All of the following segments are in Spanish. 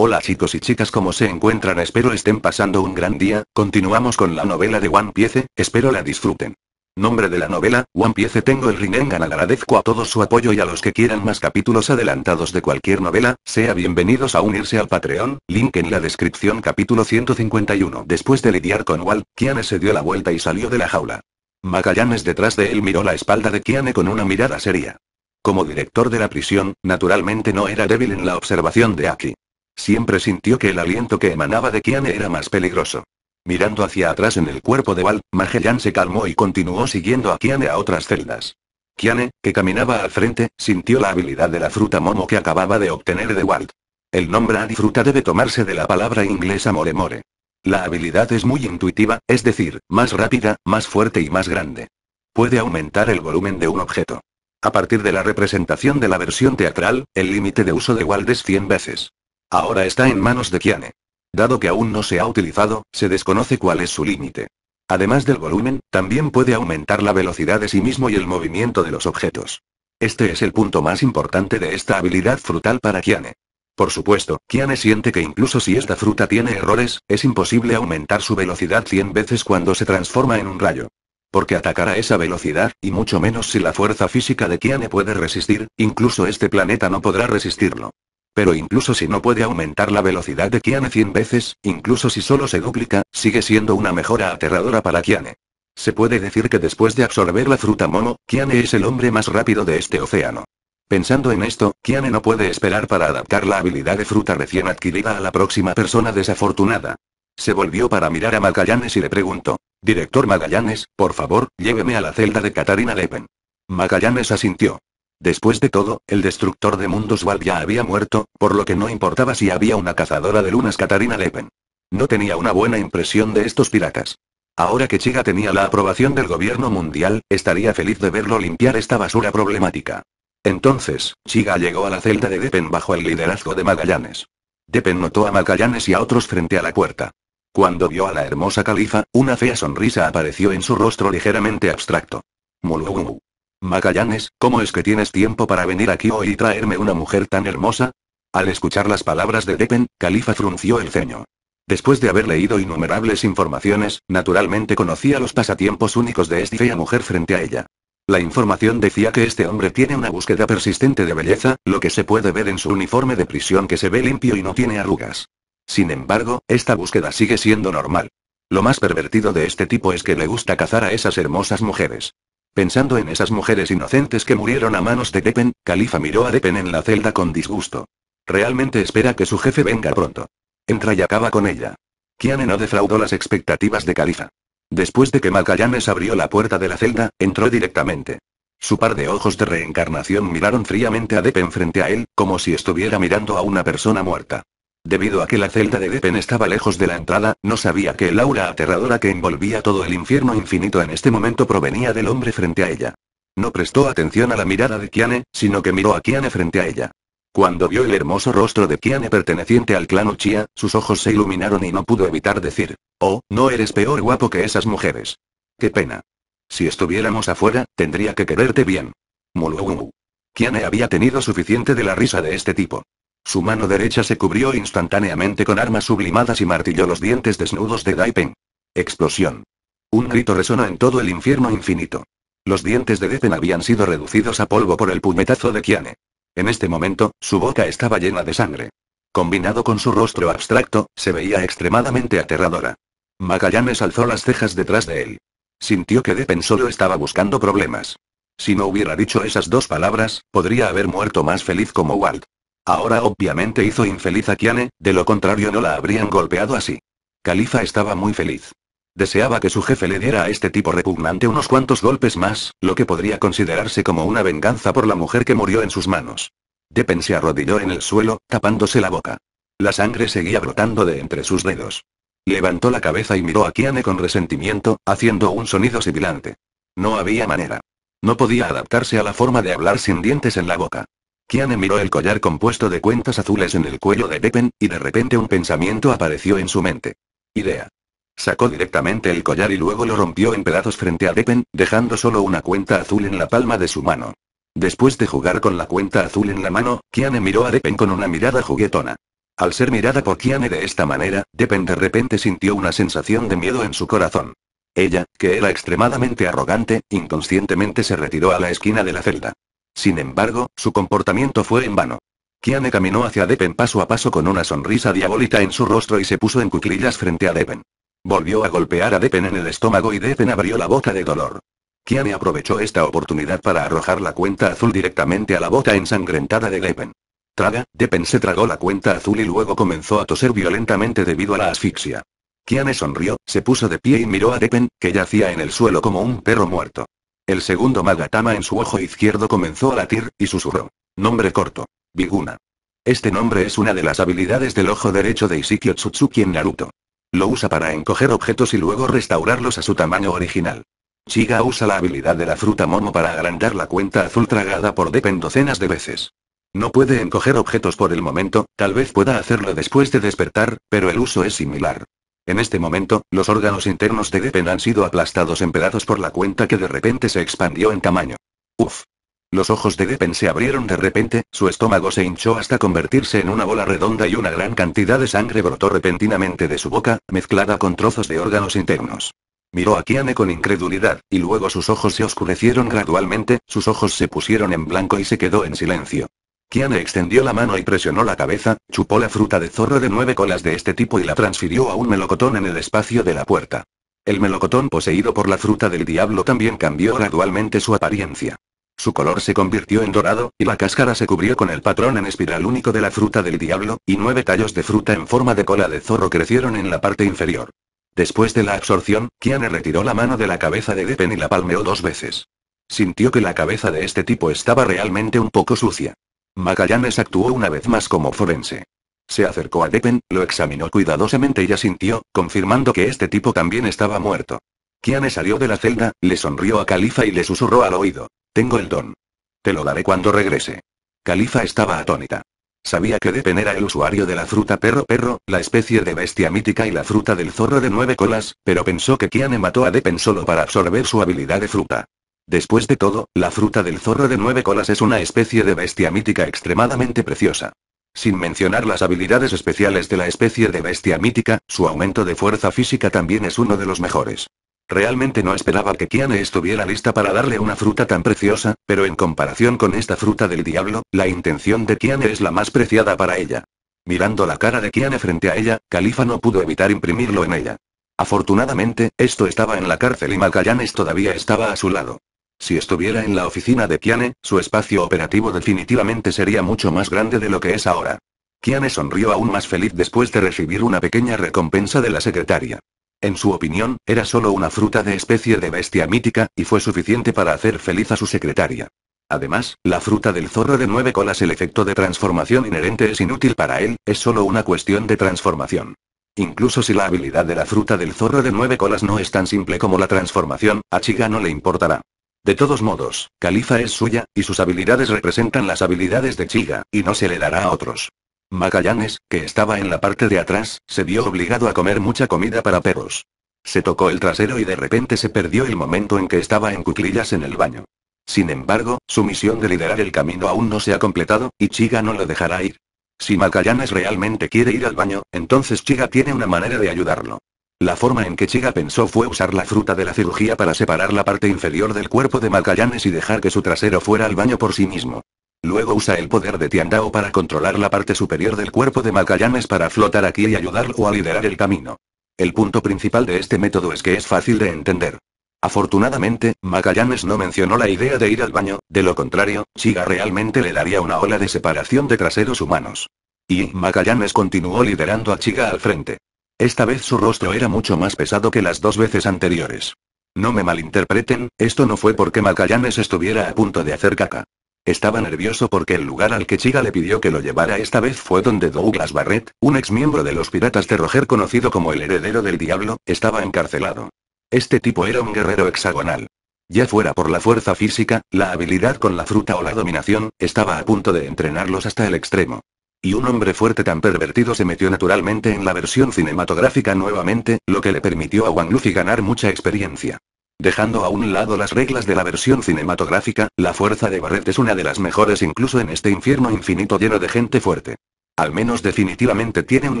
Hola chicos y chicas, ¿cómo se encuentran? Espero estén pasando un gran día, continuamos con la novela de One Piece, espero la disfruten. Nombre de la novela, One Piece tengo el Rinengan agradezco a todos su apoyo y a los que quieran más capítulos adelantados de cualquier novela, sea bienvenidos a unirse al Patreon, link en la descripción capítulo 151 Después de lidiar con Walt, Kiane se dio la vuelta y salió de la jaula. Magallanes detrás de él miró la espalda de Kiane con una mirada seria. Como director de la prisión, naturalmente no era débil en la observación de Aki. Siempre sintió que el aliento que emanaba de Kiane era más peligroso. Mirando hacia atrás en el cuerpo de Walt, Magellan se calmó y continuó siguiendo a Kiane a otras celdas. Kiane, que caminaba al frente, sintió la habilidad de la fruta Momo que acababa de obtener de Walt. El nombre fruta debe tomarse de la palabra inglesa Moremore. La habilidad es muy intuitiva, es decir, más rápida, más fuerte y más grande. Puede aumentar el volumen de un objeto. A partir de la representación de la versión teatral, el límite de uso de Wald es 100 veces. Ahora está en manos de Kiane. Dado que aún no se ha utilizado, se desconoce cuál es su límite. Además del volumen, también puede aumentar la velocidad de sí mismo y el movimiento de los objetos. Este es el punto más importante de esta habilidad frutal para Kiane. Por supuesto, Kiane siente que incluso si esta fruta tiene errores, es imposible aumentar su velocidad 100 veces cuando se transforma en un rayo. Porque atacar a esa velocidad, y mucho menos si la fuerza física de Kiane puede resistir, incluso este planeta no podrá resistirlo. Pero incluso si no puede aumentar la velocidad de Kiane 100 veces, incluso si solo se duplica, sigue siendo una mejora aterradora para Kiane. Se puede decir que después de absorber la fruta mono, Kiane es el hombre más rápido de este océano. Pensando en esto, Kiane no puede esperar para adaptar la habilidad de fruta recién adquirida a la próxima persona desafortunada. Se volvió para mirar a Magallanes y le preguntó. Director Magallanes, por favor, lléveme a la celda de Katarina Lepen. Magallanes asintió. Después de todo, el destructor de mundos val ya había muerto, por lo que no importaba si había una cazadora de lunas Katarina Deppen. No tenía una buena impresión de estos piratas. Ahora que Chiga tenía la aprobación del gobierno mundial, estaría feliz de verlo limpiar esta basura problemática. Entonces, Chiga llegó a la celda de Depen bajo el liderazgo de Magallanes. Depen notó a Magallanes y a otros frente a la puerta. Cuando vio a la hermosa califa, una fea sonrisa apareció en su rostro ligeramente abstracto. Mulugu. Magallanes, ¿cómo es que tienes tiempo para venir aquí hoy y traerme una mujer tan hermosa? Al escuchar las palabras de Depen, Califa frunció el ceño. Después de haber leído innumerables informaciones, naturalmente conocía los pasatiempos únicos de esta fea mujer frente a ella. La información decía que este hombre tiene una búsqueda persistente de belleza, lo que se puede ver en su uniforme de prisión que se ve limpio y no tiene arrugas. Sin embargo, esta búsqueda sigue siendo normal. Lo más pervertido de este tipo es que le gusta cazar a esas hermosas mujeres. Pensando en esas mujeres inocentes que murieron a manos de Depen, Califa miró a Depen en la celda con disgusto. Realmente espera que su jefe venga pronto. Entra y acaba con ella. Kiane no defraudó las expectativas de Califa. Después de que Magallanes abrió la puerta de la celda, entró directamente. Su par de ojos de reencarnación miraron fríamente a Depen frente a él, como si estuviera mirando a una persona muerta. Debido a que la celda de Depen estaba lejos de la entrada, no sabía que el aura aterradora que envolvía todo el infierno infinito en este momento provenía del hombre frente a ella. No prestó atención a la mirada de Kiane, sino que miró a Kiane frente a ella. Cuando vio el hermoso rostro de Kiane perteneciente al clan Uchia, sus ojos se iluminaron y no pudo evitar decir, oh, no eres peor guapo que esas mujeres. Qué pena. Si estuviéramos afuera, tendría que quererte bien. Mulugu. Kiane había tenido suficiente de la risa de este tipo. Su mano derecha se cubrió instantáneamente con armas sublimadas y martilló los dientes desnudos de Daipen. Explosión. Un grito resonó en todo el infierno infinito. Los dientes de Deppen habían sido reducidos a polvo por el puñetazo de Kiane. En este momento, su boca estaba llena de sangre. Combinado con su rostro abstracto, se veía extremadamente aterradora. Magallanes alzó las cejas detrás de él. Sintió que Depen solo estaba buscando problemas. Si no hubiera dicho esas dos palabras, podría haber muerto más feliz como Walt. Ahora obviamente hizo infeliz a Kiane, de lo contrario no la habrían golpeado así. Califa estaba muy feliz. Deseaba que su jefe le diera a este tipo repugnante unos cuantos golpes más, lo que podría considerarse como una venganza por la mujer que murió en sus manos. Depen se arrodilló en el suelo, tapándose la boca. La sangre seguía brotando de entre sus dedos. Levantó la cabeza y miró a Kiane con resentimiento, haciendo un sonido sibilante. No había manera. No podía adaptarse a la forma de hablar sin dientes en la boca. Kiane miró el collar compuesto de cuentas azules en el cuello de Depen y de repente un pensamiento apareció en su mente. Idea. Sacó directamente el collar y luego lo rompió en pedazos frente a Depen, dejando solo una cuenta azul en la palma de su mano. Después de jugar con la cuenta azul en la mano, Kiane miró a Depen con una mirada juguetona. Al ser mirada por Kiane de esta manera, Depen de repente sintió una sensación de miedo en su corazón. Ella, que era extremadamente arrogante, inconscientemente se retiró a la esquina de la celda. Sin embargo, su comportamiento fue en vano. Kiane caminó hacia Depen paso a paso con una sonrisa diabólica en su rostro y se puso en cuclillas frente a Depen. Volvió a golpear a Depen en el estómago y Deppen abrió la boca de dolor. Kiane aprovechó esta oportunidad para arrojar la cuenta azul directamente a la bota ensangrentada de Depen. Traga, Depen se tragó la cuenta azul y luego comenzó a toser violentamente debido a la asfixia. Kiane sonrió, se puso de pie y miró a Deppen, que yacía en el suelo como un perro muerto. El segundo Magatama en su ojo izquierdo comenzó a latir, y susurró. Nombre corto. Biguna. Este nombre es una de las habilidades del ojo derecho de Isshiki Tsutsuki en Naruto. Lo usa para encoger objetos y luego restaurarlos a su tamaño original. Chiga usa la habilidad de la fruta Momo para agrandar la cuenta azul tragada por Depen docenas de veces. No puede encoger objetos por el momento, tal vez pueda hacerlo después de despertar, pero el uso es similar. En este momento, los órganos internos de Depen han sido aplastados en pedazos por la cuenta que de repente se expandió en tamaño. Uf. Los ojos de Depen se abrieron de repente, su estómago se hinchó hasta convertirse en una bola redonda y una gran cantidad de sangre brotó repentinamente de su boca, mezclada con trozos de órganos internos. Miró a Kiane con incredulidad, y luego sus ojos se oscurecieron gradualmente, sus ojos se pusieron en blanco y se quedó en silencio. Kiane extendió la mano y presionó la cabeza, chupó la fruta de zorro de nueve colas de este tipo y la transfirió a un melocotón en el espacio de la puerta. El melocotón poseído por la fruta del diablo también cambió gradualmente su apariencia. Su color se convirtió en dorado, y la cáscara se cubrió con el patrón en espiral único de la fruta del diablo, y nueve tallos de fruta en forma de cola de zorro crecieron en la parte inferior. Después de la absorción, Kiane retiró la mano de la cabeza de Depen y la palmeó dos veces. Sintió que la cabeza de este tipo estaba realmente un poco sucia. Magallanes actuó una vez más como forense. Se acercó a Deppen, lo examinó cuidadosamente y asintió, confirmando que este tipo también estaba muerto. Kiane salió de la celda, le sonrió a Califa y le susurró al oído. Tengo el don. Te lo daré cuando regrese. Califa estaba atónita. Sabía que Depen era el usuario de la fruta perro-perro, la especie de bestia mítica y la fruta del zorro de nueve colas, pero pensó que Kiane mató a Depen solo para absorber su habilidad de fruta. Después de todo, la fruta del zorro de nueve colas es una especie de bestia mítica extremadamente preciosa. Sin mencionar las habilidades especiales de la especie de bestia mítica, su aumento de fuerza física también es uno de los mejores. Realmente no esperaba que Kiane estuviera lista para darle una fruta tan preciosa, pero en comparación con esta fruta del diablo, la intención de Kiane es la más preciada para ella. Mirando la cara de Kiane frente a ella, Califa no pudo evitar imprimirlo en ella. Afortunadamente, esto estaba en la cárcel y Macallanes todavía estaba a su lado. Si estuviera en la oficina de Kiane, su espacio operativo definitivamente sería mucho más grande de lo que es ahora. Kiane sonrió aún más feliz después de recibir una pequeña recompensa de la secretaria. En su opinión, era solo una fruta de especie de bestia mítica, y fue suficiente para hacer feliz a su secretaria. Además, la fruta del zorro de nueve colas el efecto de transformación inherente es inútil para él, es solo una cuestión de transformación. Incluso si la habilidad de la fruta del zorro de nueve colas no es tan simple como la transformación, a Chiga no le importará. De todos modos, Califa es suya, y sus habilidades representan las habilidades de Chiga, y no se le dará a otros. Magallanes, que estaba en la parte de atrás, se vio obligado a comer mucha comida para perros. Se tocó el trasero y de repente se perdió el momento en que estaba en cuclillas en el baño. Sin embargo, su misión de liderar el camino aún no se ha completado, y Chiga no lo dejará ir. Si Magallanes realmente quiere ir al baño, entonces Chiga tiene una manera de ayudarlo. La forma en que Chiga pensó fue usar la fruta de la cirugía para separar la parte inferior del cuerpo de Magallanes y dejar que su trasero fuera al baño por sí mismo. Luego usa el poder de Tiandao para controlar la parte superior del cuerpo de Magallanes para flotar aquí y ayudarlo a liderar el camino. El punto principal de este método es que es fácil de entender. Afortunadamente, Magallanes no mencionó la idea de ir al baño, de lo contrario, Chiga realmente le daría una ola de separación de traseros humanos. Y Magallanes continuó liderando a Chiga al frente. Esta vez su rostro era mucho más pesado que las dos veces anteriores. No me malinterpreten, esto no fue porque Macallanes estuviera a punto de hacer caca. Estaba nervioso porque el lugar al que Chiga le pidió que lo llevara esta vez fue donde Douglas Barrett, un exmiembro de los Piratas de Roger conocido como el heredero del diablo, estaba encarcelado. Este tipo era un guerrero hexagonal. Ya fuera por la fuerza física, la habilidad con la fruta o la dominación, estaba a punto de entrenarlos hasta el extremo. Y un hombre fuerte tan pervertido se metió naturalmente en la versión cinematográfica nuevamente, lo que le permitió a Wang Luffy ganar mucha experiencia. Dejando a un lado las reglas de la versión cinematográfica, la fuerza de Barret es una de las mejores incluso en este infierno infinito lleno de gente fuerte. Al menos definitivamente tiene un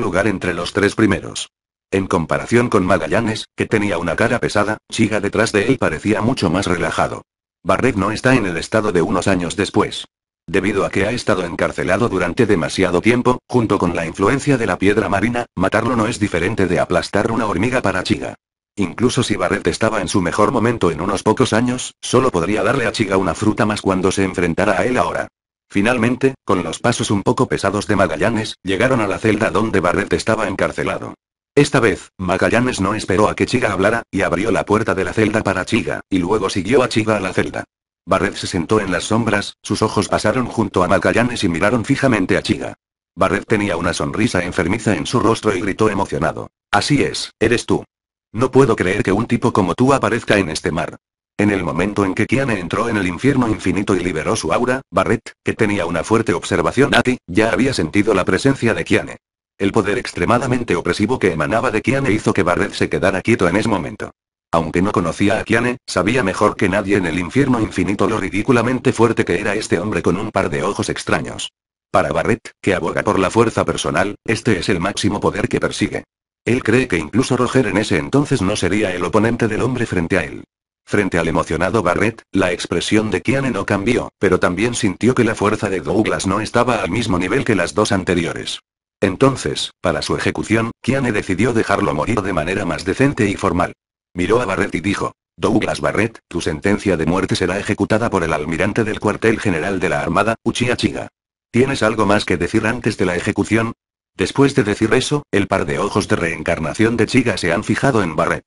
lugar entre los tres primeros. En comparación con Magallanes, que tenía una cara pesada, Chiga detrás de él parecía mucho más relajado. Barret no está en el estado de unos años después. Debido a que ha estado encarcelado durante demasiado tiempo, junto con la influencia de la piedra marina, matarlo no es diferente de aplastar una hormiga para Chiga. Incluso si Barret estaba en su mejor momento en unos pocos años, solo podría darle a Chiga una fruta más cuando se enfrentara a él ahora. Finalmente, con los pasos un poco pesados de Magallanes, llegaron a la celda donde Barret estaba encarcelado. Esta vez, Magallanes no esperó a que Chiga hablara, y abrió la puerta de la celda para Chiga, y luego siguió a Chiga a la celda. Barret se sentó en las sombras, sus ojos pasaron junto a Magallanes y miraron fijamente a Chiga. Barret tenía una sonrisa enfermiza en su rostro y gritó emocionado. Así es, eres tú. No puedo creer que un tipo como tú aparezca en este mar. En el momento en que Kiane entró en el infierno infinito y liberó su aura, Barret, que tenía una fuerte observación a ti, ya había sentido la presencia de Kiane. El poder extremadamente opresivo que emanaba de Kiane hizo que Barret se quedara quieto en ese momento. Aunque no conocía a Kiane, sabía mejor que nadie en el infierno infinito lo ridículamente fuerte que era este hombre con un par de ojos extraños. Para Barrett, que aboga por la fuerza personal, este es el máximo poder que persigue. Él cree que incluso Roger en ese entonces no sería el oponente del hombre frente a él. Frente al emocionado Barrett, la expresión de Kiane no cambió, pero también sintió que la fuerza de Douglas no estaba al mismo nivel que las dos anteriores. Entonces, para su ejecución, Kiane decidió dejarlo morir de manera más decente y formal. Miró a Barrett y dijo. Douglas Barrett, tu sentencia de muerte será ejecutada por el almirante del cuartel general de la Armada, Uchiha Chiga. ¿Tienes algo más que decir antes de la ejecución? Después de decir eso, el par de ojos de reencarnación de Chiga se han fijado en Barrett.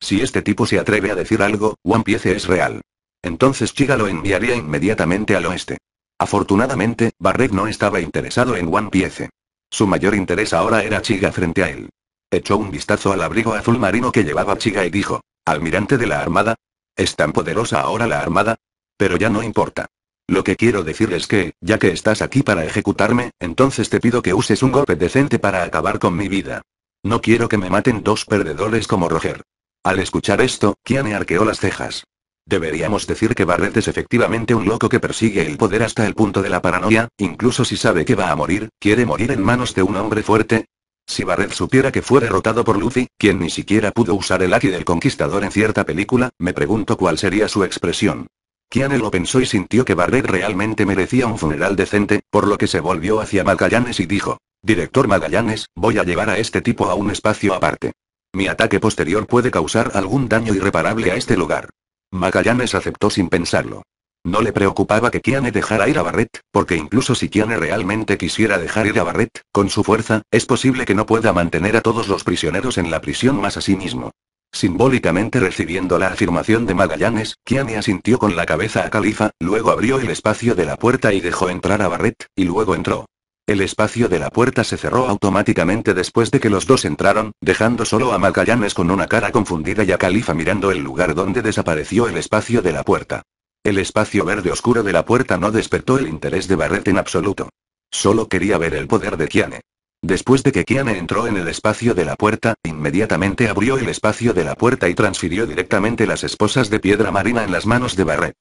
Si este tipo se atreve a decir algo, One Piece es real. Entonces Chiga lo enviaría inmediatamente al oeste. Afortunadamente, Barrett no estaba interesado en One Piece. Su mayor interés ahora era Chiga frente a él. Echó un vistazo al abrigo azul marino que llevaba Chiga y dijo, Almirante de la Armada. ¿Es tan poderosa ahora la Armada? Pero ya no importa. Lo que quiero decir es que, ya que estás aquí para ejecutarme, entonces te pido que uses un golpe decente para acabar con mi vida. No quiero que me maten dos perdedores como Roger. Al escuchar esto, Kiane arqueó las cejas. Deberíamos decir que Barret es efectivamente un loco que persigue el poder hasta el punto de la paranoia, incluso si sabe que va a morir, quiere morir en manos de un hombre fuerte, si Barret supiera que fue derrotado por Luffy, quien ni siquiera pudo usar el Aki del Conquistador en cierta película, me pregunto cuál sería su expresión. Kiane lo pensó y sintió que Barret realmente merecía un funeral decente, por lo que se volvió hacia Magallanes y dijo, Director Magallanes, voy a llevar a este tipo a un espacio aparte. Mi ataque posterior puede causar algún daño irreparable a este lugar. Magallanes aceptó sin pensarlo. No le preocupaba que Kiane dejara ir a Barret, porque incluso si Kiane realmente quisiera dejar ir a Barret, con su fuerza, es posible que no pueda mantener a todos los prisioneros en la prisión más a sí mismo. Simbólicamente recibiendo la afirmación de Magallanes, Kiane asintió con la cabeza a Califa, luego abrió el espacio de la puerta y dejó entrar a Barret, y luego entró. El espacio de la puerta se cerró automáticamente después de que los dos entraron, dejando solo a Magallanes con una cara confundida y a Califa mirando el lugar donde desapareció el espacio de la puerta. El espacio verde oscuro de la puerta no despertó el interés de Barret en absoluto. Solo quería ver el poder de Kiane. Después de que Kiane entró en el espacio de la puerta, inmediatamente abrió el espacio de la puerta y transfirió directamente las esposas de piedra marina en las manos de Barret.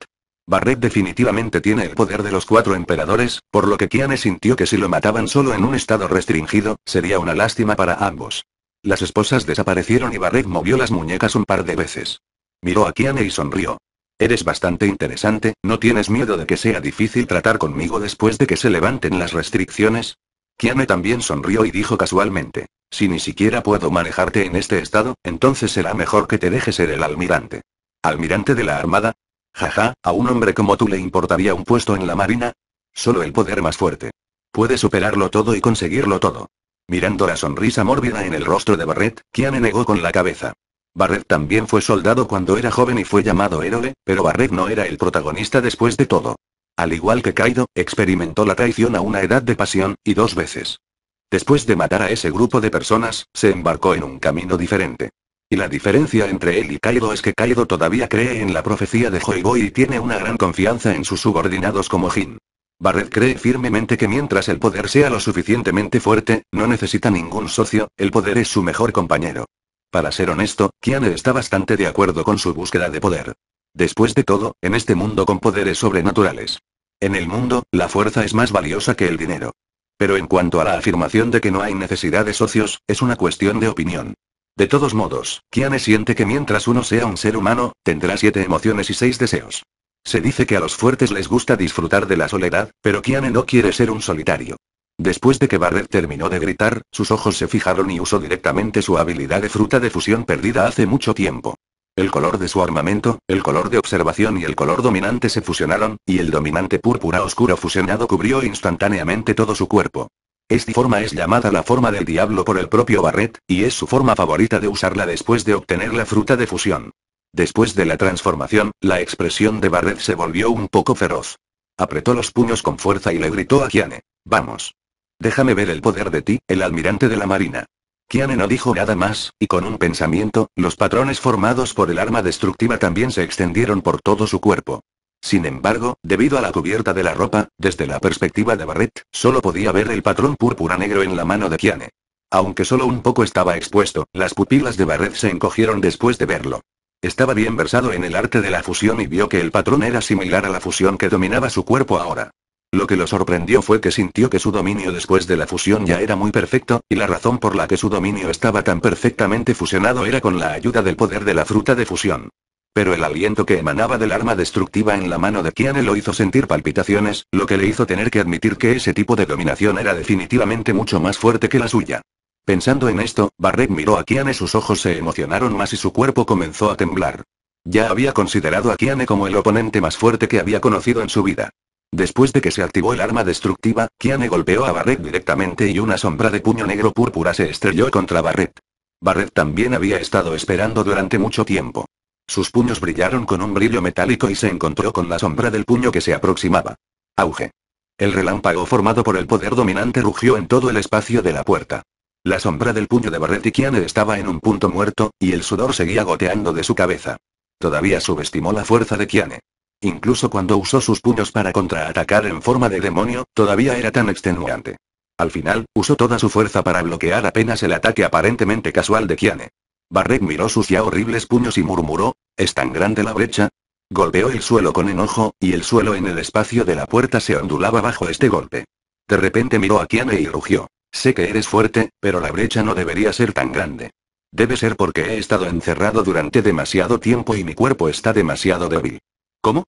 Barret definitivamente tiene el poder de los cuatro emperadores, por lo que Kiane sintió que si lo mataban solo en un estado restringido, sería una lástima para ambos. Las esposas desaparecieron y Barret movió las muñecas un par de veces. Miró a Kiane y sonrió. Eres bastante interesante, ¿no tienes miedo de que sea difícil tratar conmigo después de que se levanten las restricciones? Kiane también sonrió y dijo casualmente, si ni siquiera puedo manejarte en este estado, entonces será mejor que te deje ser el almirante. ¿Almirante de la Armada? Jaja, ¿a un hombre como tú le importaría un puesto en la Marina? Solo el poder más fuerte. Puede superarlo todo y conseguirlo todo. Mirando la sonrisa mórbida en el rostro de Barret, Kiane negó con la cabeza. Barret también fue soldado cuando era joven y fue llamado héroe, pero Barret no era el protagonista después de todo. Al igual que Kaido, experimentó la traición a una edad de pasión, y dos veces. Después de matar a ese grupo de personas, se embarcó en un camino diferente. Y la diferencia entre él y Kaido es que Kaido todavía cree en la profecía de Boy y tiene una gran confianza en sus subordinados como Jin. Barret cree firmemente que mientras el poder sea lo suficientemente fuerte, no necesita ningún socio, el poder es su mejor compañero. Para ser honesto, Kiane está bastante de acuerdo con su búsqueda de poder. Después de todo, en este mundo con poderes sobrenaturales. En el mundo, la fuerza es más valiosa que el dinero. Pero en cuanto a la afirmación de que no hay necesidad de socios, es una cuestión de opinión. De todos modos, Kiane siente que mientras uno sea un ser humano, tendrá siete emociones y seis deseos. Se dice que a los fuertes les gusta disfrutar de la soledad, pero Kiane no quiere ser un solitario. Después de que Barret terminó de gritar, sus ojos se fijaron y usó directamente su habilidad de fruta de fusión perdida hace mucho tiempo. El color de su armamento, el color de observación y el color dominante se fusionaron, y el dominante púrpura oscuro fusionado cubrió instantáneamente todo su cuerpo. Esta forma es llamada la forma del diablo por el propio Barret, y es su forma favorita de usarla después de obtener la fruta de fusión. Después de la transformación, la expresión de Barret se volvió un poco feroz. Apretó los puños con fuerza y le gritó a Kiane. Vamos. Déjame ver el poder de ti, el almirante de la Marina. Kiane no dijo nada más, y con un pensamiento, los patrones formados por el arma destructiva también se extendieron por todo su cuerpo. Sin embargo, debido a la cubierta de la ropa, desde la perspectiva de Barrett solo podía ver el patrón púrpura negro en la mano de Kiane. Aunque solo un poco estaba expuesto, las pupilas de Barret se encogieron después de verlo. Estaba bien versado en el arte de la fusión y vio que el patrón era similar a la fusión que dominaba su cuerpo ahora. Lo que lo sorprendió fue que sintió que su dominio después de la fusión ya era muy perfecto, y la razón por la que su dominio estaba tan perfectamente fusionado era con la ayuda del poder de la fruta de fusión. Pero el aliento que emanaba del arma destructiva en la mano de Kiane lo hizo sentir palpitaciones, lo que le hizo tener que admitir que ese tipo de dominación era definitivamente mucho más fuerte que la suya. Pensando en esto, Barret miró a Kiane, sus ojos se emocionaron más y su cuerpo comenzó a temblar. Ya había considerado a Kiane como el oponente más fuerte que había conocido en su vida. Después de que se activó el arma destructiva, Kiane golpeó a Barret directamente y una sombra de puño negro púrpura se estrelló contra Barret. Barret también había estado esperando durante mucho tiempo. Sus puños brillaron con un brillo metálico y se encontró con la sombra del puño que se aproximaba. Auge. El relámpago formado por el poder dominante rugió en todo el espacio de la puerta. La sombra del puño de Barret y Kiane estaba en un punto muerto, y el sudor seguía goteando de su cabeza. Todavía subestimó la fuerza de Kiane. Incluso cuando usó sus puños para contraatacar en forma de demonio, todavía era tan extenuante. Al final, usó toda su fuerza para bloquear apenas el ataque aparentemente casual de Kiane. Barret miró sus ya horribles puños y murmuró, ¿es tan grande la brecha? Golpeó el suelo con enojo, y el suelo en el espacio de la puerta se ondulaba bajo este golpe. De repente miró a Kiane y rugió. Sé que eres fuerte, pero la brecha no debería ser tan grande. Debe ser porque he estado encerrado durante demasiado tiempo y mi cuerpo está demasiado débil. ¿Cómo?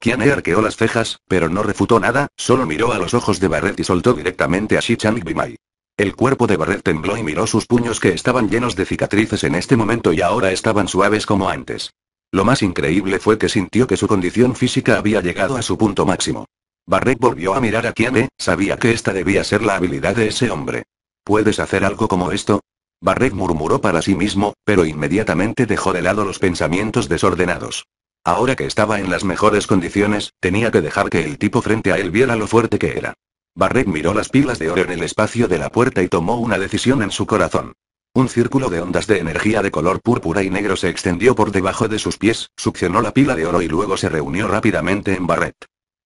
Kiane arqueó las cejas, pero no refutó nada, solo miró a los ojos de Barret y soltó directamente a Shichan y Bimai. El cuerpo de Barret tembló y miró sus puños que estaban llenos de cicatrices en este momento y ahora estaban suaves como antes. Lo más increíble fue que sintió que su condición física había llegado a su punto máximo. Barret volvió a mirar a Kiane, sabía que esta debía ser la habilidad de ese hombre. ¿Puedes hacer algo como esto? Barret murmuró para sí mismo, pero inmediatamente dejó de lado los pensamientos desordenados. Ahora que estaba en las mejores condiciones, tenía que dejar que el tipo frente a él viera lo fuerte que era. Barret miró las pilas de oro en el espacio de la puerta y tomó una decisión en su corazón. Un círculo de ondas de energía de color púrpura y negro se extendió por debajo de sus pies, succionó la pila de oro y luego se reunió rápidamente en Barret.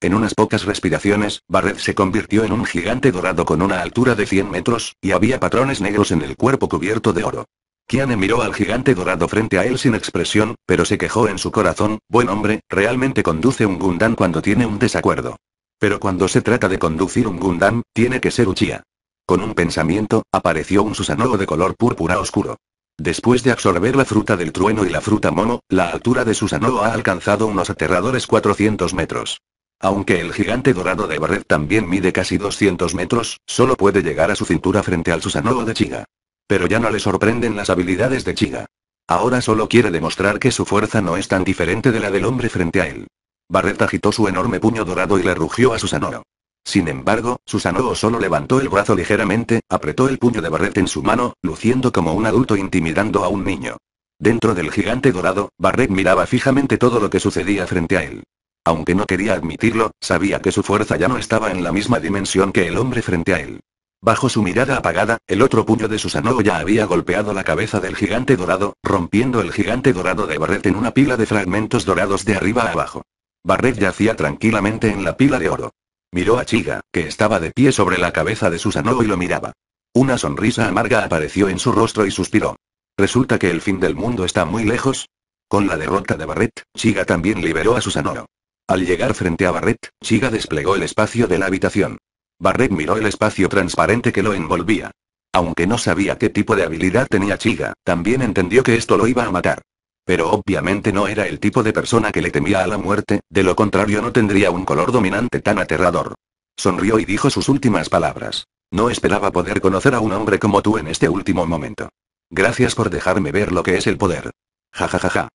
En unas pocas respiraciones, Barret se convirtió en un gigante dorado con una altura de 100 metros, y había patrones negros en el cuerpo cubierto de oro. Kiane miró al gigante dorado frente a él sin expresión, pero se quejó en su corazón, buen hombre, realmente conduce un Gundam cuando tiene un desacuerdo. Pero cuando se trata de conducir un Gundam, tiene que ser Uchia. Con un pensamiento, apareció un Susanoo de color púrpura oscuro. Después de absorber la fruta del trueno y la fruta mono, la altura de Susanoo ha alcanzado unos aterradores 400 metros. Aunque el gigante dorado de Barret también mide casi 200 metros, solo puede llegar a su cintura frente al Susanoo de Chiga. Pero ya no le sorprenden las habilidades de Chiga. Ahora solo quiere demostrar que su fuerza no es tan diferente de la del hombre frente a él. Barret agitó su enorme puño dorado y le rugió a Susanoo. Sin embargo, Susanoo solo levantó el brazo ligeramente, apretó el puño de Barret en su mano, luciendo como un adulto intimidando a un niño. Dentro del gigante dorado, Barret miraba fijamente todo lo que sucedía frente a él. Aunque no quería admitirlo, sabía que su fuerza ya no estaba en la misma dimensión que el hombre frente a él. Bajo su mirada apagada, el otro puño de Susanoo ya había golpeado la cabeza del gigante dorado, rompiendo el gigante dorado de Barret en una pila de fragmentos dorados de arriba a abajo. Barret yacía tranquilamente en la pila de oro. Miró a Chiga, que estaba de pie sobre la cabeza de Susanoo y lo miraba. Una sonrisa amarga apareció en su rostro y suspiró. ¿Resulta que el fin del mundo está muy lejos? Con la derrota de Barret, Chiga también liberó a Susanoo. Al llegar frente a Barret, Chiga desplegó el espacio de la habitación. Barret miró el espacio transparente que lo envolvía. Aunque no sabía qué tipo de habilidad tenía Chiga, también entendió que esto lo iba a matar. Pero obviamente no era el tipo de persona que le temía a la muerte, de lo contrario no tendría un color dominante tan aterrador. Sonrió y dijo sus últimas palabras. No esperaba poder conocer a un hombre como tú en este último momento. Gracias por dejarme ver lo que es el poder. Ja ja ja ja.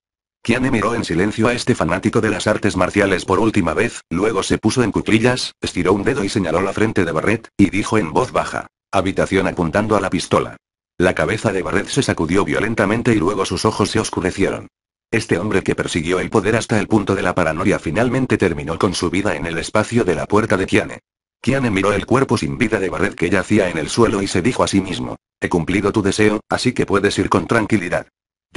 Kiane miró en silencio a este fanático de las artes marciales por última vez, luego se puso en cuclillas, estiró un dedo y señaló la frente de Barret, y dijo en voz baja. Habitación apuntando a la pistola. La cabeza de Barret se sacudió violentamente y luego sus ojos se oscurecieron. Este hombre que persiguió el poder hasta el punto de la paranoia finalmente terminó con su vida en el espacio de la puerta de Kiane. Kiane miró el cuerpo sin vida de Barret que yacía en el suelo y se dijo a sí mismo, he cumplido tu deseo, así que puedes ir con tranquilidad.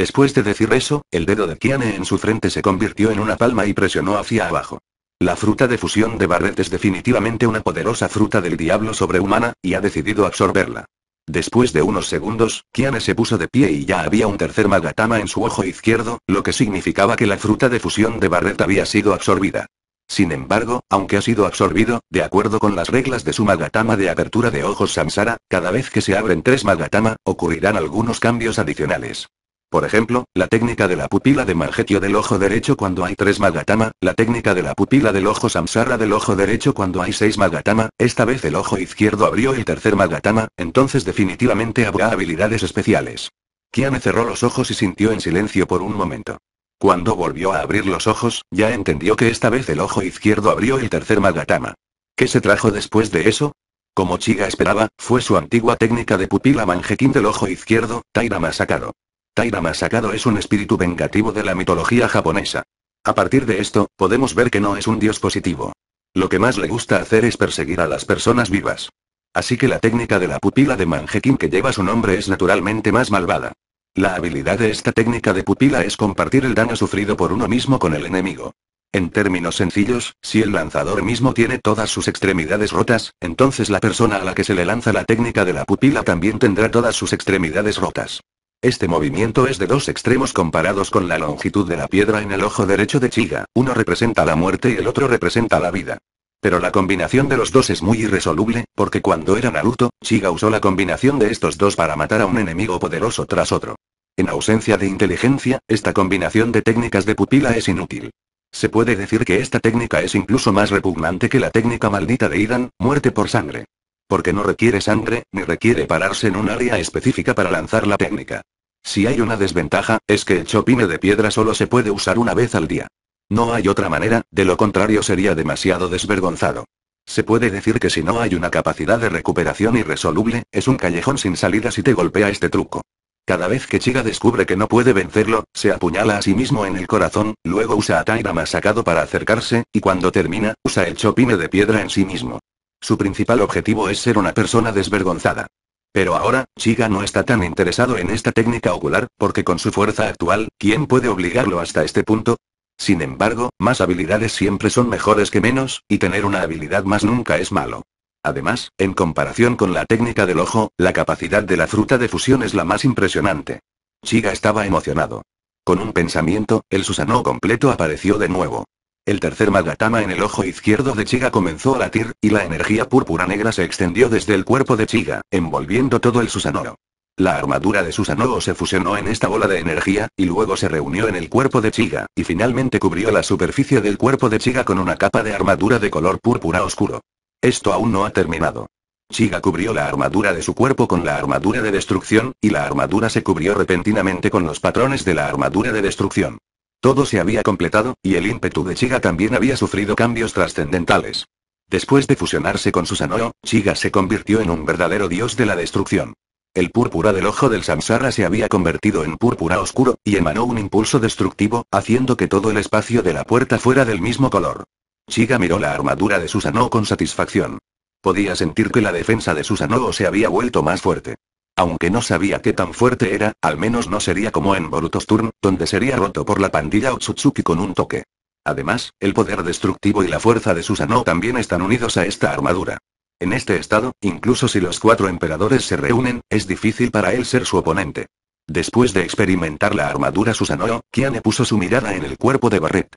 Después de decir eso, el dedo de Kiane en su frente se convirtió en una palma y presionó hacia abajo. La fruta de fusión de Barret es definitivamente una poderosa fruta del diablo sobrehumana, y ha decidido absorberla. Después de unos segundos, Kiane se puso de pie y ya había un tercer magatama en su ojo izquierdo, lo que significaba que la fruta de fusión de Barret había sido absorbida. Sin embargo, aunque ha sido absorbido, de acuerdo con las reglas de su magatama de apertura de ojos samsara, cada vez que se abren tres magatama, ocurrirán algunos cambios adicionales. Por ejemplo, la técnica de la pupila de manjetio del ojo derecho cuando hay tres Magatama, la técnica de la pupila del ojo Samsara del ojo derecho cuando hay seis Magatama, esta vez el ojo izquierdo abrió el tercer Magatama, entonces definitivamente habrá habilidades especiales. Kiane cerró los ojos y sintió en silencio por un momento. Cuando volvió a abrir los ojos, ya entendió que esta vez el ojo izquierdo abrió el tercer Magatama. ¿Qué se trajo después de eso? Como Chiga esperaba, fue su antigua técnica de pupila manjequín del ojo izquierdo, Taira Masakado. Taira Masakado es un espíritu vengativo de la mitología japonesa. A partir de esto, podemos ver que no es un dios positivo. Lo que más le gusta hacer es perseguir a las personas vivas. Así que la técnica de la pupila de Manjekin que lleva su nombre es naturalmente más malvada. La habilidad de esta técnica de pupila es compartir el daño sufrido por uno mismo con el enemigo. En términos sencillos, si el lanzador mismo tiene todas sus extremidades rotas, entonces la persona a la que se le lanza la técnica de la pupila también tendrá todas sus extremidades rotas. Este movimiento es de dos extremos comparados con la longitud de la piedra en el ojo derecho de Chiga, uno representa la muerte y el otro representa la vida. Pero la combinación de los dos es muy irresoluble, porque cuando era Naruto, Chiga usó la combinación de estos dos para matar a un enemigo poderoso tras otro. En ausencia de inteligencia, esta combinación de técnicas de pupila es inútil. Se puede decir que esta técnica es incluso más repugnante que la técnica maldita de Idan, muerte por sangre. Porque no requiere sangre, ni requiere pararse en un área específica para lanzar la técnica. Si hay una desventaja, es que el chopine de piedra solo se puede usar una vez al día. No hay otra manera, de lo contrario sería demasiado desvergonzado. Se puede decir que si no hay una capacidad de recuperación irresoluble, es un callejón sin salida si te golpea este truco. Cada vez que Chiga descubre que no puede vencerlo, se apuñala a sí mismo en el corazón, luego usa a Taira masacado para acercarse, y cuando termina, usa el chopine de piedra en sí mismo. Su principal objetivo es ser una persona desvergonzada. Pero ahora, Chiga no está tan interesado en esta técnica ocular, porque con su fuerza actual, ¿quién puede obligarlo hasta este punto? Sin embargo, más habilidades siempre son mejores que menos, y tener una habilidad más nunca es malo. Además, en comparación con la técnica del ojo, la capacidad de la fruta de fusión es la más impresionante. Chiga estaba emocionado. Con un pensamiento, el susano completo apareció de nuevo. El tercer Magatama en el ojo izquierdo de Chiga comenzó a latir, y la energía púrpura negra se extendió desde el cuerpo de Chiga, envolviendo todo el Susanoo. La armadura de Susanoo se fusionó en esta bola de energía, y luego se reunió en el cuerpo de Chiga, y finalmente cubrió la superficie del cuerpo de Chiga con una capa de armadura de color púrpura oscuro. Esto aún no ha terminado. Chiga cubrió la armadura de su cuerpo con la armadura de destrucción, y la armadura se cubrió repentinamente con los patrones de la armadura de destrucción. Todo se había completado, y el ímpetu de Chiga también había sufrido cambios trascendentales. Después de fusionarse con Susanoo, Chiga se convirtió en un verdadero dios de la destrucción. El púrpura del ojo del Samsara se había convertido en púrpura oscuro, y emanó un impulso destructivo, haciendo que todo el espacio de la puerta fuera del mismo color. Chiga miró la armadura de Susanoo con satisfacción. Podía sentir que la defensa de Susanoo se había vuelto más fuerte. Aunque no sabía qué tan fuerte era, al menos no sería como en Boruto's Turn, donde sería roto por la pandilla Otsutsuki con un toque. Además, el poder destructivo y la fuerza de Susanoo también están unidos a esta armadura. En este estado, incluso si los cuatro emperadores se reúnen, es difícil para él ser su oponente. Después de experimentar la armadura Susanoo, Kiane puso su mirada en el cuerpo de Barret.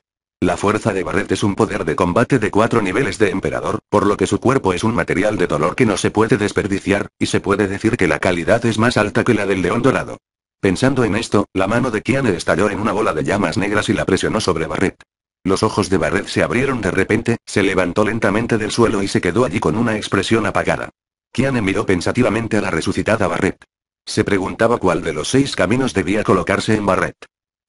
La fuerza de Barret es un poder de combate de cuatro niveles de emperador, por lo que su cuerpo es un material de dolor que no se puede desperdiciar, y se puede decir que la calidad es más alta que la del león dorado. Pensando en esto, la mano de Kiane estalló en una bola de llamas negras y la presionó sobre Barret. Los ojos de Barret se abrieron de repente, se levantó lentamente del suelo y se quedó allí con una expresión apagada. Kiane miró pensativamente a la resucitada Barret. Se preguntaba cuál de los seis caminos debía colocarse en Barret.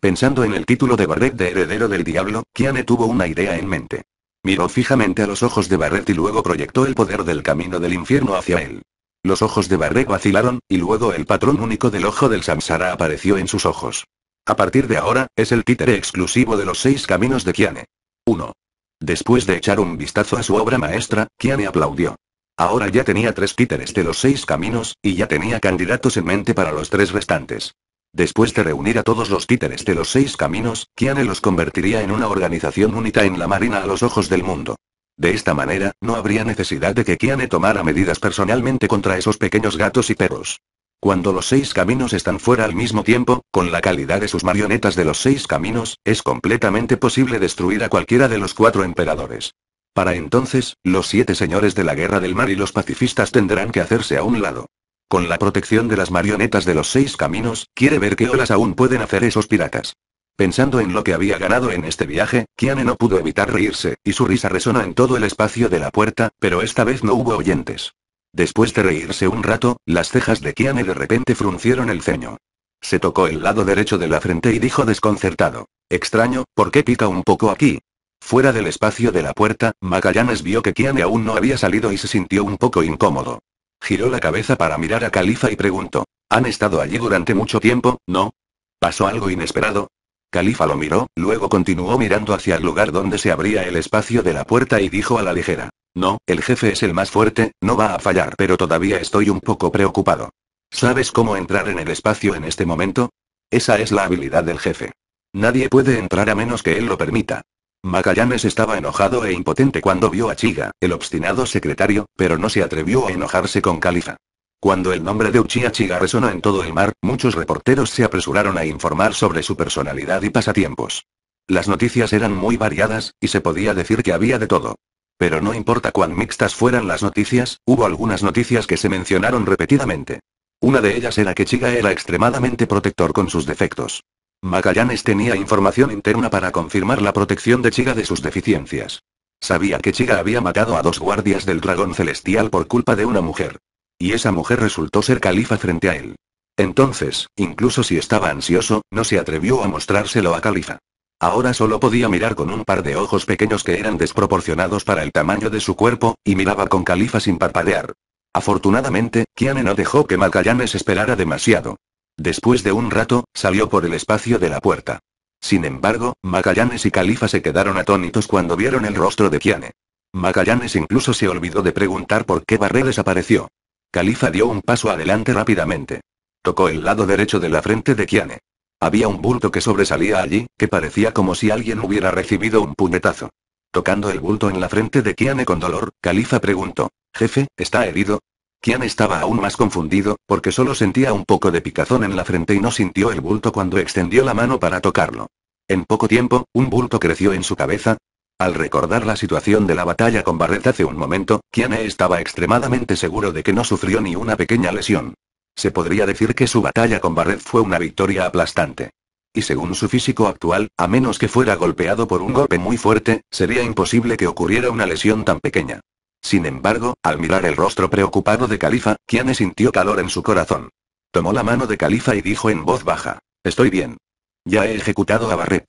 Pensando en el título de Barret de Heredero del Diablo, Kiane tuvo una idea en mente. Miró fijamente a los ojos de Barret y luego proyectó el poder del camino del infierno hacia él. Los ojos de Barret vacilaron, y luego el patrón único del ojo del Samsara apareció en sus ojos. A partir de ahora, es el títere exclusivo de los seis caminos de Kiane. 1. Después de echar un vistazo a su obra maestra, Kiane aplaudió. Ahora ya tenía tres títeres de los seis caminos, y ya tenía candidatos en mente para los tres restantes. Después de reunir a todos los títeres de los seis caminos, Kiane los convertiría en una organización única en la marina a los ojos del mundo. De esta manera, no habría necesidad de que Kiane tomara medidas personalmente contra esos pequeños gatos y perros. Cuando los seis caminos están fuera al mismo tiempo, con la calidad de sus marionetas de los seis caminos, es completamente posible destruir a cualquiera de los cuatro emperadores. Para entonces, los siete señores de la guerra del mar y los pacifistas tendrán que hacerse a un lado con la protección de las marionetas de los seis caminos, quiere ver qué olas aún pueden hacer esos piratas. Pensando en lo que había ganado en este viaje, Kiane no pudo evitar reírse, y su risa resonó en todo el espacio de la puerta, pero esta vez no hubo oyentes. Después de reírse un rato, las cejas de Kiane de repente fruncieron el ceño. Se tocó el lado derecho de la frente y dijo desconcertado. Extraño, ¿por qué pica un poco aquí? Fuera del espacio de la puerta, Magallanes vio que Kiane aún no había salido y se sintió un poco incómodo. Giró la cabeza para mirar a Califa y preguntó. ¿Han estado allí durante mucho tiempo, no? ¿Pasó algo inesperado? Califa lo miró, luego continuó mirando hacia el lugar donde se abría el espacio de la puerta y dijo a la ligera. No, el jefe es el más fuerte, no va a fallar, pero todavía estoy un poco preocupado. ¿Sabes cómo entrar en el espacio en este momento? Esa es la habilidad del jefe. Nadie puede entrar a menos que él lo permita. Macallanes estaba enojado e impotente cuando vio a Chiga, el obstinado secretario, pero no se atrevió a enojarse con Califa. Cuando el nombre de Uchiha Chiga resonó en todo el mar, muchos reporteros se apresuraron a informar sobre su personalidad y pasatiempos. Las noticias eran muy variadas, y se podía decir que había de todo. Pero no importa cuán mixtas fueran las noticias, hubo algunas noticias que se mencionaron repetidamente. Una de ellas era que Chiga era extremadamente protector con sus defectos. Magallanes tenía información interna para confirmar la protección de Chiga de sus deficiencias. Sabía que Chiga había matado a dos guardias del dragón celestial por culpa de una mujer. Y esa mujer resultó ser califa frente a él. Entonces, incluso si estaba ansioso, no se atrevió a mostrárselo a califa. Ahora solo podía mirar con un par de ojos pequeños que eran desproporcionados para el tamaño de su cuerpo, y miraba con califa sin parpadear. Afortunadamente, Kiane no dejó que Magallanes esperara demasiado. Después de un rato, salió por el espacio de la puerta. Sin embargo, Magallanes y Califa se quedaron atónitos cuando vieron el rostro de Kiane. Magallanes incluso se olvidó de preguntar por qué Barré desapareció. Califa dio un paso adelante rápidamente. Tocó el lado derecho de la frente de Kiane. Había un bulto que sobresalía allí, que parecía como si alguien hubiera recibido un puñetazo. Tocando el bulto en la frente de Kiane con dolor, Califa preguntó, Jefe, ¿está herido? Kian estaba aún más confundido, porque solo sentía un poco de picazón en la frente y no sintió el bulto cuando extendió la mano para tocarlo. En poco tiempo, un bulto creció en su cabeza. Al recordar la situación de la batalla con Barret hace un momento, Kian estaba extremadamente seguro de que no sufrió ni una pequeña lesión. Se podría decir que su batalla con Barret fue una victoria aplastante. Y según su físico actual, a menos que fuera golpeado por un golpe muy fuerte, sería imposible que ocurriera una lesión tan pequeña. Sin embargo, al mirar el rostro preocupado de Califa, Kiane sintió calor en su corazón. Tomó la mano de Califa y dijo en voz baja, Estoy bien. Ya he ejecutado a Barret.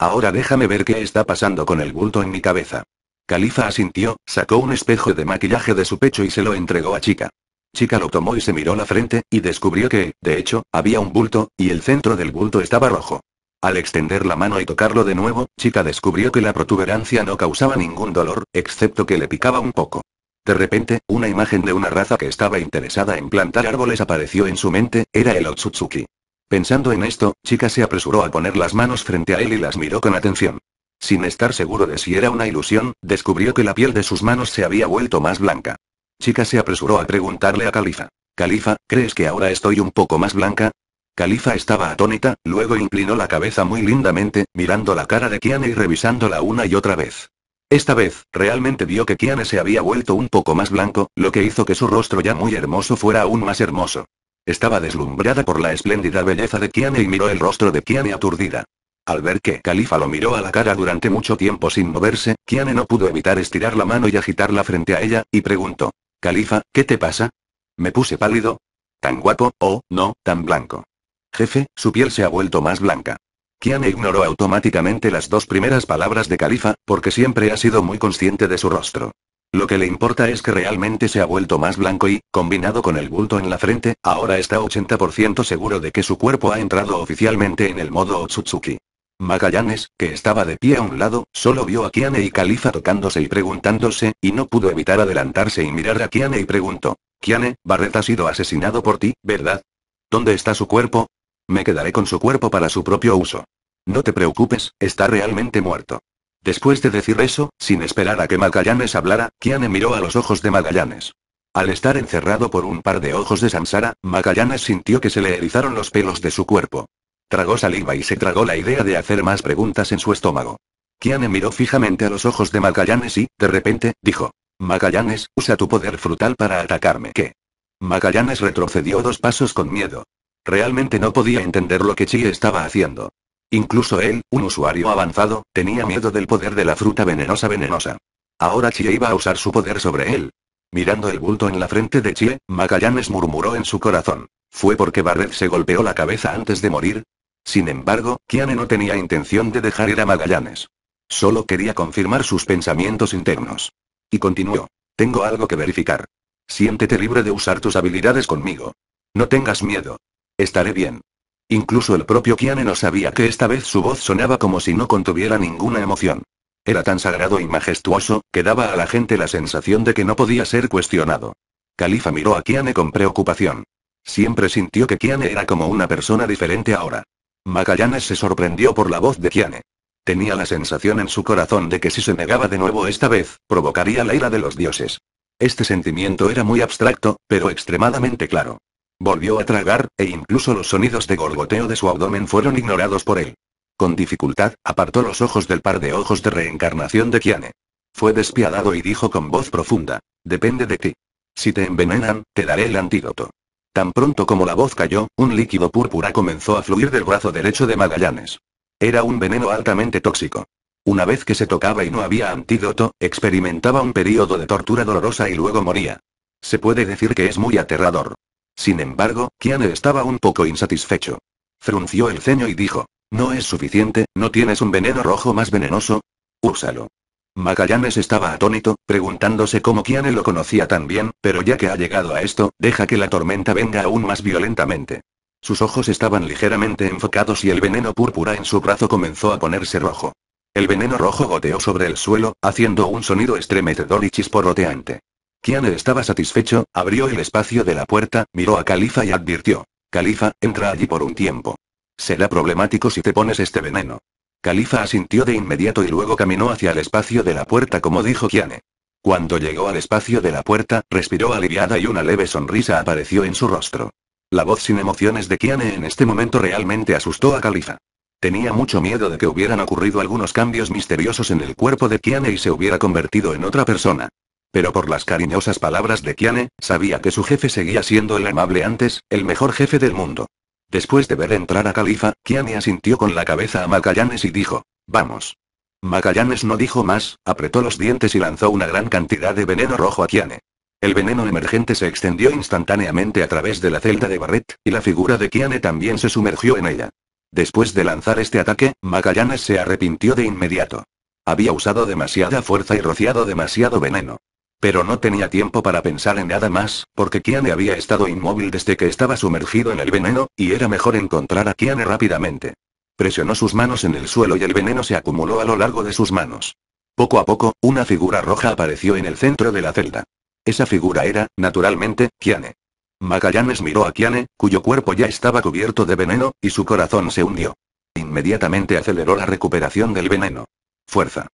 Ahora déjame ver qué está pasando con el bulto en mi cabeza. Califa asintió, sacó un espejo de maquillaje de su pecho y se lo entregó a Chica. Chica lo tomó y se miró la frente, y descubrió que, de hecho, había un bulto, y el centro del bulto estaba rojo. Al extender la mano y tocarlo de nuevo, Chica descubrió que la protuberancia no causaba ningún dolor, excepto que le picaba un poco. De repente, una imagen de una raza que estaba interesada en plantar árboles apareció en su mente, era el Otsutsuki. Pensando en esto, Chica se apresuró a poner las manos frente a él y las miró con atención. Sin estar seguro de si era una ilusión, descubrió que la piel de sus manos se había vuelto más blanca. Chica se apresuró a preguntarle a Califa. Califa, ¿crees que ahora estoy un poco más blanca? Califa estaba atónita, luego inclinó la cabeza muy lindamente, mirando la cara de Kiane y revisándola una y otra vez. Esta vez, realmente vio que Kiane se había vuelto un poco más blanco, lo que hizo que su rostro ya muy hermoso fuera aún más hermoso. Estaba deslumbrada por la espléndida belleza de Kiane y miró el rostro de Kiane aturdida. Al ver que Califa lo miró a la cara durante mucho tiempo sin moverse, Kiane no pudo evitar estirar la mano y agitarla frente a ella, y preguntó. Califa, ¿qué te pasa? Me puse pálido. Tan guapo, o no, tan blanco. Jefe, su piel se ha vuelto más blanca. Kiane ignoró automáticamente las dos primeras palabras de Califa, porque siempre ha sido muy consciente de su rostro. Lo que le importa es que realmente se ha vuelto más blanco y, combinado con el bulto en la frente, ahora está 80% seguro de que su cuerpo ha entrado oficialmente en el modo Otsutsuki. Magallanes, que estaba de pie a un lado, solo vio a Kiane y Califa tocándose y preguntándose, y no pudo evitar adelantarse y mirar a Kiane y preguntó, Kiane, Barret ha sido asesinado por ti, ¿verdad? ¿Dónde está su cuerpo? Me quedaré con su cuerpo para su propio uso. No te preocupes, está realmente muerto. Después de decir eso, sin esperar a que Magallanes hablara, Kiane miró a los ojos de Magallanes. Al estar encerrado por un par de ojos de Sansara, Magallanes sintió que se le erizaron los pelos de su cuerpo. Tragó saliva y se tragó la idea de hacer más preguntas en su estómago. Kiane miró fijamente a los ojos de Magallanes y, de repente, dijo. Magallanes, usa tu poder frutal para atacarme. ¿Qué? Magallanes retrocedió dos pasos con miedo. Realmente no podía entender lo que Chie estaba haciendo. Incluso él, un usuario avanzado, tenía miedo del poder de la fruta venenosa venenosa. Ahora Chie iba a usar su poder sobre él. Mirando el bulto en la frente de Chie, Magallanes murmuró en su corazón. ¿Fue porque Barret se golpeó la cabeza antes de morir? Sin embargo, Kiane no tenía intención de dejar ir a Magallanes. Solo quería confirmar sus pensamientos internos. Y continuó. Tengo algo que verificar. Siéntete libre de usar tus habilidades conmigo. No tengas miedo, Estaré bien. Incluso el propio Kiane no sabía que esta vez su voz sonaba como si no contuviera ninguna emoción. Era tan sagrado y majestuoso, que daba a la gente la sensación de que no podía ser cuestionado. Califa miró a Kiane con preocupación. Siempre sintió que Kiane era como una persona diferente ahora. Magallanes se sorprendió por la voz de Kiane. Tenía la sensación en su corazón de que si se negaba de nuevo esta vez, provocaría la ira de los dioses. Este sentimiento era muy abstracto, pero extremadamente claro. Volvió a tragar, e incluso los sonidos de gorgoteo de su abdomen fueron ignorados por él. Con dificultad, apartó los ojos del par de ojos de reencarnación de Kiane. Fue despiadado y dijo con voz profunda, depende de ti. Si te envenenan, te daré el antídoto. Tan pronto como la voz cayó, un líquido púrpura comenzó a fluir del brazo derecho de Magallanes. Era un veneno altamente tóxico. Una vez que se tocaba y no había antídoto, experimentaba un período de tortura dolorosa y luego moría. Se puede decir que es muy aterrador. Sin embargo, Kiane estaba un poco insatisfecho. Frunció el ceño y dijo, no es suficiente, ¿no tienes un veneno rojo más venenoso? Úsalo. Magallanes estaba atónito, preguntándose cómo Kiane lo conocía tan bien, pero ya que ha llegado a esto, deja que la tormenta venga aún más violentamente. Sus ojos estaban ligeramente enfocados y el veneno púrpura en su brazo comenzó a ponerse rojo. El veneno rojo goteó sobre el suelo, haciendo un sonido estremecedor y chisporroteante. Kiane estaba satisfecho, abrió el espacio de la puerta, miró a Califa y advirtió. Califa, entra allí por un tiempo. Será problemático si te pones este veneno. Califa asintió de inmediato y luego caminó hacia el espacio de la puerta como dijo Kiane. Cuando llegó al espacio de la puerta, respiró aliviada y una leve sonrisa apareció en su rostro. La voz sin emociones de Kiane en este momento realmente asustó a Califa. Tenía mucho miedo de que hubieran ocurrido algunos cambios misteriosos en el cuerpo de Kiane y se hubiera convertido en otra persona. Pero por las cariñosas palabras de Kiane, sabía que su jefe seguía siendo el amable antes, el mejor jefe del mundo. Después de ver entrar a Califa, Kiane asintió con la cabeza a Magallanes y dijo, vamos. Magallanes no dijo más, apretó los dientes y lanzó una gran cantidad de veneno rojo a Kiane. El veneno emergente se extendió instantáneamente a través de la celda de Barret, y la figura de Kiane también se sumergió en ella. Después de lanzar este ataque, Magallanes se arrepintió de inmediato. Había usado demasiada fuerza y rociado demasiado veneno. Pero no tenía tiempo para pensar en nada más, porque Kiane había estado inmóvil desde que estaba sumergido en el veneno, y era mejor encontrar a Kiane rápidamente. Presionó sus manos en el suelo y el veneno se acumuló a lo largo de sus manos. Poco a poco, una figura roja apareció en el centro de la celda. Esa figura era, naturalmente, Kiane. Magallanes miró a Kiane, cuyo cuerpo ya estaba cubierto de veneno, y su corazón se hundió. Inmediatamente aceleró la recuperación del veneno. Fuerza.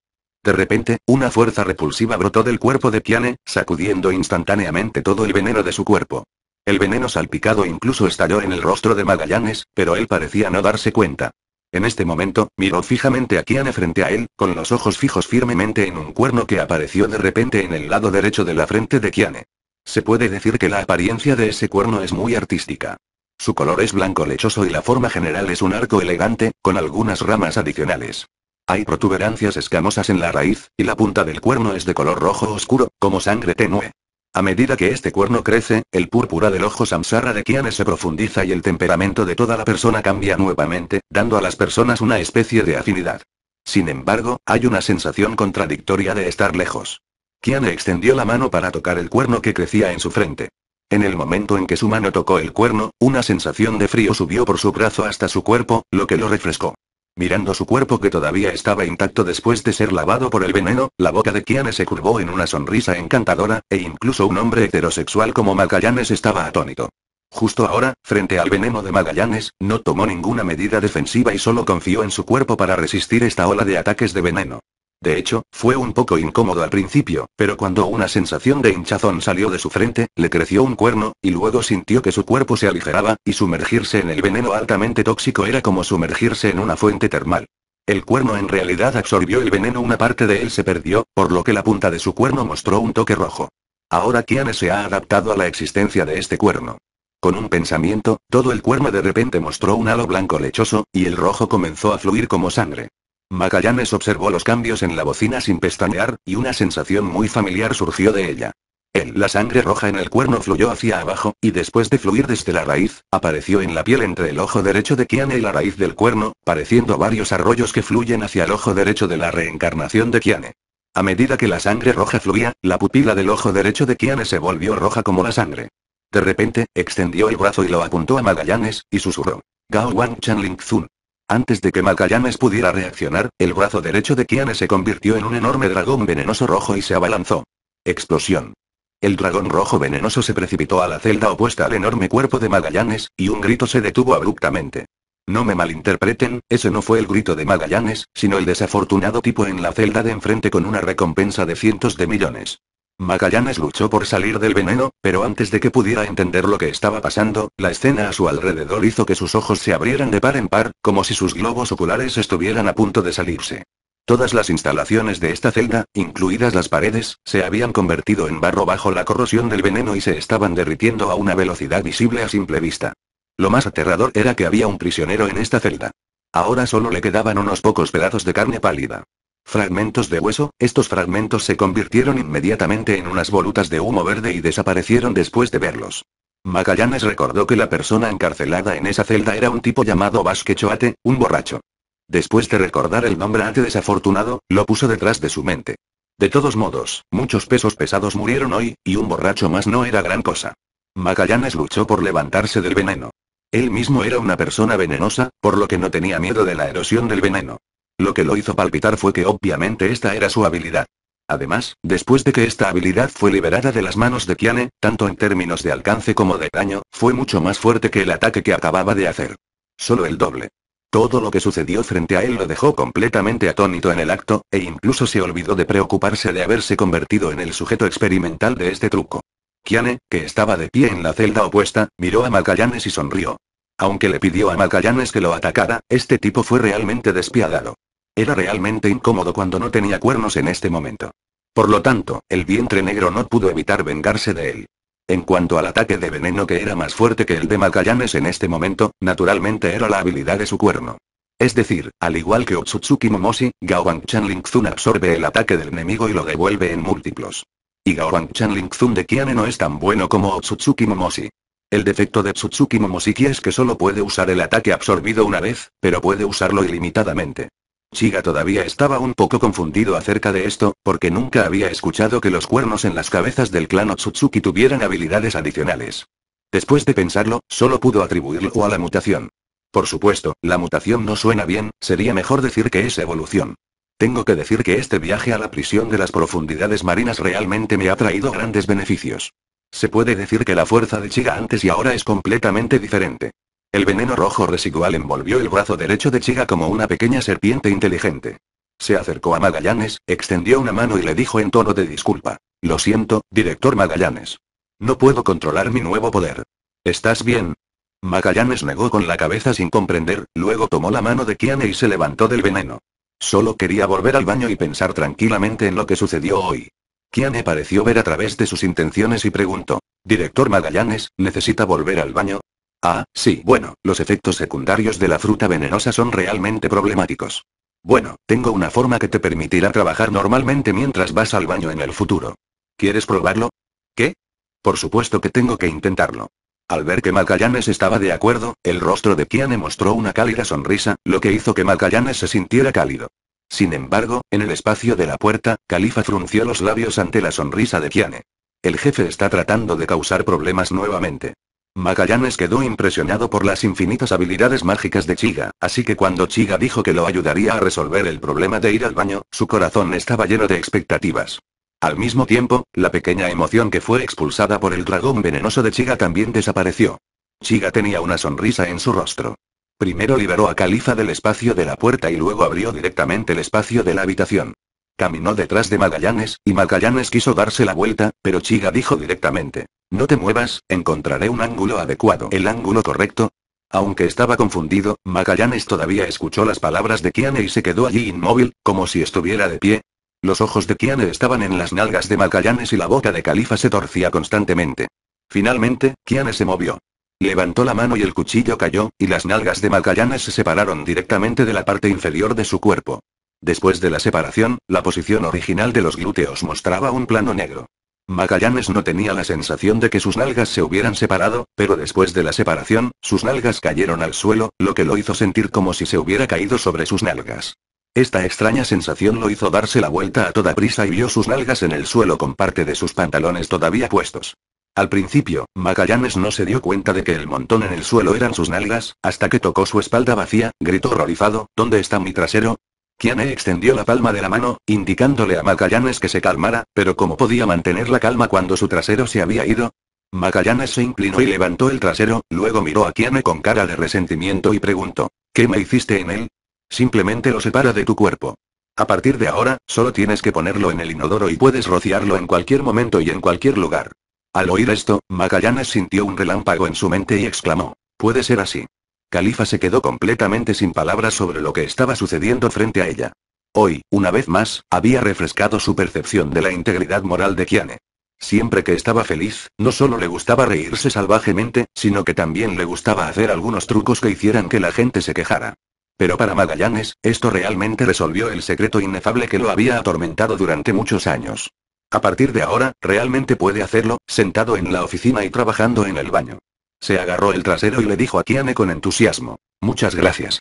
De repente, una fuerza repulsiva brotó del cuerpo de Kiane, sacudiendo instantáneamente todo el veneno de su cuerpo. El veneno salpicado incluso estalló en el rostro de Magallanes, pero él parecía no darse cuenta. En este momento, miró fijamente a Kiane frente a él, con los ojos fijos firmemente en un cuerno que apareció de repente en el lado derecho de la frente de Kiane. Se puede decir que la apariencia de ese cuerno es muy artística. Su color es blanco lechoso y la forma general es un arco elegante, con algunas ramas adicionales. Hay protuberancias escamosas en la raíz, y la punta del cuerno es de color rojo oscuro, como sangre tenue. A medida que este cuerno crece, el púrpura del ojo samsara de Kiane se profundiza y el temperamento de toda la persona cambia nuevamente, dando a las personas una especie de afinidad. Sin embargo, hay una sensación contradictoria de estar lejos. Kiane extendió la mano para tocar el cuerno que crecía en su frente. En el momento en que su mano tocó el cuerno, una sensación de frío subió por su brazo hasta su cuerpo, lo que lo refrescó. Mirando su cuerpo que todavía estaba intacto después de ser lavado por el veneno, la boca de Kiane se curvó en una sonrisa encantadora, e incluso un hombre heterosexual como Magallanes estaba atónito. Justo ahora, frente al veneno de Magallanes, no tomó ninguna medida defensiva y solo confió en su cuerpo para resistir esta ola de ataques de veneno. De hecho, fue un poco incómodo al principio, pero cuando una sensación de hinchazón salió de su frente, le creció un cuerno, y luego sintió que su cuerpo se aligeraba, y sumergirse en el veneno altamente tóxico era como sumergirse en una fuente termal. El cuerno en realidad absorbió el veneno, una parte de él se perdió, por lo que la punta de su cuerno mostró un toque rojo. Ahora Kiane se ha adaptado a la existencia de este cuerno. Con un pensamiento, todo el cuerno de repente mostró un halo blanco lechoso, y el rojo comenzó a fluir como sangre. Magallanes observó los cambios en la bocina sin pestañear, y una sensación muy familiar surgió de ella. El, la sangre roja en el cuerno fluyó hacia abajo, y después de fluir desde la raíz, apareció en la piel entre el ojo derecho de Kiane y la raíz del cuerno, pareciendo varios arroyos que fluyen hacia el ojo derecho de la reencarnación de Kiane. A medida que la sangre roja fluía, la pupila del ojo derecho de Kiane se volvió roja como la sangre. De repente, extendió el brazo y lo apuntó a Magallanes, y susurró. Gao Wang Chan Ling Zun. Antes de que Magallanes pudiera reaccionar, el brazo derecho de Kiane se convirtió en un enorme dragón venenoso rojo y se abalanzó. Explosión. El dragón rojo venenoso se precipitó a la celda opuesta al enorme cuerpo de Magallanes, y un grito se detuvo abruptamente. No me malinterpreten, ese no fue el grito de Magallanes, sino el desafortunado tipo en la celda de enfrente con una recompensa de cientos de millones. Magallanes luchó por salir del veneno, pero antes de que pudiera entender lo que estaba pasando, la escena a su alrededor hizo que sus ojos se abrieran de par en par, como si sus globos oculares estuvieran a punto de salirse. Todas las instalaciones de esta celda, incluidas las paredes, se habían convertido en barro bajo la corrosión del veneno y se estaban derritiendo a una velocidad visible a simple vista. Lo más aterrador era que había un prisionero en esta celda. Ahora solo le quedaban unos pocos pedazos de carne pálida. Fragmentos de hueso, estos fragmentos se convirtieron inmediatamente en unas volutas de humo verde y desaparecieron después de verlos. Magallanes recordó que la persona encarcelada en esa celda era un tipo llamado Basquechoate, un borracho. Después de recordar el nombre ante este desafortunado, lo puso detrás de su mente. De todos modos, muchos pesos pesados murieron hoy, y un borracho más no era gran cosa. Magallanes luchó por levantarse del veneno. Él mismo era una persona venenosa, por lo que no tenía miedo de la erosión del veneno. Lo que lo hizo palpitar fue que obviamente esta era su habilidad. Además, después de que esta habilidad fue liberada de las manos de Kiane, tanto en términos de alcance como de daño, fue mucho más fuerte que el ataque que acababa de hacer. Solo el doble. Todo lo que sucedió frente a él lo dejó completamente atónito en el acto, e incluso se olvidó de preocuparse de haberse convertido en el sujeto experimental de este truco. Kiane, que estaba de pie en la celda opuesta, miró a Macallanes y sonrió. Aunque le pidió a Macallanes que lo atacara, este tipo fue realmente despiadado. Era realmente incómodo cuando no tenía cuernos en este momento. Por lo tanto, el vientre negro no pudo evitar vengarse de él. En cuanto al ataque de veneno que era más fuerte que el de Magallanes en este momento, naturalmente era la habilidad de su cuerno. Es decir, al igual que Otsutsuki Momoshi, Gaowang Chanlingzun absorbe el ataque del enemigo y lo devuelve en múltiplos. Y Gaoban Chanlingzun de Kiane no es tan bueno como Otsutsuki Momoshi. El defecto de Otsutsuki Momoshi es que solo puede usar el ataque absorbido una vez, pero puede usarlo ilimitadamente. Chiga todavía estaba un poco confundido acerca de esto, porque nunca había escuchado que los cuernos en las cabezas del clan Otsutsuki tuvieran habilidades adicionales. Después de pensarlo, solo pudo atribuirlo a la mutación. Por supuesto, la mutación no suena bien, sería mejor decir que es evolución. Tengo que decir que este viaje a la prisión de las profundidades marinas realmente me ha traído grandes beneficios. Se puede decir que la fuerza de Chiga antes y ahora es completamente diferente. El veneno rojo residual envolvió el brazo derecho de Chiga como una pequeña serpiente inteligente. Se acercó a Magallanes, extendió una mano y le dijo en tono de disculpa. Lo siento, director Magallanes. No puedo controlar mi nuevo poder. ¿Estás bien? Magallanes negó con la cabeza sin comprender, luego tomó la mano de Kiane y se levantó del veneno. Solo quería volver al baño y pensar tranquilamente en lo que sucedió hoy. Kiane pareció ver a través de sus intenciones y preguntó. Director Magallanes, ¿necesita volver al baño? Ah, sí, bueno, los efectos secundarios de la fruta venenosa son realmente problemáticos. Bueno, tengo una forma que te permitirá trabajar normalmente mientras vas al baño en el futuro. ¿Quieres probarlo? ¿Qué? Por supuesto que tengo que intentarlo. Al ver que Magallanes estaba de acuerdo, el rostro de Kiane mostró una cálida sonrisa, lo que hizo que Magallanes se sintiera cálido. Sin embargo, en el espacio de la puerta, Califa frunció los labios ante la sonrisa de Kiane. El jefe está tratando de causar problemas nuevamente. Magallanes quedó impresionado por las infinitas habilidades mágicas de Chiga, así que cuando Chiga dijo que lo ayudaría a resolver el problema de ir al baño, su corazón estaba lleno de expectativas. Al mismo tiempo, la pequeña emoción que fue expulsada por el dragón venenoso de Chiga también desapareció. Chiga tenía una sonrisa en su rostro. Primero liberó a Califa del espacio de la puerta y luego abrió directamente el espacio de la habitación. Caminó detrás de Magallanes, y Magallanes quiso darse la vuelta, pero Chiga dijo directamente. No te muevas, encontraré un ángulo adecuado. El ángulo correcto, aunque estaba confundido, Magallanes todavía escuchó las palabras de Kiane y se quedó allí inmóvil, como si estuviera de pie. Los ojos de Kiane estaban en las nalgas de Magallanes y la boca de Califa se torcía constantemente. Finalmente, Kiane se movió. Levantó la mano y el cuchillo cayó, y las nalgas de Magallanes se separaron directamente de la parte inferior de su cuerpo. Después de la separación, la posición original de los glúteos mostraba un plano negro. Magallanes no tenía la sensación de que sus nalgas se hubieran separado, pero después de la separación, sus nalgas cayeron al suelo, lo que lo hizo sentir como si se hubiera caído sobre sus nalgas. Esta extraña sensación lo hizo darse la vuelta a toda prisa y vio sus nalgas en el suelo con parte de sus pantalones todavía puestos. Al principio, Magallanes no se dio cuenta de que el montón en el suelo eran sus nalgas, hasta que tocó su espalda vacía, gritó horrorizado, ¿dónde está mi trasero? Kiane extendió la palma de la mano, indicándole a Magallanes que se calmara, pero ¿cómo podía mantener la calma cuando su trasero se había ido? Magallanes se inclinó y levantó el trasero, luego miró a Kiane con cara de resentimiento y preguntó, ¿qué me hiciste en él? Simplemente lo separa de tu cuerpo. A partir de ahora, solo tienes que ponerlo en el inodoro y puedes rociarlo en cualquier momento y en cualquier lugar. Al oír esto, Magallanes sintió un relámpago en su mente y exclamó, puede ser así. Califa se quedó completamente sin palabras sobre lo que estaba sucediendo frente a ella. Hoy, una vez más, había refrescado su percepción de la integridad moral de Kiane. Siempre que estaba feliz, no solo le gustaba reírse salvajemente, sino que también le gustaba hacer algunos trucos que hicieran que la gente se quejara. Pero para Magallanes, esto realmente resolvió el secreto inefable que lo había atormentado durante muchos años. A partir de ahora, realmente puede hacerlo, sentado en la oficina y trabajando en el baño. Se agarró el trasero y le dijo a Kiane con entusiasmo. Muchas gracias.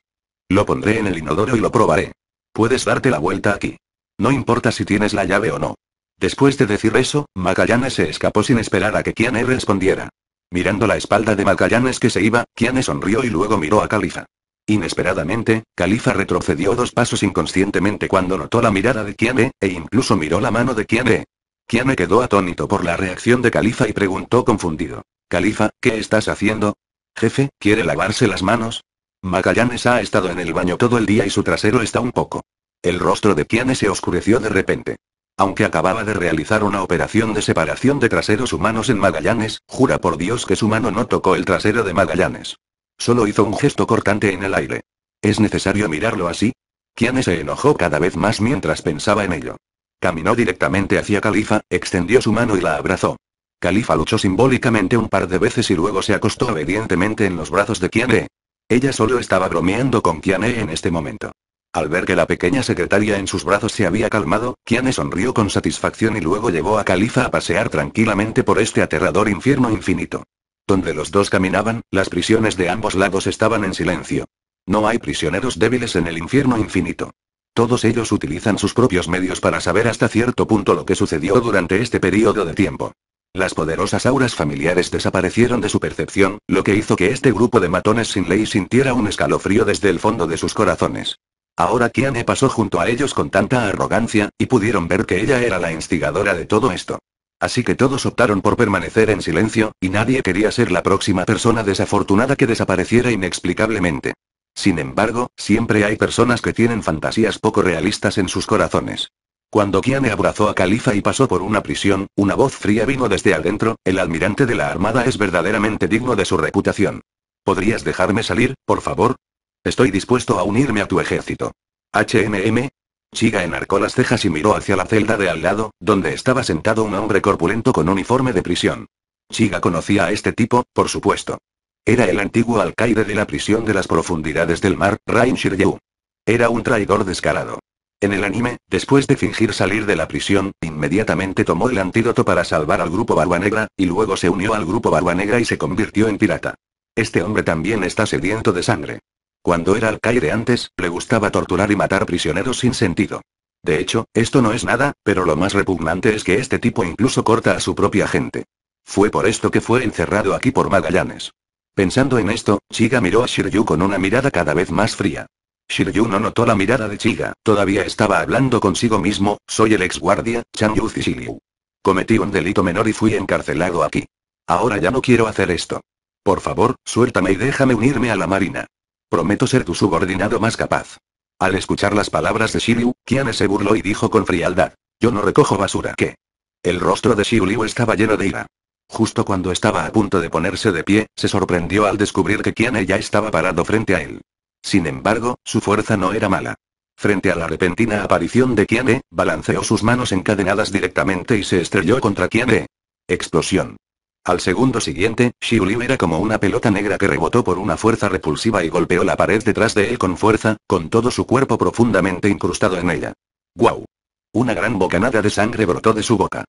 Lo pondré en el inodoro y lo probaré. Puedes darte la vuelta aquí. No importa si tienes la llave o no. Después de decir eso, Magallanes se escapó sin esperar a que Kiane respondiera. Mirando la espalda de Magallanes que se iba, Kiane sonrió y luego miró a Califa. Inesperadamente, Califa retrocedió dos pasos inconscientemente cuando notó la mirada de Kiane, e incluso miró la mano de Kiane. Kiane quedó atónito por la reacción de Califa y preguntó confundido. Califa, ¿qué estás haciendo? Jefe, ¿quiere lavarse las manos? Magallanes ha estado en el baño todo el día y su trasero está un poco. El rostro de Kiane se oscureció de repente. Aunque acababa de realizar una operación de separación de traseros humanos en Magallanes, jura por Dios que su mano no tocó el trasero de Magallanes. Solo hizo un gesto cortante en el aire. ¿Es necesario mirarlo así? Kiane se enojó cada vez más mientras pensaba en ello. Caminó directamente hacia Califa, extendió su mano y la abrazó. Califa luchó simbólicamente un par de veces y luego se acostó obedientemente en los brazos de Kiane. Ella solo estaba bromeando con Kiane en este momento. Al ver que la pequeña secretaria en sus brazos se había calmado, Kiane sonrió con satisfacción y luego llevó a Califa a pasear tranquilamente por este aterrador infierno infinito. Donde los dos caminaban, las prisiones de ambos lados estaban en silencio. No hay prisioneros débiles en el infierno infinito. Todos ellos utilizan sus propios medios para saber hasta cierto punto lo que sucedió durante este periodo de tiempo. Las poderosas auras familiares desaparecieron de su percepción, lo que hizo que este grupo de matones sin ley sintiera un escalofrío desde el fondo de sus corazones. Ahora Kiane pasó junto a ellos con tanta arrogancia, y pudieron ver que ella era la instigadora de todo esto. Así que todos optaron por permanecer en silencio, y nadie quería ser la próxima persona desafortunada que desapareciera inexplicablemente. Sin embargo, siempre hay personas que tienen fantasías poco realistas en sus corazones. Cuando Kiane abrazó a Khalifa y pasó por una prisión, una voz fría vino desde adentro, el almirante de la Armada es verdaderamente digno de su reputación. ¿Podrías dejarme salir, por favor? Estoy dispuesto a unirme a tu ejército. HMM, Chiga enarcó las cejas y miró hacia la celda de al lado, donde estaba sentado un hombre corpulento con uniforme de prisión. Chiga conocía a este tipo, por supuesto. Era el antiguo alcaide de la prisión de las profundidades del mar, Rain Shiryu. Era un traidor descarado. En el anime, después de fingir salir de la prisión, inmediatamente tomó el antídoto para salvar al grupo Barba Negra, y luego se unió al grupo Barba Negra y se convirtió en pirata. Este hombre también está sediento de sangre. Cuando era alcaide antes, le gustaba torturar y matar prisioneros sin sentido. De hecho, esto no es nada, pero lo más repugnante es que este tipo incluso corta a su propia gente. Fue por esto que fue encerrado aquí por Magallanes. Pensando en esto, Chiga miró a Shiryu con una mirada cada vez más fría. Shiryu no notó la mirada de Chiga, todavía estaba hablando consigo mismo, soy el ex guardia, Chan Yuzi Shiryu. Cometí un delito menor y fui encarcelado aquí. Ahora ya no quiero hacer esto. Por favor, suéltame y déjame unirme a la marina. Prometo ser tu subordinado más capaz. Al escuchar las palabras de Shiryu, Kiane se burló y dijo con frialdad. Yo no recojo basura. ¿Qué? El rostro de Shiryu estaba lleno de ira. Justo cuando estaba a punto de ponerse de pie, se sorprendió al descubrir que Kiane ya estaba parado frente a él. Sin embargo, su fuerza no era mala. Frente a la repentina aparición de Kiane, balanceó sus manos encadenadas directamente y se estrelló contra Kiane. Explosión. Al segundo siguiente, Liu era como una pelota negra que rebotó por una fuerza repulsiva y golpeó la pared detrás de él con fuerza, con todo su cuerpo profundamente incrustado en ella. ¡Guau! Una gran bocanada de sangre brotó de su boca.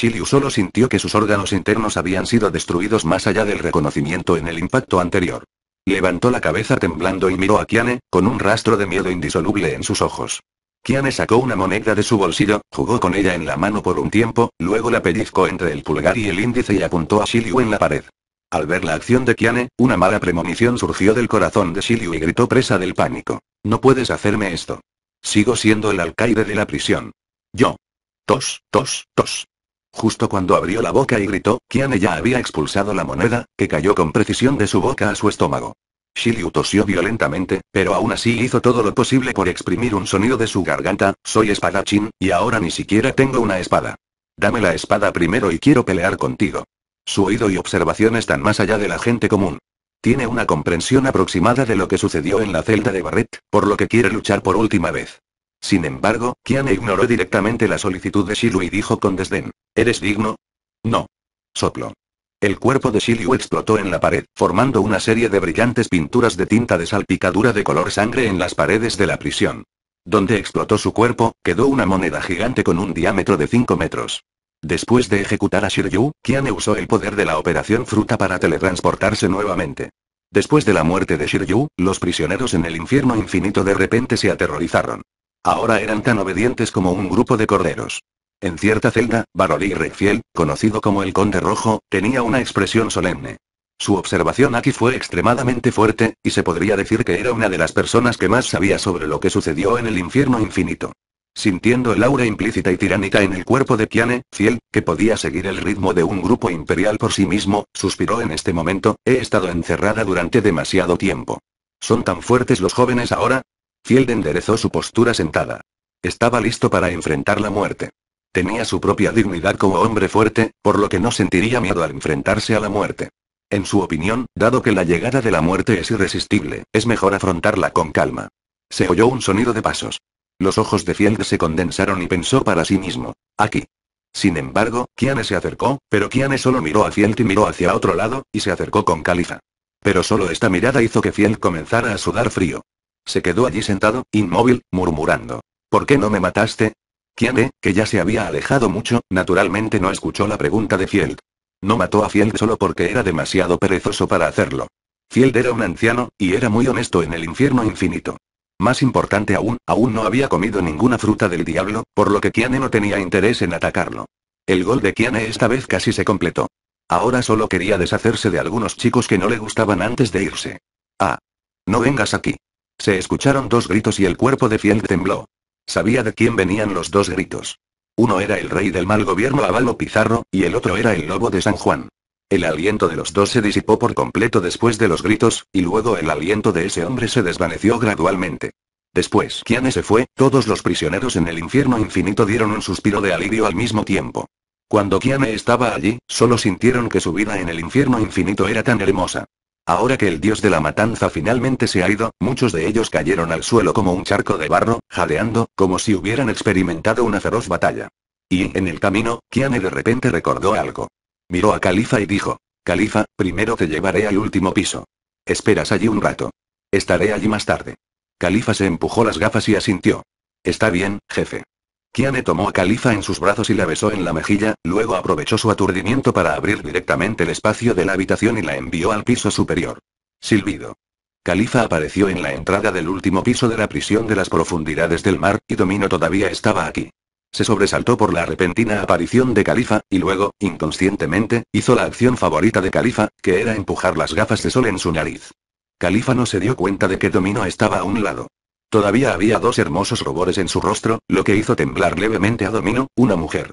Liu solo sintió que sus órganos internos habían sido destruidos más allá del reconocimiento en el impacto anterior. Levantó la cabeza temblando y miró a Kiane, con un rastro de miedo indisoluble en sus ojos. Kiane sacó una moneda de su bolsillo, jugó con ella en la mano por un tiempo, luego la pellizcó entre el pulgar y el índice y apuntó a Shiliu en la pared. Al ver la acción de Kiane, una mala premonición surgió del corazón de Shiliu y gritó presa del pánico. No puedes hacerme esto. Sigo siendo el alcaide de la prisión. Yo. Tos, tos, tos. Justo cuando abrió la boca y gritó, Kiane ya había expulsado la moneda, que cayó con precisión de su boca a su estómago. Shiliu tosió violentamente, pero aún así hizo todo lo posible por exprimir un sonido de su garganta, soy espadachín, y ahora ni siquiera tengo una espada. Dame la espada primero y quiero pelear contigo. Su oído y observación están más allá de la gente común. Tiene una comprensión aproximada de lo que sucedió en la celda de Barret, por lo que quiere luchar por última vez. Sin embargo, Kian ignoró directamente la solicitud de Shiryu y dijo con desdén. ¿Eres digno? No. Soplo. El cuerpo de Shiryu explotó en la pared, formando una serie de brillantes pinturas de tinta de salpicadura de color sangre en las paredes de la prisión. Donde explotó su cuerpo, quedó una moneda gigante con un diámetro de 5 metros. Después de ejecutar a Shiryu, Kiane usó el poder de la operación fruta para teletransportarse nuevamente. Después de la muerte de Shiryu, los prisioneros en el infierno infinito de repente se aterrorizaron. Ahora eran tan obedientes como un grupo de corderos. En cierta celda, Barolí Redfield, conocido como el Conde Rojo, tenía una expresión solemne. Su observación aquí fue extremadamente fuerte, y se podría decir que era una de las personas que más sabía sobre lo que sucedió en el infierno infinito. Sintiendo el aura implícita y tiránica en el cuerpo de Piane Fiel, que podía seguir el ritmo de un grupo imperial por sí mismo, suspiró en este momento, he estado encerrada durante demasiado tiempo. ¿Son tan fuertes los jóvenes ahora? Field enderezó su postura sentada. Estaba listo para enfrentar la muerte. Tenía su propia dignidad como hombre fuerte, por lo que no sentiría miedo al enfrentarse a la muerte. En su opinión, dado que la llegada de la muerte es irresistible, es mejor afrontarla con calma. Se oyó un sonido de pasos. Los ojos de Field se condensaron y pensó para sí mismo. Aquí. Sin embargo, Kiane se acercó, pero Kiane solo miró a Field y miró hacia otro lado, y se acercó con Caliza. Pero solo esta mirada hizo que Field comenzara a sudar frío. Se quedó allí sentado, inmóvil, murmurando. ¿Por qué no me mataste? Kiane, que ya se había alejado mucho, naturalmente no escuchó la pregunta de Field. No mató a Field solo porque era demasiado perezoso para hacerlo. Field era un anciano, y era muy honesto en el infierno infinito. Más importante aún, aún no había comido ninguna fruta del diablo, por lo que Kiane no tenía interés en atacarlo. El gol de Kiane esta vez casi se completó. Ahora solo quería deshacerse de algunos chicos que no le gustaban antes de irse. Ah. No vengas aquí. Se escucharon dos gritos y el cuerpo de Fiel tembló. Sabía de quién venían los dos gritos. Uno era el rey del mal gobierno Avalo Pizarro, y el otro era el lobo de San Juan. El aliento de los dos se disipó por completo después de los gritos, y luego el aliento de ese hombre se desvaneció gradualmente. Después Kiane se fue, todos los prisioneros en el infierno infinito dieron un suspiro de alivio al mismo tiempo. Cuando Kiane estaba allí, solo sintieron que su vida en el infierno infinito era tan hermosa. Ahora que el dios de la matanza finalmente se ha ido, muchos de ellos cayeron al suelo como un charco de barro, jadeando, como si hubieran experimentado una feroz batalla. Y, en el camino, Kiane de repente recordó algo. Miró a Califa y dijo, Califa, primero te llevaré al último piso. Esperas allí un rato. Estaré allí más tarde. Califa se empujó las gafas y asintió. Está bien, jefe. Kiane tomó a Califa en sus brazos y la besó en la mejilla, luego aprovechó su aturdimiento para abrir directamente el espacio de la habitación y la envió al piso superior. Silbido. Califa apareció en la entrada del último piso de la prisión de las profundidades del mar, y Domino todavía estaba aquí. Se sobresaltó por la repentina aparición de Califa, y luego, inconscientemente, hizo la acción favorita de Califa, que era empujar las gafas de sol en su nariz. Califa no se dio cuenta de que Domino estaba a un lado. Todavía había dos hermosos rubores en su rostro, lo que hizo temblar levemente a Domino, una mujer.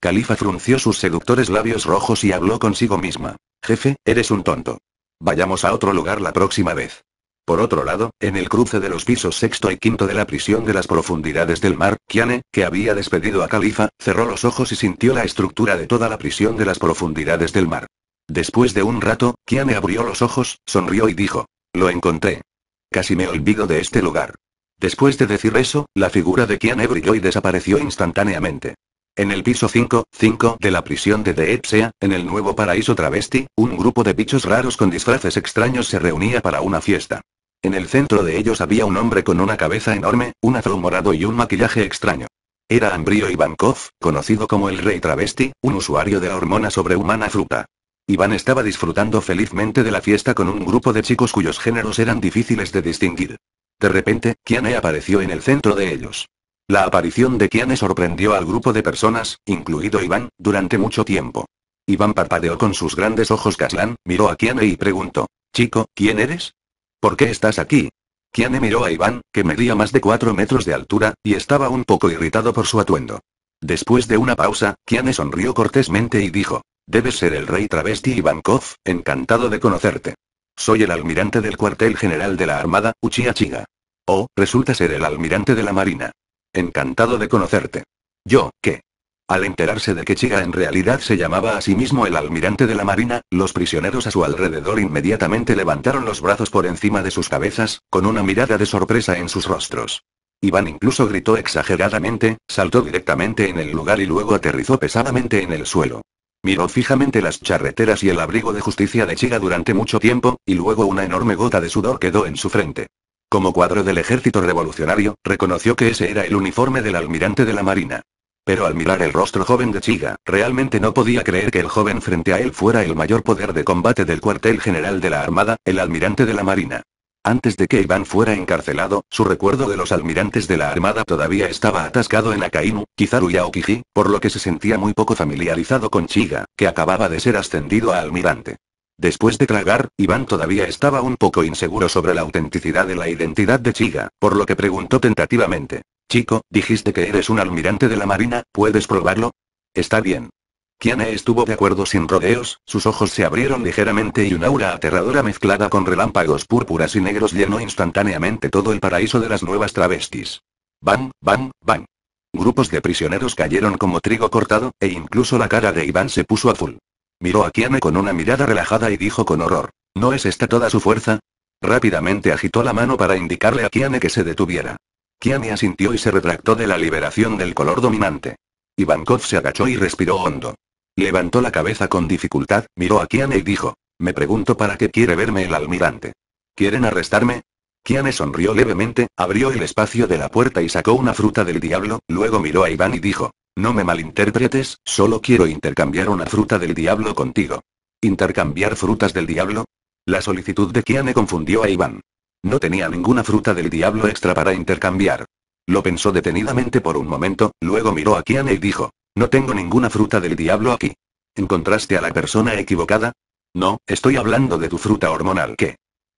Califa frunció sus seductores labios rojos y habló consigo misma. Jefe, eres un tonto. Vayamos a otro lugar la próxima vez. Por otro lado, en el cruce de los pisos sexto y quinto de la prisión de las profundidades del mar, Kiane, que había despedido a Califa, cerró los ojos y sintió la estructura de toda la prisión de las profundidades del mar. Después de un rato, Kiane abrió los ojos, sonrió y dijo. Lo encontré. Casi me olvido de este lugar. Después de decir eso, la figura de Kian brilló y desapareció instantáneamente. En el piso 5, 5 de la prisión de Epsea, en el nuevo paraíso travesti, un grupo de bichos raros con disfraces extraños se reunía para una fiesta. En el centro de ellos había un hombre con una cabeza enorme, un afro morado y un maquillaje extraño. Era Ambrio Ivankov, conocido como el rey travesti, un usuario de la hormona sobrehumana fruta. Iván estaba disfrutando felizmente de la fiesta con un grupo de chicos cuyos géneros eran difíciles de distinguir. De repente, Kiane apareció en el centro de ellos. La aparición de Kiane sorprendió al grupo de personas, incluido Iván, durante mucho tiempo. Iván parpadeó con sus grandes ojos Caslan, miró a Kiane y preguntó, Chico, ¿quién eres? ¿Por qué estás aquí? Kiane miró a Iván, que medía más de cuatro metros de altura, y estaba un poco irritado por su atuendo. Después de una pausa, Kiane sonrió cortésmente y dijo, Debes ser el rey travesti Ivankov, encantado de conocerte. Soy el almirante del cuartel general de la Armada, Uchiha Chiga. Oh, resulta ser el almirante de la Marina. Encantado de conocerte. Yo, ¿qué? Al enterarse de que Chiga en realidad se llamaba a sí mismo el almirante de la Marina, los prisioneros a su alrededor inmediatamente levantaron los brazos por encima de sus cabezas, con una mirada de sorpresa en sus rostros. Iván incluso gritó exageradamente, saltó directamente en el lugar y luego aterrizó pesadamente en el suelo. Miró fijamente las charreteras y el abrigo de justicia de Chiga durante mucho tiempo, y luego una enorme gota de sudor quedó en su frente. Como cuadro del ejército revolucionario, reconoció que ese era el uniforme del almirante de la Marina. Pero al mirar el rostro joven de Chiga, realmente no podía creer que el joven frente a él fuera el mayor poder de combate del cuartel general de la Armada, el almirante de la Marina. Antes de que Iván fuera encarcelado, su recuerdo de los almirantes de la Armada todavía estaba atascado en Akainu, Kizaru y Kiji, por lo que se sentía muy poco familiarizado con Chiga, que acababa de ser ascendido a almirante. Después de tragar, Iván todavía estaba un poco inseguro sobre la autenticidad de la identidad de Chiga, por lo que preguntó tentativamente. Chico, dijiste que eres un almirante de la Marina, ¿puedes probarlo? Está bien. Kiane estuvo de acuerdo sin rodeos, sus ojos se abrieron ligeramente y una aura aterradora mezclada con relámpagos púrpuras y negros llenó instantáneamente todo el paraíso de las nuevas travestis. Bam, bam, bam. Grupos de prisioneros cayeron como trigo cortado, e incluso la cara de Iván se puso azul. Miró a Kiane con una mirada relajada y dijo con horror, ¿no es esta toda su fuerza? Rápidamente agitó la mano para indicarle a Kiane que se detuviera. Kiane asintió y se retractó de la liberación del color dominante. Ivankov se agachó y respiró hondo. Levantó la cabeza con dificultad, miró a Kiane y dijo, me pregunto para qué quiere verme el almirante. ¿Quieren arrestarme? Kiane sonrió levemente, abrió el espacio de la puerta y sacó una fruta del diablo, luego miró a Iván y dijo, no me malinterpretes, solo quiero intercambiar una fruta del diablo contigo. ¿Intercambiar frutas del diablo? La solicitud de Kiane confundió a Iván. No tenía ninguna fruta del diablo extra para intercambiar. Lo pensó detenidamente por un momento, luego miró a Kiane y dijo, no tengo ninguna fruta del diablo aquí. ¿Encontraste a la persona equivocada? No, estoy hablando de tu fruta hormonal ¿Qué?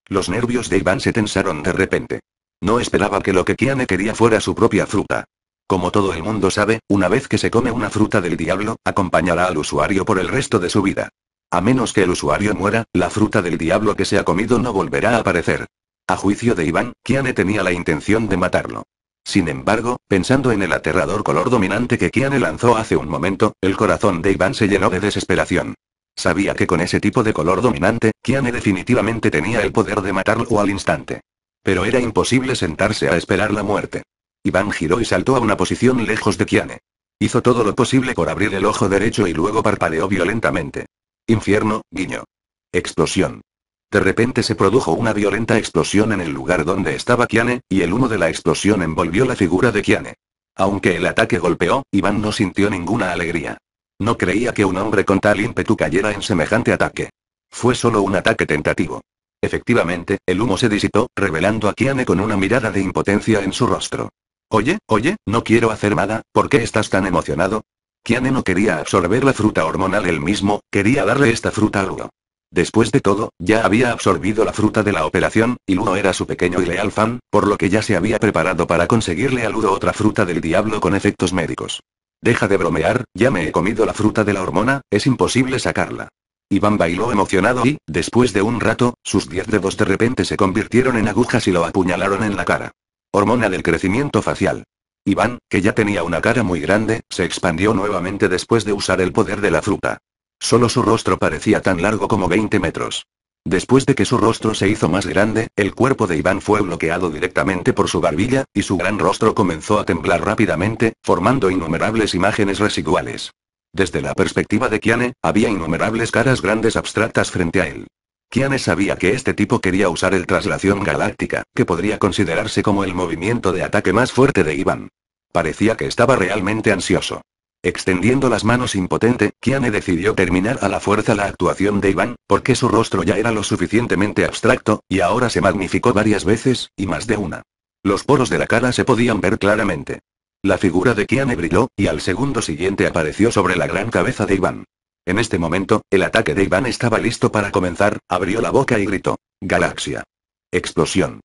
Los nervios de Iván se tensaron de repente. No esperaba que lo que Kiane quería fuera su propia fruta. Como todo el mundo sabe, una vez que se come una fruta del diablo, acompañará al usuario por el resto de su vida. A menos que el usuario muera, la fruta del diablo que se ha comido no volverá a aparecer. A juicio de Iván, Kiane tenía la intención de matarlo. Sin embargo, pensando en el aterrador color dominante que Kiane lanzó hace un momento, el corazón de Iván se llenó de desesperación. Sabía que con ese tipo de color dominante, Kiane definitivamente tenía el poder de matarlo al instante. Pero era imposible sentarse a esperar la muerte. Iván giró y saltó a una posición lejos de Kiane. Hizo todo lo posible por abrir el ojo derecho y luego parpadeó violentamente. Infierno, guiño. Explosión. De repente se produjo una violenta explosión en el lugar donde estaba Kiane, y el humo de la explosión envolvió la figura de Kiane. Aunque el ataque golpeó, Iván no sintió ninguna alegría. No creía que un hombre con tal ímpetu cayera en semejante ataque. Fue solo un ataque tentativo. Efectivamente, el humo se disipó, revelando a Kiane con una mirada de impotencia en su rostro. Oye, oye, no quiero hacer nada, ¿por qué estás tan emocionado? Kiane no quería absorber la fruta hormonal él mismo, quería darle esta fruta a Hugo. Después de todo, ya había absorbido la fruta de la operación, y Ludo era su pequeño y leal fan, por lo que ya se había preparado para conseguirle a Ludo otra fruta del diablo con efectos médicos. Deja de bromear, ya me he comido la fruta de la hormona, es imposible sacarla. Iván bailó emocionado y, después de un rato, sus diez dedos de repente se convirtieron en agujas y lo apuñalaron en la cara. Hormona del crecimiento facial. Iván, que ya tenía una cara muy grande, se expandió nuevamente después de usar el poder de la fruta. Solo su rostro parecía tan largo como 20 metros. Después de que su rostro se hizo más grande, el cuerpo de Iván fue bloqueado directamente por su barbilla, y su gran rostro comenzó a temblar rápidamente, formando innumerables imágenes residuales. Desde la perspectiva de Kiane, había innumerables caras grandes abstractas frente a él. Kiane sabía que este tipo quería usar el traslación galáctica, que podría considerarse como el movimiento de ataque más fuerte de Iván. Parecía que estaba realmente ansioso. Extendiendo las manos impotente, Kiane decidió terminar a la fuerza la actuación de Iván, porque su rostro ya era lo suficientemente abstracto, y ahora se magnificó varias veces, y más de una. Los poros de la cara se podían ver claramente. La figura de Kiane brilló, y al segundo siguiente apareció sobre la gran cabeza de Iván. En este momento, el ataque de Iván estaba listo para comenzar, abrió la boca y gritó. Galaxia. Explosión.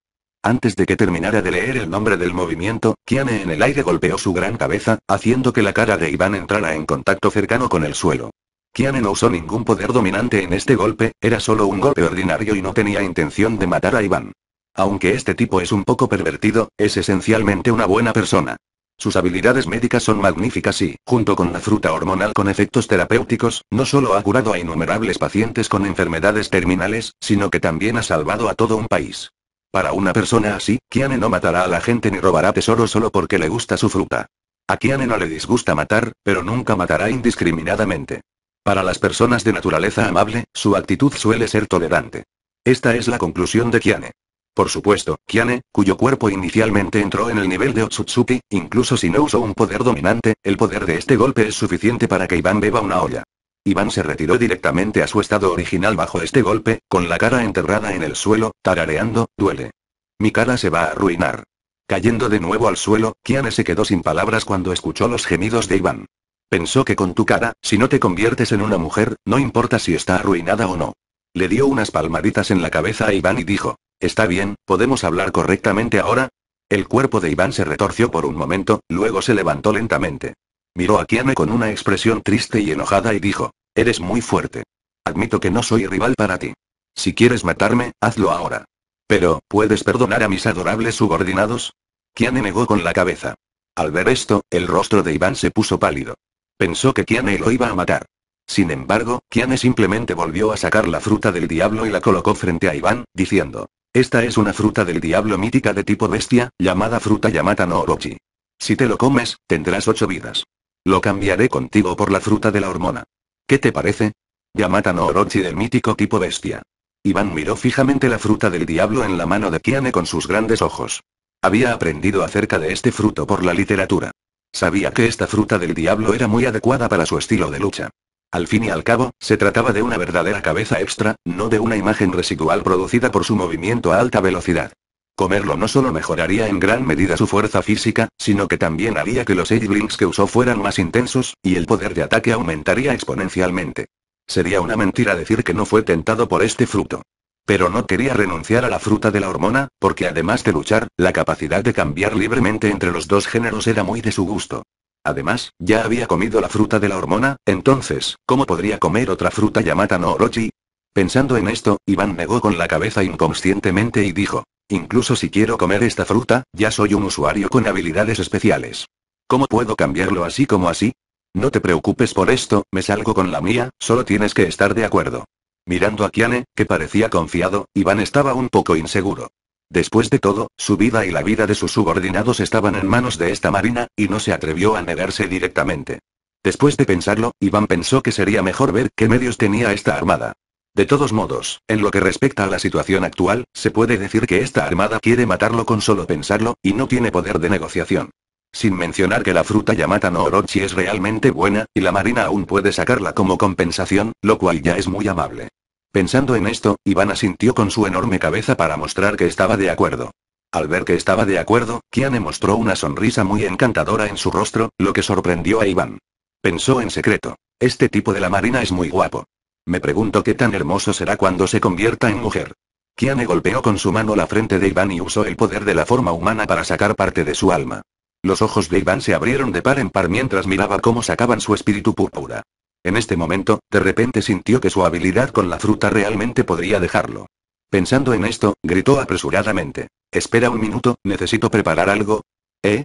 Antes de que terminara de leer el nombre del movimiento, Kiane en el aire golpeó su gran cabeza, haciendo que la cara de Iván entrara en contacto cercano con el suelo. Kiane no usó ningún poder dominante en este golpe, era solo un golpe ordinario y no tenía intención de matar a Iván. Aunque este tipo es un poco pervertido, es esencialmente una buena persona. Sus habilidades médicas son magníficas y, junto con la fruta hormonal con efectos terapéuticos, no solo ha curado a innumerables pacientes con enfermedades terminales, sino que también ha salvado a todo un país. Para una persona así, Kiane no matará a la gente ni robará tesoro solo porque le gusta su fruta. A Kiane no le disgusta matar, pero nunca matará indiscriminadamente. Para las personas de naturaleza amable, su actitud suele ser tolerante. Esta es la conclusión de Kiane. Por supuesto, Kiane, cuyo cuerpo inicialmente entró en el nivel de Otsutsuki, incluso si no usó un poder dominante, el poder de este golpe es suficiente para que Iván beba una olla. Iván se retiró directamente a su estado original bajo este golpe, con la cara enterrada en el suelo, tarareando, duele. Mi cara se va a arruinar. Cayendo de nuevo al suelo, Kiane se quedó sin palabras cuando escuchó los gemidos de Iván. Pensó que con tu cara, si no te conviertes en una mujer, no importa si está arruinada o no. Le dio unas palmaditas en la cabeza a Iván y dijo, Está bien, ¿podemos hablar correctamente ahora? El cuerpo de Iván se retorció por un momento, luego se levantó lentamente. Miró a Kiane con una expresión triste y enojada y dijo, Eres muy fuerte. Admito que no soy rival para ti. Si quieres matarme, hazlo ahora. Pero, ¿puedes perdonar a mis adorables subordinados? Kiane negó con la cabeza. Al ver esto, el rostro de Iván se puso pálido. Pensó que Kiane lo iba a matar. Sin embargo, Kiane simplemente volvió a sacar la fruta del diablo y la colocó frente a Iván, diciendo, Esta es una fruta del diablo mítica de tipo bestia, llamada fruta Yamata no Orochi. Si te lo comes, tendrás ocho vidas. Lo cambiaré contigo por la fruta de la hormona. ¿Qué te parece? Yamata no Orochi del mítico tipo bestia. Iván miró fijamente la fruta del diablo en la mano de Kiane con sus grandes ojos. Había aprendido acerca de este fruto por la literatura. Sabía que esta fruta del diablo era muy adecuada para su estilo de lucha. Al fin y al cabo, se trataba de una verdadera cabeza extra, no de una imagen residual producida por su movimiento a alta velocidad. Comerlo no solo mejoraría en gran medida su fuerza física, sino que también haría que los Brinks que usó fueran más intensos, y el poder de ataque aumentaría exponencialmente. Sería una mentira decir que no fue tentado por este fruto. Pero no quería renunciar a la fruta de la hormona, porque además de luchar, la capacidad de cambiar libremente entre los dos géneros era muy de su gusto. Además, ya había comido la fruta de la hormona, entonces, ¿cómo podría comer otra fruta llamada no Orochi? Pensando en esto, Iván negó con la cabeza inconscientemente y dijo, incluso si quiero comer esta fruta, ya soy un usuario con habilidades especiales. ¿Cómo puedo cambiarlo así como así? No te preocupes por esto, me salgo con la mía, solo tienes que estar de acuerdo. Mirando a Kiane, que parecía confiado, Iván estaba un poco inseguro. Después de todo, su vida y la vida de sus subordinados estaban en manos de esta marina, y no se atrevió a negarse directamente. Después de pensarlo, Iván pensó que sería mejor ver qué medios tenía esta armada. De todos modos, en lo que respecta a la situación actual, se puede decir que esta armada quiere matarlo con solo pensarlo, y no tiene poder de negociación. Sin mencionar que la fruta Yamata no Orochi es realmente buena, y la marina aún puede sacarla como compensación, lo cual ya es muy amable. Pensando en esto, Iván asintió con su enorme cabeza para mostrar que estaba de acuerdo. Al ver que estaba de acuerdo, Kiane mostró una sonrisa muy encantadora en su rostro, lo que sorprendió a Iván. Pensó en secreto. Este tipo de la marina es muy guapo. Me pregunto qué tan hermoso será cuando se convierta en mujer. Kiane golpeó con su mano la frente de Iván y usó el poder de la forma humana para sacar parte de su alma. Los ojos de Iván se abrieron de par en par mientras miraba cómo sacaban su espíritu púrpura. En este momento, de repente sintió que su habilidad con la fruta realmente podría dejarlo. Pensando en esto, gritó apresuradamente. Espera un minuto, necesito preparar algo. ¿Eh?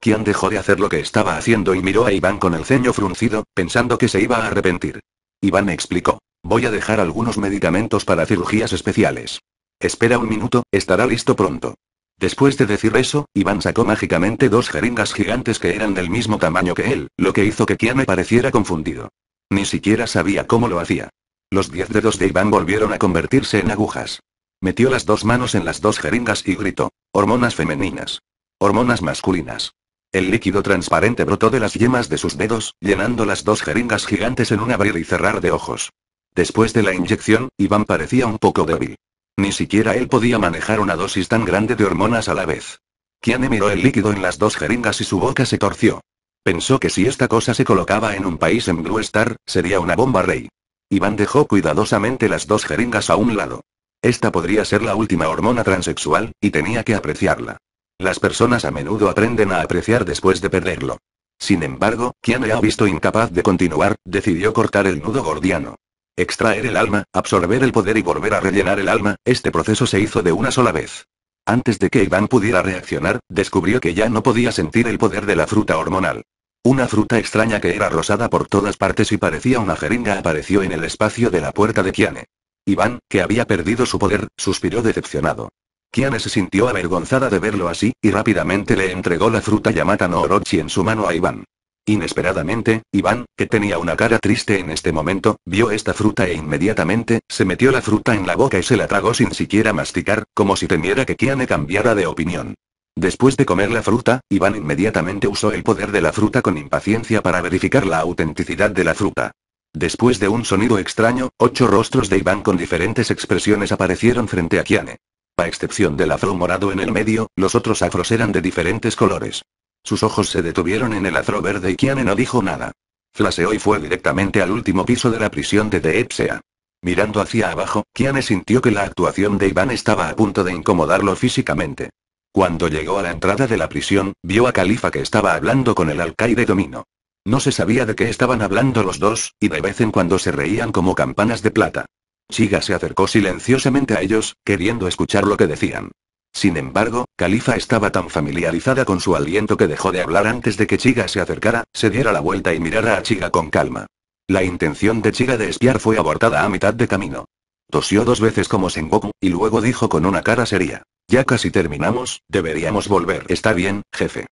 Kian dejó de hacer lo que estaba haciendo y miró a Iván con el ceño fruncido, pensando que se iba a arrepentir. Iván explicó. Voy a dejar algunos medicamentos para cirugías especiales. Espera un minuto, estará listo pronto. Después de decir eso, Iván sacó mágicamente dos jeringas gigantes que eran del mismo tamaño que él, lo que hizo que me pareciera confundido. Ni siquiera sabía cómo lo hacía. Los diez dedos de Iván volvieron a convertirse en agujas. Metió las dos manos en las dos jeringas y gritó. Hormonas femeninas. Hormonas masculinas. El líquido transparente brotó de las yemas de sus dedos, llenando las dos jeringas gigantes en un abrir y cerrar de ojos. Después de la inyección, Iván parecía un poco débil. Ni siquiera él podía manejar una dosis tan grande de hormonas a la vez. Kiane miró el líquido en las dos jeringas y su boca se torció. Pensó que si esta cosa se colocaba en un país en Blue Star, sería una bomba rey. Iván dejó cuidadosamente las dos jeringas a un lado. Esta podría ser la última hormona transexual, y tenía que apreciarla. Las personas a menudo aprenden a apreciar después de perderlo. Sin embargo, quien ha visto incapaz de continuar, decidió cortar el nudo gordiano. Extraer el alma, absorber el poder y volver a rellenar el alma, este proceso se hizo de una sola vez. Antes de que Iván pudiera reaccionar, descubrió que ya no podía sentir el poder de la fruta hormonal. Una fruta extraña que era rosada por todas partes y parecía una jeringa apareció en el espacio de la puerta de Kiane. Iván, que había perdido su poder, suspiró decepcionado. Kiane se sintió avergonzada de verlo así, y rápidamente le entregó la fruta Yamata no Orochi en su mano a Iván. Inesperadamente, Iván, que tenía una cara triste en este momento, vio esta fruta e inmediatamente, se metió la fruta en la boca y se la tragó sin siquiera masticar, como si temiera que Kiane cambiara de opinión. Después de comer la fruta, Iván inmediatamente usó el poder de la fruta con impaciencia para verificar la autenticidad de la fruta. Después de un sonido extraño, ocho rostros de Iván con diferentes expresiones aparecieron frente a Kiane. A excepción del afro morado en el medio, los otros afros eran de diferentes colores. Sus ojos se detuvieron en el afro verde y Kiane no dijo nada. Flaseó y fue directamente al último piso de la prisión de Deepsea. Mirando hacia abajo, Kiane sintió que la actuación de Iván estaba a punto de incomodarlo físicamente. Cuando llegó a la entrada de la prisión, vio a Califa que estaba hablando con el alcaide Domino. No se sabía de qué estaban hablando los dos, y de vez en cuando se reían como campanas de plata. Chiga se acercó silenciosamente a ellos, queriendo escuchar lo que decían. Sin embargo, Califa estaba tan familiarizada con su aliento que dejó de hablar antes de que Chiga se acercara, se diera la vuelta y mirara a Chiga con calma. La intención de Chiga de espiar fue abortada a mitad de camino. Tosió dos veces como Sengoku, y luego dijo con una cara seria. Ya casi terminamos, deberíamos volver. Está bien, jefe.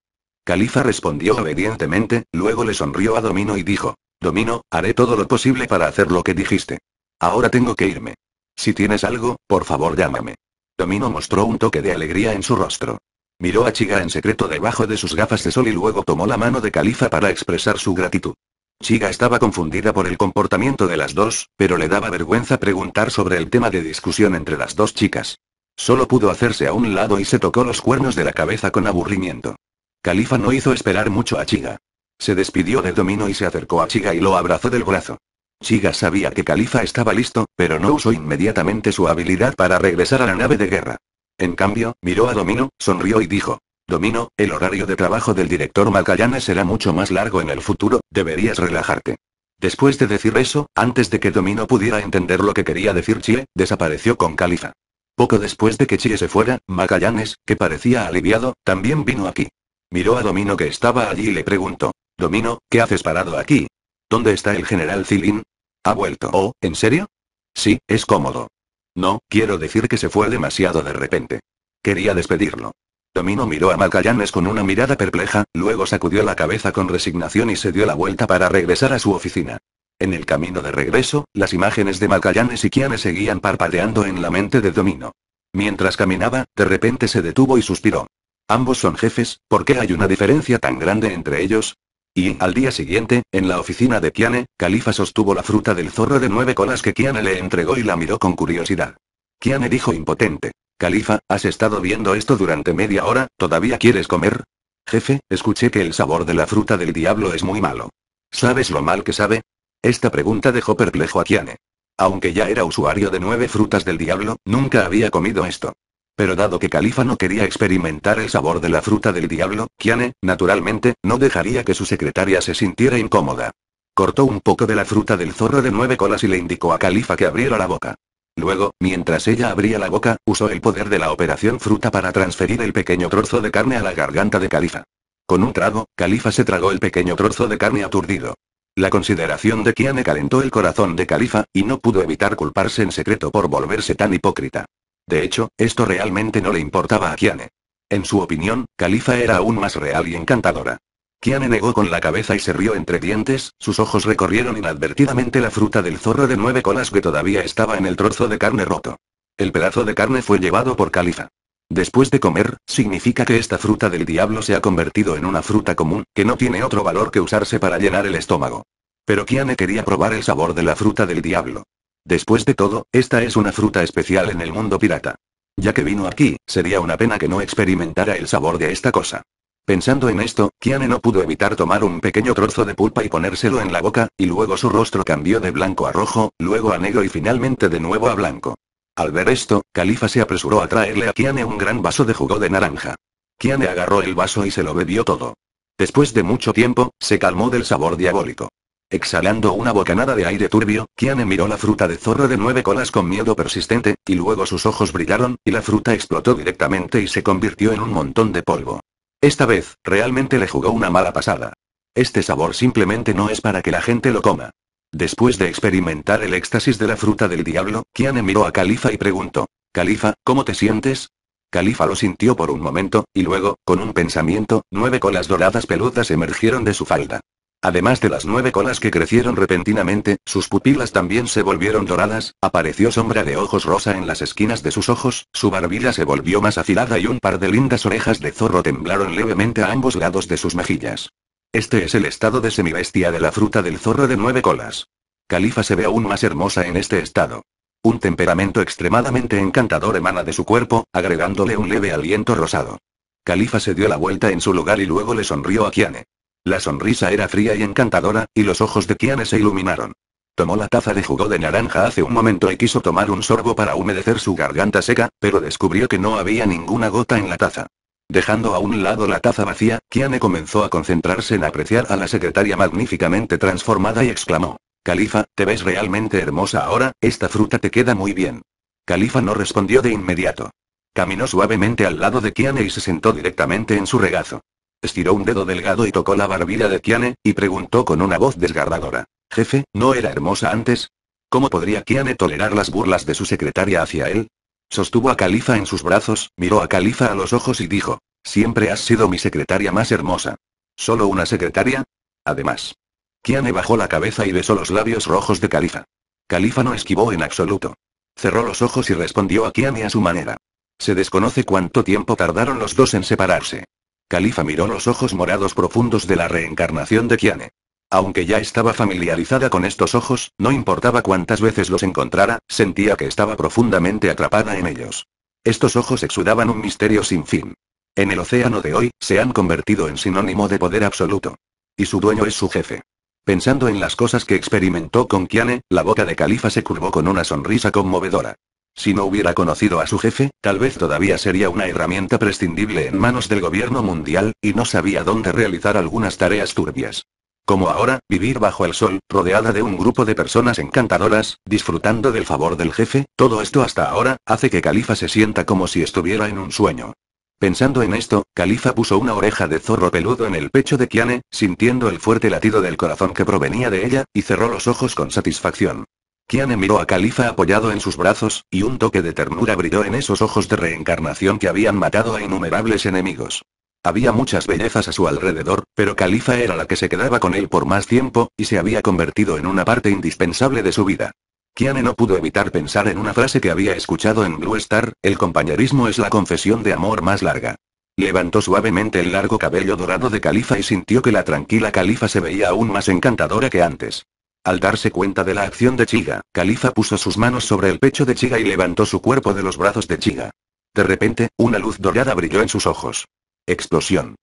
Califa respondió obedientemente, luego le sonrió a Domino y dijo. Domino, haré todo lo posible para hacer lo que dijiste. Ahora tengo que irme. Si tienes algo, por favor llámame. Domino mostró un toque de alegría en su rostro. Miró a Chiga en secreto debajo de sus gafas de sol y luego tomó la mano de Califa para expresar su gratitud. Chiga estaba confundida por el comportamiento de las dos, pero le daba vergüenza preguntar sobre el tema de discusión entre las dos chicas. Solo pudo hacerse a un lado y se tocó los cuernos de la cabeza con aburrimiento. Califa no hizo esperar mucho a Chiga. Se despidió de Domino y se acercó a Chiga y lo abrazó del brazo. Chiga sabía que Califa estaba listo, pero no usó inmediatamente su habilidad para regresar a la nave de guerra. En cambio, miró a Domino, sonrió y dijo. Domino, el horario de trabajo del director Magallanes será mucho más largo en el futuro, deberías relajarte. Después de decir eso, antes de que Domino pudiera entender lo que quería decir Chie, desapareció con Califa. Poco después de que Chie se fuera, Magallanes, que parecía aliviado, también vino aquí. Miró a Domino que estaba allí y le preguntó. Domino, ¿qué haces parado aquí? ¿Dónde está el general Zilin? ¿Ha vuelto? ¿Oh, en serio? Sí, es cómodo. No, quiero decir que se fue demasiado de repente. Quería despedirlo. Domino miró a Magallanes con una mirada perpleja, luego sacudió la cabeza con resignación y se dio la vuelta para regresar a su oficina. En el camino de regreso, las imágenes de Magallanes y Kiane seguían parpadeando en la mente de Domino. Mientras caminaba, de repente se detuvo y suspiró. Ambos son jefes, ¿por qué hay una diferencia tan grande entre ellos? Y, al día siguiente, en la oficina de Kiane, Califa sostuvo la fruta del zorro de nueve colas que Kiane le entregó y la miró con curiosidad. Kiane dijo impotente. Califa, ¿has estado viendo esto durante media hora? ¿Todavía quieres comer? Jefe, escuché que el sabor de la fruta del diablo es muy malo. ¿Sabes lo mal que sabe? Esta pregunta dejó perplejo a Kiane. Aunque ya era usuario de nueve frutas del diablo, nunca había comido esto. Pero dado que Califa no quería experimentar el sabor de la fruta del diablo, Kiane, naturalmente, no dejaría que su secretaria se sintiera incómoda. Cortó un poco de la fruta del zorro de nueve colas y le indicó a Califa que abriera la boca. Luego, mientras ella abría la boca, usó el poder de la operación fruta para transferir el pequeño trozo de carne a la garganta de Califa. Con un trago, Califa se tragó el pequeño trozo de carne aturdido. La consideración de Kiane calentó el corazón de Califa, y no pudo evitar culparse en secreto por volverse tan hipócrita. De hecho, esto realmente no le importaba a Kiane. En su opinión, Califa era aún más real y encantadora. Kiane negó con la cabeza y se rió entre dientes, sus ojos recorrieron inadvertidamente la fruta del zorro de nueve colas que todavía estaba en el trozo de carne roto. El pedazo de carne fue llevado por Califa. Después de comer, significa que esta fruta del diablo se ha convertido en una fruta común, que no tiene otro valor que usarse para llenar el estómago. Pero Kiane quería probar el sabor de la fruta del diablo. Después de todo, esta es una fruta especial en el mundo pirata. Ya que vino aquí, sería una pena que no experimentara el sabor de esta cosa. Pensando en esto, Kiane no pudo evitar tomar un pequeño trozo de pulpa y ponérselo en la boca, y luego su rostro cambió de blanco a rojo, luego a negro y finalmente de nuevo a blanco. Al ver esto, Califa se apresuró a traerle a Kiane un gran vaso de jugo de naranja. Kiane agarró el vaso y se lo bebió todo. Después de mucho tiempo, se calmó del sabor diabólico. Exhalando una bocanada de aire turbio, Kiane miró la fruta de zorro de nueve colas con miedo persistente, y luego sus ojos brillaron, y la fruta explotó directamente y se convirtió en un montón de polvo. Esta vez, realmente le jugó una mala pasada. Este sabor simplemente no es para que la gente lo coma. Después de experimentar el éxtasis de la fruta del diablo, Kiane miró a Califa y preguntó, Califa, ¿cómo te sientes? Califa lo sintió por un momento, y luego, con un pensamiento, nueve colas doradas peludas emergieron de su falda. Además de las nueve colas que crecieron repentinamente, sus pupilas también se volvieron doradas, apareció sombra de ojos rosa en las esquinas de sus ojos, su barbilla se volvió más afilada y un par de lindas orejas de zorro temblaron levemente a ambos lados de sus mejillas. Este es el estado de semibestia de la fruta del zorro de nueve colas. Califa se ve aún más hermosa en este estado. Un temperamento extremadamente encantador emana de su cuerpo, agregándole un leve aliento rosado. Califa se dio la vuelta en su lugar y luego le sonrió a Kiane. La sonrisa era fría y encantadora, y los ojos de Kiane se iluminaron. Tomó la taza de jugo de naranja hace un momento y quiso tomar un sorbo para humedecer su garganta seca, pero descubrió que no había ninguna gota en la taza. Dejando a un lado la taza vacía, Kiane comenzó a concentrarse en apreciar a la secretaria magníficamente transformada y exclamó. Califa, te ves realmente hermosa ahora, esta fruta te queda muy bien. Califa no respondió de inmediato. Caminó suavemente al lado de Kiane y se sentó directamente en su regazo. Estiró un dedo delgado y tocó la barbilla de Kiane, y preguntó con una voz desgarradora. Jefe, ¿no era hermosa antes? ¿Cómo podría Kiane tolerar las burlas de su secretaria hacia él? Sostuvo a Califa en sus brazos, miró a Califa a los ojos y dijo, siempre has sido mi secretaria más hermosa. ¿Solo una secretaria? Además. Kiane bajó la cabeza y besó los labios rojos de Califa. Califa no esquivó en absoluto. Cerró los ojos y respondió a Kiane a su manera. Se desconoce cuánto tiempo tardaron los dos en separarse. Califa miró los ojos morados profundos de la reencarnación de Kiane. Aunque ya estaba familiarizada con estos ojos, no importaba cuántas veces los encontrara, sentía que estaba profundamente atrapada en ellos. Estos ojos exudaban un misterio sin fin. En el océano de hoy, se han convertido en sinónimo de poder absoluto. Y su dueño es su jefe. Pensando en las cosas que experimentó con Kiane, la boca de Califa se curvó con una sonrisa conmovedora. Si no hubiera conocido a su jefe, tal vez todavía sería una herramienta prescindible en manos del gobierno mundial, y no sabía dónde realizar algunas tareas turbias. Como ahora, vivir bajo el sol, rodeada de un grupo de personas encantadoras, disfrutando del favor del jefe, todo esto hasta ahora, hace que Califa se sienta como si estuviera en un sueño. Pensando en esto, Califa puso una oreja de zorro peludo en el pecho de Kiane, sintiendo el fuerte latido del corazón que provenía de ella, y cerró los ojos con satisfacción. Kiane miró a Califa apoyado en sus brazos, y un toque de ternura brilló en esos ojos de reencarnación que habían matado a innumerables enemigos. Había muchas bellezas a su alrededor, pero Califa era la que se quedaba con él por más tiempo, y se había convertido en una parte indispensable de su vida. Kiane no pudo evitar pensar en una frase que había escuchado en Blue Star, el compañerismo es la confesión de amor más larga. Levantó suavemente el largo cabello dorado de Califa y sintió que la tranquila Califa se veía aún más encantadora que antes. Al darse cuenta de la acción de Chiga, Califa puso sus manos sobre el pecho de Chiga y levantó su cuerpo de los brazos de Chiga. De repente, una luz dorada brilló en sus ojos. Explosión.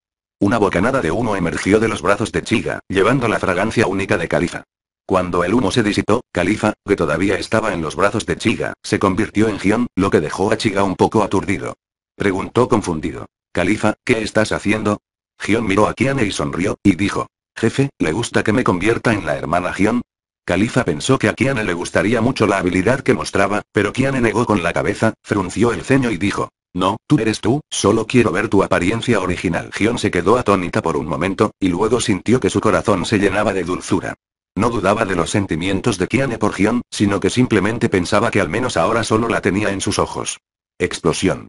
Una bocanada de humo emergió de los brazos de Chiga, llevando la fragancia única de Califa. Cuando el humo se disipó, Califa, que todavía estaba en los brazos de Chiga, se convirtió en Gion, lo que dejó a Chiga un poco aturdido. Preguntó confundido. Califa, ¿qué estás haciendo? Gion miró a Kiane y sonrió, y dijo. Jefe, ¿le gusta que me convierta en la hermana Gion? Califa pensó que a Kiane le gustaría mucho la habilidad que mostraba, pero Kiane negó con la cabeza, frunció el ceño y dijo, no, tú eres tú, solo quiero ver tu apariencia original. Gion se quedó atónita por un momento, y luego sintió que su corazón se llenaba de dulzura. No dudaba de los sentimientos de Kiane por Gion, sino que simplemente pensaba que al menos ahora solo la tenía en sus ojos. Explosión.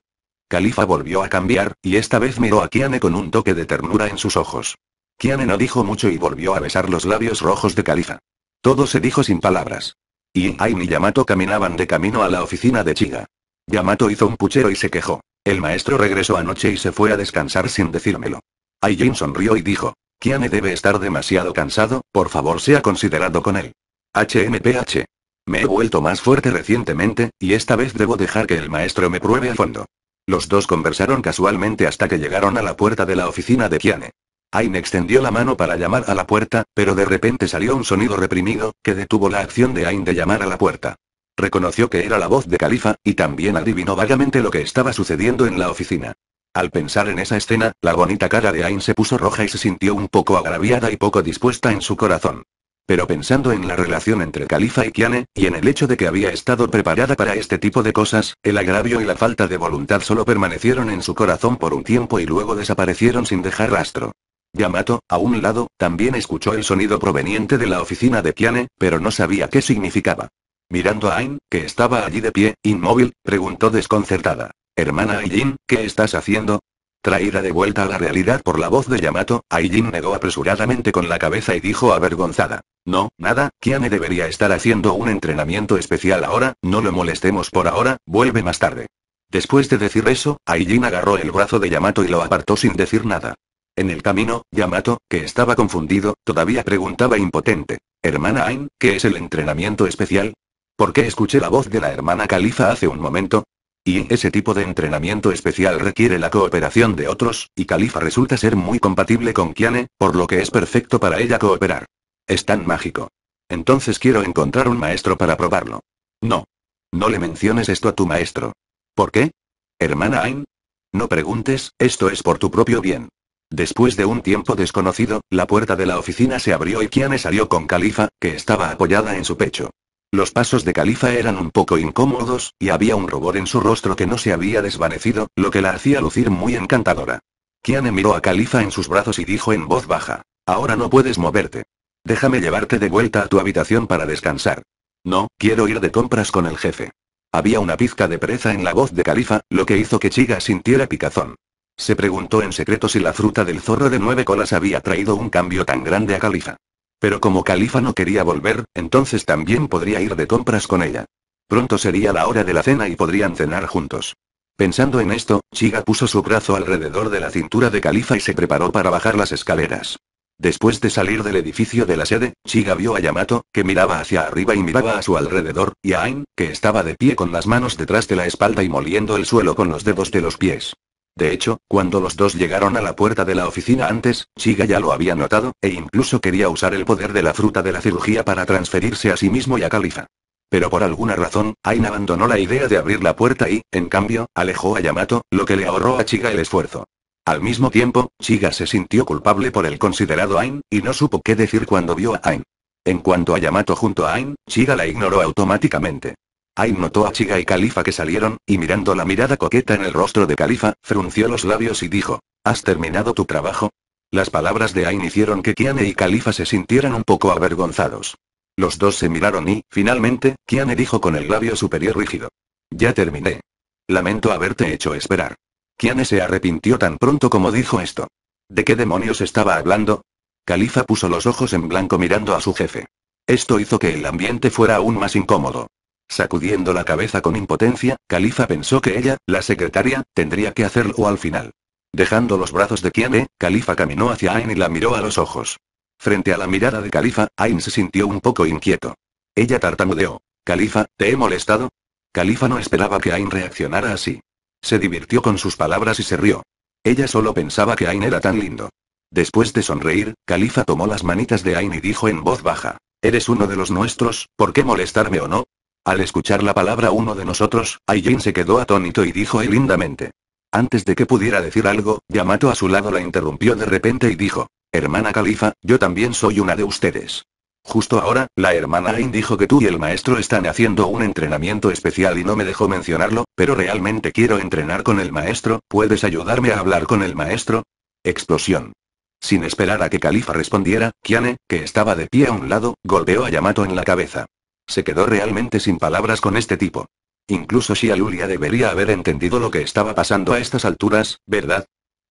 Califa volvió a cambiar, y esta vez miró a Kiane con un toque de ternura en sus ojos. Kiane no dijo mucho y volvió a besar los labios rojos de Califa. Todo se dijo sin palabras. y Ain y Yamato caminaban de camino a la oficina de Chiga. Yamato hizo un puchero y se quejó. El maestro regresó anoche y se fue a descansar sin decírmelo. Aijin sonrió y dijo. Kiane debe estar demasiado cansado, por favor sea considerado con él. HMPH. Me he vuelto más fuerte recientemente, y esta vez debo dejar que el maestro me pruebe a fondo. Los dos conversaron casualmente hasta que llegaron a la puerta de la oficina de Kiane. Ain extendió la mano para llamar a la puerta, pero de repente salió un sonido reprimido, que detuvo la acción de Ain de llamar a la puerta. Reconoció que era la voz de Califa, y también adivinó vagamente lo que estaba sucediendo en la oficina. Al pensar en esa escena, la bonita cara de Ain se puso roja y se sintió un poco agraviada y poco dispuesta en su corazón. Pero pensando en la relación entre Califa y Kiane, y en el hecho de que había estado preparada para este tipo de cosas, el agravio y la falta de voluntad solo permanecieron en su corazón por un tiempo y luego desaparecieron sin dejar rastro. Yamato, a un lado, también escuchó el sonido proveniente de la oficina de Kiane, pero no sabía qué significaba. Mirando a Ain, que estaba allí de pie, inmóvil, preguntó desconcertada. Hermana Aijin, ¿qué estás haciendo? Traída de vuelta a la realidad por la voz de Yamato, Aijin negó apresuradamente con la cabeza y dijo avergonzada. No, nada, Kiane debería estar haciendo un entrenamiento especial ahora, no lo molestemos por ahora, vuelve más tarde. Después de decir eso, Aijin agarró el brazo de Yamato y lo apartó sin decir nada. En el camino, Yamato, que estaba confundido, todavía preguntaba impotente. Hermana Ain, ¿qué es el entrenamiento especial? ¿Por qué escuché la voz de la hermana Califa hace un momento? Y ese tipo de entrenamiento especial requiere la cooperación de otros, y Califa resulta ser muy compatible con Kiane, por lo que es perfecto para ella cooperar. Es tan mágico. Entonces quiero encontrar un maestro para probarlo. No. No le menciones esto a tu maestro. ¿Por qué? Hermana Ain. No preguntes, esto es por tu propio bien. Después de un tiempo desconocido, la puerta de la oficina se abrió y Kiane salió con Califa, que estaba apoyada en su pecho. Los pasos de Califa eran un poco incómodos, y había un rubor en su rostro que no se había desvanecido, lo que la hacía lucir muy encantadora. Kiane miró a Califa en sus brazos y dijo en voz baja, Ahora no puedes moverte. Déjame llevarte de vuelta a tu habitación para descansar. No, quiero ir de compras con el jefe. Había una pizca de pereza en la voz de Califa, lo que hizo que Chiga sintiera picazón. Se preguntó en secreto si la fruta del zorro de nueve colas había traído un cambio tan grande a Califa. Pero como Califa no quería volver, entonces también podría ir de compras con ella. Pronto sería la hora de la cena y podrían cenar juntos. Pensando en esto, Chiga puso su brazo alrededor de la cintura de Califa y se preparó para bajar las escaleras. Después de salir del edificio de la sede, Chiga vio a Yamato, que miraba hacia arriba y miraba a su alrededor, y a Ain, que estaba de pie con las manos detrás de la espalda y moliendo el suelo con los dedos de los pies. De hecho, cuando los dos llegaron a la puerta de la oficina antes, Chiga ya lo había notado, e incluso quería usar el poder de la fruta de la cirugía para transferirse a sí mismo y a Califa. Pero por alguna razón, Ain abandonó la idea de abrir la puerta y, en cambio, alejó a Yamato, lo que le ahorró a Chiga el esfuerzo. Al mismo tiempo, Chiga se sintió culpable por el considerado Ain, y no supo qué decir cuando vio a Ain. En cuanto a Yamato junto a Ain, Chiga la ignoró automáticamente. Ain notó a Chiga y Califa que salieron, y mirando la mirada coqueta en el rostro de Califa, frunció los labios y dijo, ¿Has terminado tu trabajo? Las palabras de Ain hicieron que Kiane y Califa se sintieran un poco avergonzados. Los dos se miraron y, finalmente, Kiane dijo con el labio superior rígido. Ya terminé. Lamento haberte hecho esperar. Kiane se arrepintió tan pronto como dijo esto. ¿De qué demonios estaba hablando? Califa puso los ojos en blanco mirando a su jefe. Esto hizo que el ambiente fuera aún más incómodo. Sacudiendo la cabeza con impotencia, Califa pensó que ella, la secretaria, tendría que hacerlo al final. Dejando los brazos de Kiane, Califa caminó hacia Ain y la miró a los ojos. Frente a la mirada de Califa, Ain se sintió un poco inquieto. Ella tartamudeó. Califa, ¿te he molestado? Califa no esperaba que Ain reaccionara así. Se divirtió con sus palabras y se rió. Ella solo pensaba que Ain era tan lindo. Después de sonreír, Califa tomó las manitas de Ain y dijo en voz baja. Eres uno de los nuestros, ¿por qué molestarme o no? Al escuchar la palabra uno de nosotros, Ayin se quedó atónito y dijo y lindamente. Antes de que pudiera decir algo, Yamato a su lado la interrumpió de repente y dijo, Hermana Califa, yo también soy una de ustedes. Justo ahora, la hermana Ain dijo que tú y el maestro están haciendo un entrenamiento especial y no me dejó mencionarlo, pero realmente quiero entrenar con el maestro, ¿puedes ayudarme a hablar con el maestro? Explosión. Sin esperar a que Califa respondiera, Kiane, que estaba de pie a un lado, golpeó a Yamato en la cabeza. Se quedó realmente sin palabras con este tipo. Incluso Shia Lulia debería haber entendido lo que estaba pasando a estas alturas, ¿verdad?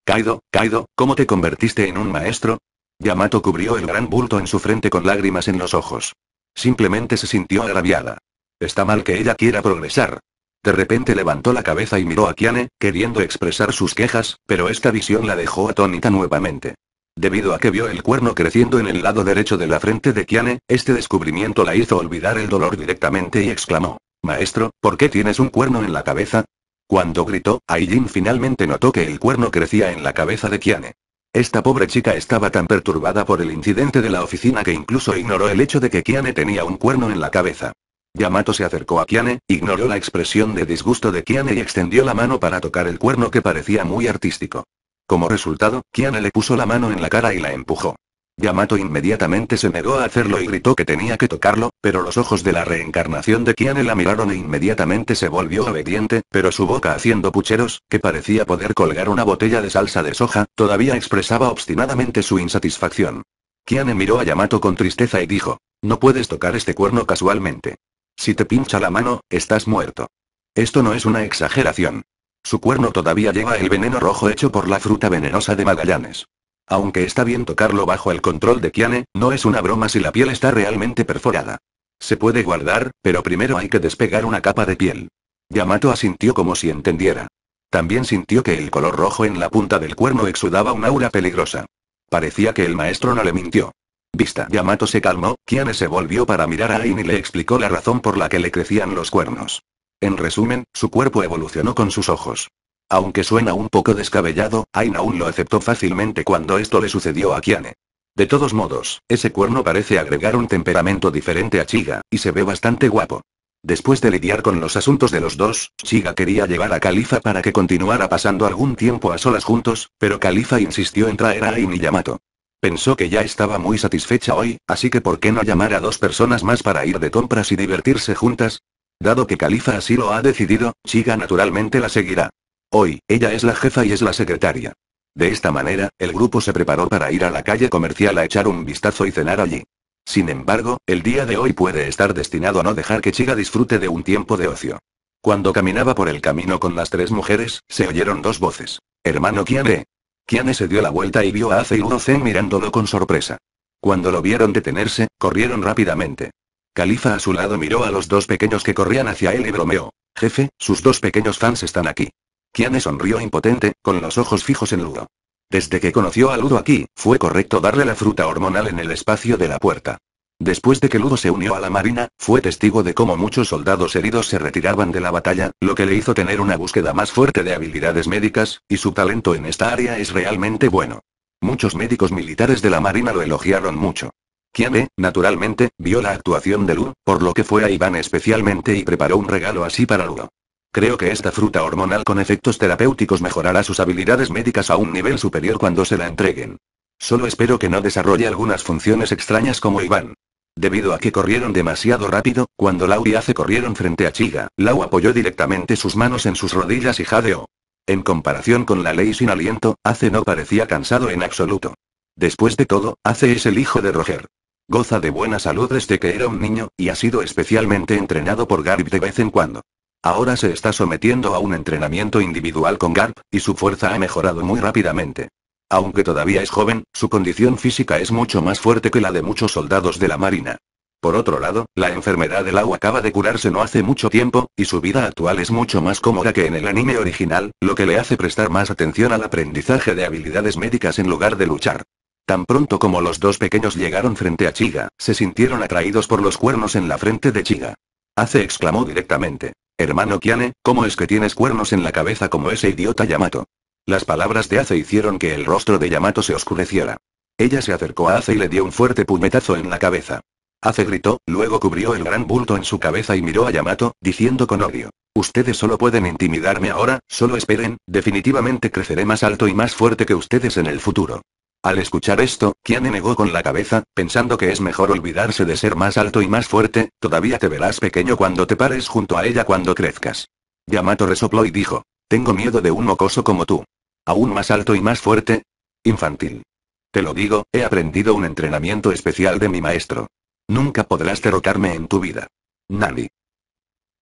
Kaido, Kaido, ¿cómo te convertiste en un maestro? Yamato cubrió el gran bulto en su frente con lágrimas en los ojos. Simplemente se sintió agraviada. Está mal que ella quiera progresar. De repente levantó la cabeza y miró a Kiane, queriendo expresar sus quejas, pero esta visión la dejó atónita nuevamente. Debido a que vio el cuerno creciendo en el lado derecho de la frente de Kiane, este descubrimiento la hizo olvidar el dolor directamente y exclamó. Maestro, ¿por qué tienes un cuerno en la cabeza? Cuando gritó, Aijin finalmente notó que el cuerno crecía en la cabeza de Kiane. Esta pobre chica estaba tan perturbada por el incidente de la oficina que incluso ignoró el hecho de que Kiane tenía un cuerno en la cabeza. Yamato se acercó a Kiane, ignoró la expresión de disgusto de Kiane y extendió la mano para tocar el cuerno que parecía muy artístico. Como resultado, Kiane le puso la mano en la cara y la empujó. Yamato inmediatamente se negó a hacerlo y gritó que tenía que tocarlo, pero los ojos de la reencarnación de Kiane la miraron e inmediatamente se volvió obediente, pero su boca haciendo pucheros, que parecía poder colgar una botella de salsa de soja, todavía expresaba obstinadamente su insatisfacción. Kiane miró a Yamato con tristeza y dijo, no puedes tocar este cuerno casualmente. Si te pincha la mano, estás muerto. Esto no es una exageración. Su cuerno todavía lleva el veneno rojo hecho por la fruta venenosa de Magallanes. Aunque está bien tocarlo bajo el control de Kiane, no es una broma si la piel está realmente perforada. Se puede guardar, pero primero hay que despegar una capa de piel. Yamato asintió como si entendiera. También sintió que el color rojo en la punta del cuerno exudaba un aura peligrosa. Parecía que el maestro no le mintió. Vista Yamato se calmó, Kiane se volvió para mirar a Ain y le explicó la razón por la que le crecían los cuernos. En resumen, su cuerpo evolucionó con sus ojos. Aunque suena un poco descabellado, aún lo aceptó fácilmente cuando esto le sucedió a Kiane. De todos modos, ese cuerno parece agregar un temperamento diferente a Chiga, y se ve bastante guapo. Después de lidiar con los asuntos de los dos, Chiga quería llevar a Califa para que continuara pasando algún tiempo a solas juntos, pero Califa insistió en traer a Ain y Yamato. Pensó que ya estaba muy satisfecha hoy, así que ¿por qué no llamar a dos personas más para ir de compras y divertirse juntas? Dado que Califa así lo ha decidido, Chiga naturalmente la seguirá. Hoy, ella es la jefa y es la secretaria. De esta manera, el grupo se preparó para ir a la calle comercial a echar un vistazo y cenar allí. Sin embargo, el día de hoy puede estar destinado a no dejar que Chiga disfrute de un tiempo de ocio. Cuando caminaba por el camino con las tres mujeres, se oyeron dos voces. Hermano Kiane. Kiane se dio la vuelta y vio a y Zen mirándolo con sorpresa. Cuando lo vieron detenerse, corrieron rápidamente. Califa a su lado miró a los dos pequeños que corrían hacia él y bromeó. Jefe, sus dos pequeños fans están aquí. Kiane sonrió impotente, con los ojos fijos en Ludo. Desde que conoció a Ludo aquí, fue correcto darle la fruta hormonal en el espacio de la puerta. Después de que Ludo se unió a la marina, fue testigo de cómo muchos soldados heridos se retiraban de la batalla, lo que le hizo tener una búsqueda más fuerte de habilidades médicas, y su talento en esta área es realmente bueno. Muchos médicos militares de la marina lo elogiaron mucho. Kiane, naturalmente, vio la actuación de Lu, por lo que fue a Iván especialmente y preparó un regalo así para Lu. Creo que esta fruta hormonal con efectos terapéuticos mejorará sus habilidades médicas a un nivel superior cuando se la entreguen. Solo espero que no desarrolle algunas funciones extrañas como Iván. Debido a que corrieron demasiado rápido, cuando Lau y Ace corrieron frente a Chiga, Lau apoyó directamente sus manos en sus rodillas y jadeó. En comparación con la ley sin aliento, Ace no parecía cansado en absoluto. Después de todo, Ace es el hijo de Roger. Goza de buena salud desde que era un niño, y ha sido especialmente entrenado por Garp de vez en cuando. Ahora se está sometiendo a un entrenamiento individual con Garp, y su fuerza ha mejorado muy rápidamente. Aunque todavía es joven, su condición física es mucho más fuerte que la de muchos soldados de la Marina. Por otro lado, la enfermedad del agua acaba de curarse no hace mucho tiempo, y su vida actual es mucho más cómoda que en el anime original, lo que le hace prestar más atención al aprendizaje de habilidades médicas en lugar de luchar. Tan pronto como los dos pequeños llegaron frente a Chiga, se sintieron atraídos por los cuernos en la frente de Chiga. Ace exclamó directamente. Hermano Kiane, ¿cómo es que tienes cuernos en la cabeza como ese idiota Yamato? Las palabras de Ace hicieron que el rostro de Yamato se oscureciera. Ella se acercó a Ace y le dio un fuerte puñetazo en la cabeza. Ace gritó, luego cubrió el gran bulto en su cabeza y miró a Yamato, diciendo con odio. Ustedes solo pueden intimidarme ahora, solo esperen, definitivamente creceré más alto y más fuerte que ustedes en el futuro. Al escuchar esto, Kiane negó con la cabeza, pensando que es mejor olvidarse de ser más alto y más fuerte, todavía te verás pequeño cuando te pares junto a ella cuando crezcas. Yamato resopló y dijo, tengo miedo de un mocoso como tú. ¿Aún más alto y más fuerte? Infantil. Te lo digo, he aprendido un entrenamiento especial de mi maestro. Nunca podrás derrotarme en tu vida. Nani.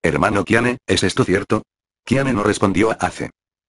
Hermano Kiane, ¿es esto cierto? Kiane no respondió a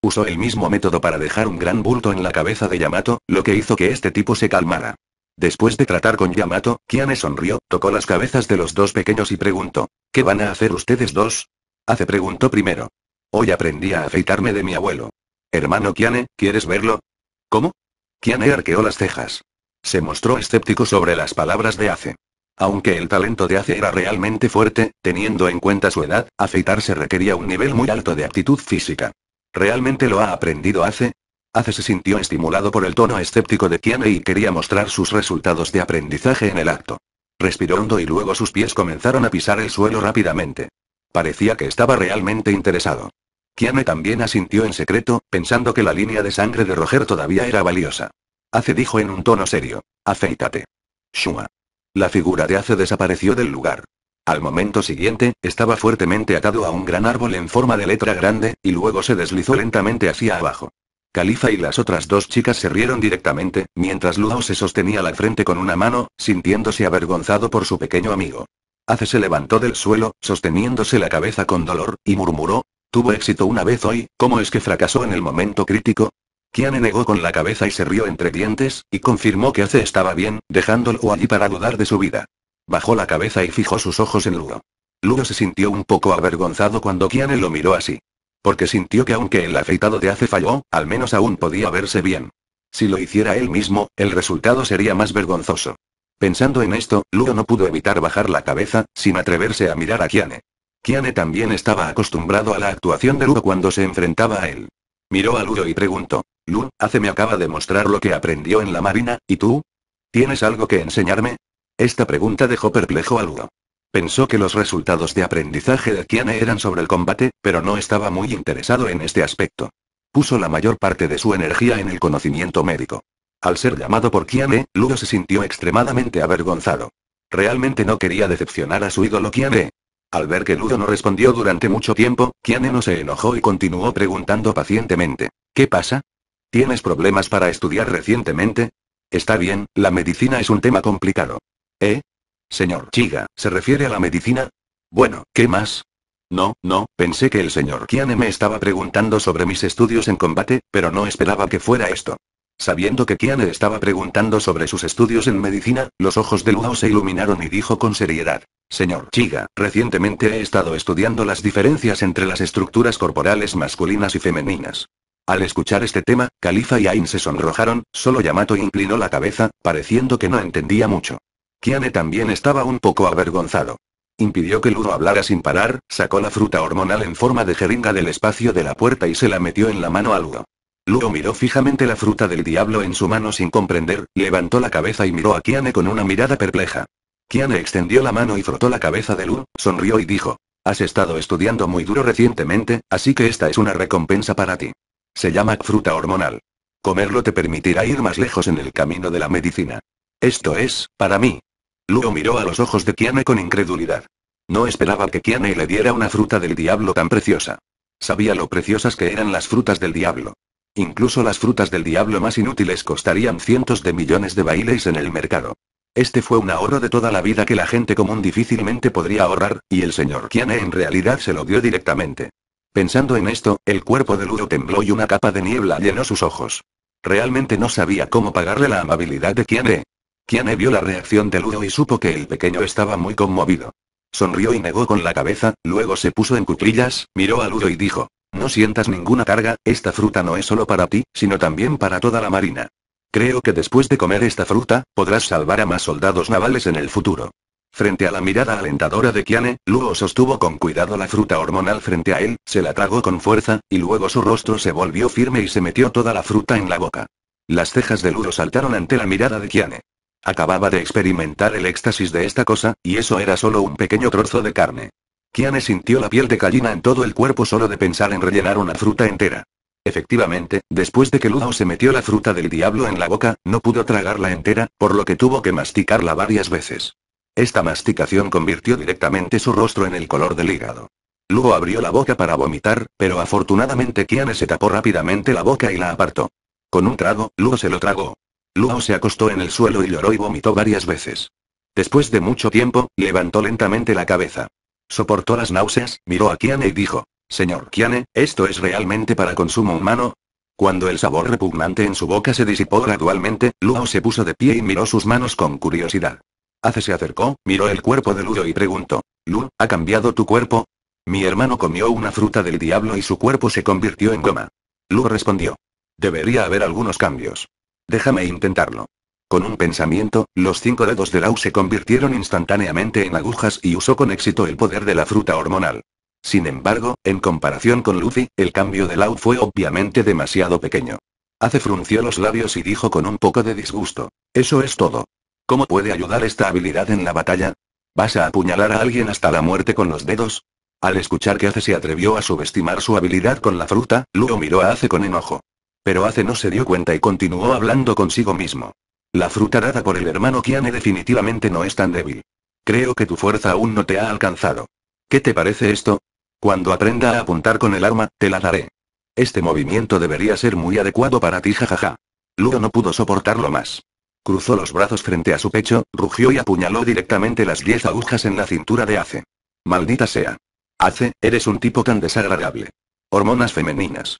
Usó el mismo método para dejar un gran bulto en la cabeza de Yamato, lo que hizo que este tipo se calmara. Después de tratar con Yamato, Kiane sonrió, tocó las cabezas de los dos pequeños y preguntó, ¿qué van a hacer ustedes dos? Ace preguntó primero. Hoy aprendí a afeitarme de mi abuelo. Hermano Kiane, ¿quieres verlo? ¿Cómo? Kiane arqueó las cejas. Se mostró escéptico sobre las palabras de Ace. Aunque el talento de Ace era realmente fuerte, teniendo en cuenta su edad, afeitarse requería un nivel muy alto de aptitud física. ¿Realmente lo ha aprendido hace? Hace se sintió estimulado por el tono escéptico de Kiane y quería mostrar sus resultados de aprendizaje en el acto. Respiró hondo y luego sus pies comenzaron a pisar el suelo rápidamente. Parecía que estaba realmente interesado. Kiane también asintió en secreto, pensando que la línea de sangre de Roger todavía era valiosa. Ace dijo en un tono serio. Afeítate. Shuma. La figura de Ace desapareció del lugar. Al momento siguiente, estaba fuertemente atado a un gran árbol en forma de letra grande, y luego se deslizó lentamente hacia abajo. Califa y las otras dos chicas se rieron directamente, mientras Luau se sostenía la frente con una mano, sintiéndose avergonzado por su pequeño amigo. Ace se levantó del suelo, sosteniéndose la cabeza con dolor, y murmuró, tuvo éxito una vez hoy, ¿cómo es que fracasó en el momento crítico? Kiane negó con la cabeza y se rió entre dientes, y confirmó que Ace estaba bien, dejándolo allí para dudar de su vida. Bajó la cabeza y fijó sus ojos en Ludo. Ludo se sintió un poco avergonzado cuando Kiane lo miró así. Porque sintió que aunque el afeitado de hace falló, al menos aún podía verse bien. Si lo hiciera él mismo, el resultado sería más vergonzoso. Pensando en esto, Ludo no pudo evitar bajar la cabeza, sin atreverse a mirar a Kiane. Kiane también estaba acostumbrado a la actuación de Ludo cuando se enfrentaba a él. Miró a Ludo y preguntó, Ludo, hace me acaba de mostrar lo que aprendió en la marina, ¿y tú? ¿Tienes algo que enseñarme? Esta pregunta dejó perplejo a Ludo. Pensó que los resultados de aprendizaje de Kiane eran sobre el combate, pero no estaba muy interesado en este aspecto. Puso la mayor parte de su energía en el conocimiento médico. Al ser llamado por Kiane, Ludo se sintió extremadamente avergonzado. Realmente no quería decepcionar a su ídolo Kiane. Al ver que Ludo no respondió durante mucho tiempo, Kiane no se enojó y continuó preguntando pacientemente. ¿Qué pasa? ¿Tienes problemas para estudiar recientemente? Está bien, la medicina es un tema complicado. ¿Eh? Señor Chiga, ¿se refiere a la medicina? Bueno, ¿qué más? No, no, pensé que el señor Kiane me estaba preguntando sobre mis estudios en combate, pero no esperaba que fuera esto. Sabiendo que Kiane estaba preguntando sobre sus estudios en medicina, los ojos de Luao se iluminaron y dijo con seriedad. Señor Chiga, recientemente he estado estudiando las diferencias entre las estructuras corporales masculinas y femeninas. Al escuchar este tema, Khalifa y Ain se sonrojaron, solo Yamato inclinó la cabeza, pareciendo que no entendía mucho. Kiane también estaba un poco avergonzado. Impidió que Ludo hablara sin parar, sacó la fruta hormonal en forma de jeringa del espacio de la puerta y se la metió en la mano a Ludo. Ludo miró fijamente la fruta del diablo en su mano sin comprender, levantó la cabeza y miró a Kiane con una mirada perpleja. Kiane extendió la mano y frotó la cabeza de Ludo, sonrió y dijo, Has estado estudiando muy duro recientemente, así que esta es una recompensa para ti. Se llama fruta hormonal. Comerlo te permitirá ir más lejos en el camino de la medicina. Esto es, para mí, Luo miró a los ojos de Kiane con incredulidad. No esperaba que Kiane le diera una fruta del diablo tan preciosa. Sabía lo preciosas que eran las frutas del diablo. Incluso las frutas del diablo más inútiles costarían cientos de millones de bailes en el mercado. Este fue un ahorro de toda la vida que la gente común difícilmente podría ahorrar, y el señor Kiane en realidad se lo dio directamente. Pensando en esto, el cuerpo de Ludo tembló y una capa de niebla llenó sus ojos. Realmente no sabía cómo pagarle la amabilidad de Kiane, Kiane vio la reacción de Ludo y supo que el pequeño estaba muy conmovido. Sonrió y negó con la cabeza, luego se puso en cuclillas, miró a Ludo y dijo, no sientas ninguna carga, esta fruta no es solo para ti, sino también para toda la marina. Creo que después de comer esta fruta, podrás salvar a más soldados navales en el futuro. Frente a la mirada alentadora de Kiane, Ludo sostuvo con cuidado la fruta hormonal frente a él, se la tragó con fuerza, y luego su rostro se volvió firme y se metió toda la fruta en la boca. Las cejas de Ludo saltaron ante la mirada de Kiane. Acababa de experimentar el éxtasis de esta cosa, y eso era solo un pequeño trozo de carne. Kiane sintió la piel de gallina en todo el cuerpo solo de pensar en rellenar una fruta entera. Efectivamente, después de que Ludo se metió la fruta del diablo en la boca, no pudo tragarla entera, por lo que tuvo que masticarla varias veces. Esta masticación convirtió directamente su rostro en el color del hígado. Lugo abrió la boca para vomitar, pero afortunadamente Kiane se tapó rápidamente la boca y la apartó. Con un trago, Lugo se lo tragó. Luo se acostó en el suelo y lloró y vomitó varias veces. Después de mucho tiempo, levantó lentamente la cabeza. Soportó las náuseas, miró a Kiane y dijo, Señor Kiane, ¿esto es realmente para consumo humano? Cuando el sabor repugnante en su boca se disipó gradualmente, Luo se puso de pie y miró sus manos con curiosidad. Hace se acercó, miró el cuerpo de Luo y preguntó, Lu, ¿ha cambiado tu cuerpo? Mi hermano comió una fruta del diablo y su cuerpo se convirtió en goma. Luo respondió. Debería haber algunos cambios. Déjame intentarlo. Con un pensamiento, los cinco dedos de Lau se convirtieron instantáneamente en agujas y usó con éxito el poder de la fruta hormonal. Sin embargo, en comparación con Luffy, el cambio de Lau fue obviamente demasiado pequeño. Ace frunció los labios y dijo con un poco de disgusto. Eso es todo. ¿Cómo puede ayudar esta habilidad en la batalla? ¿Vas a apuñalar a alguien hasta la muerte con los dedos? Al escuchar que Ace se atrevió a subestimar su habilidad con la fruta, Luo miró a Ace con enojo. Pero Ace no se dio cuenta y continuó hablando consigo mismo. La fruta dada por el hermano Kiane definitivamente no es tan débil. Creo que tu fuerza aún no te ha alcanzado. ¿Qué te parece esto? Cuando aprenda a apuntar con el arma, te la daré. Este movimiento debería ser muy adecuado para ti, jajaja. Ludo no pudo soportarlo más. Cruzó los brazos frente a su pecho, rugió y apuñaló directamente las diez agujas en la cintura de Ace. Maldita sea. Ace, eres un tipo tan desagradable. Hormonas femeninas.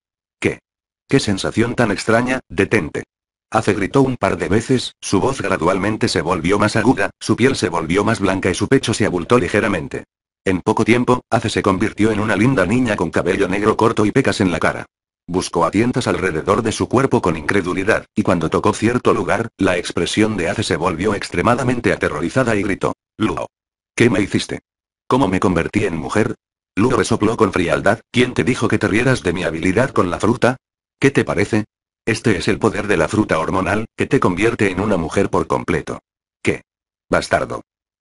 ¡Qué sensación tan extraña! Detente. Hace gritó un par de veces, su voz gradualmente se volvió más aguda, su piel se volvió más blanca y su pecho se abultó ligeramente. En poco tiempo, Hace se convirtió en una linda niña con cabello negro corto y pecas en la cara. Buscó a tientas alrededor de su cuerpo con incredulidad, y cuando tocó cierto lugar, la expresión de Hace se volvió extremadamente aterrorizada y gritó. Luo. ¿Qué me hiciste? ¿Cómo me convertí en mujer? Luo resopló con frialdad, ¿quién te dijo que te rieras de mi habilidad con la fruta? ¿Qué te parece? Este es el poder de la fruta hormonal, que te convierte en una mujer por completo. ¿Qué? Bastardo.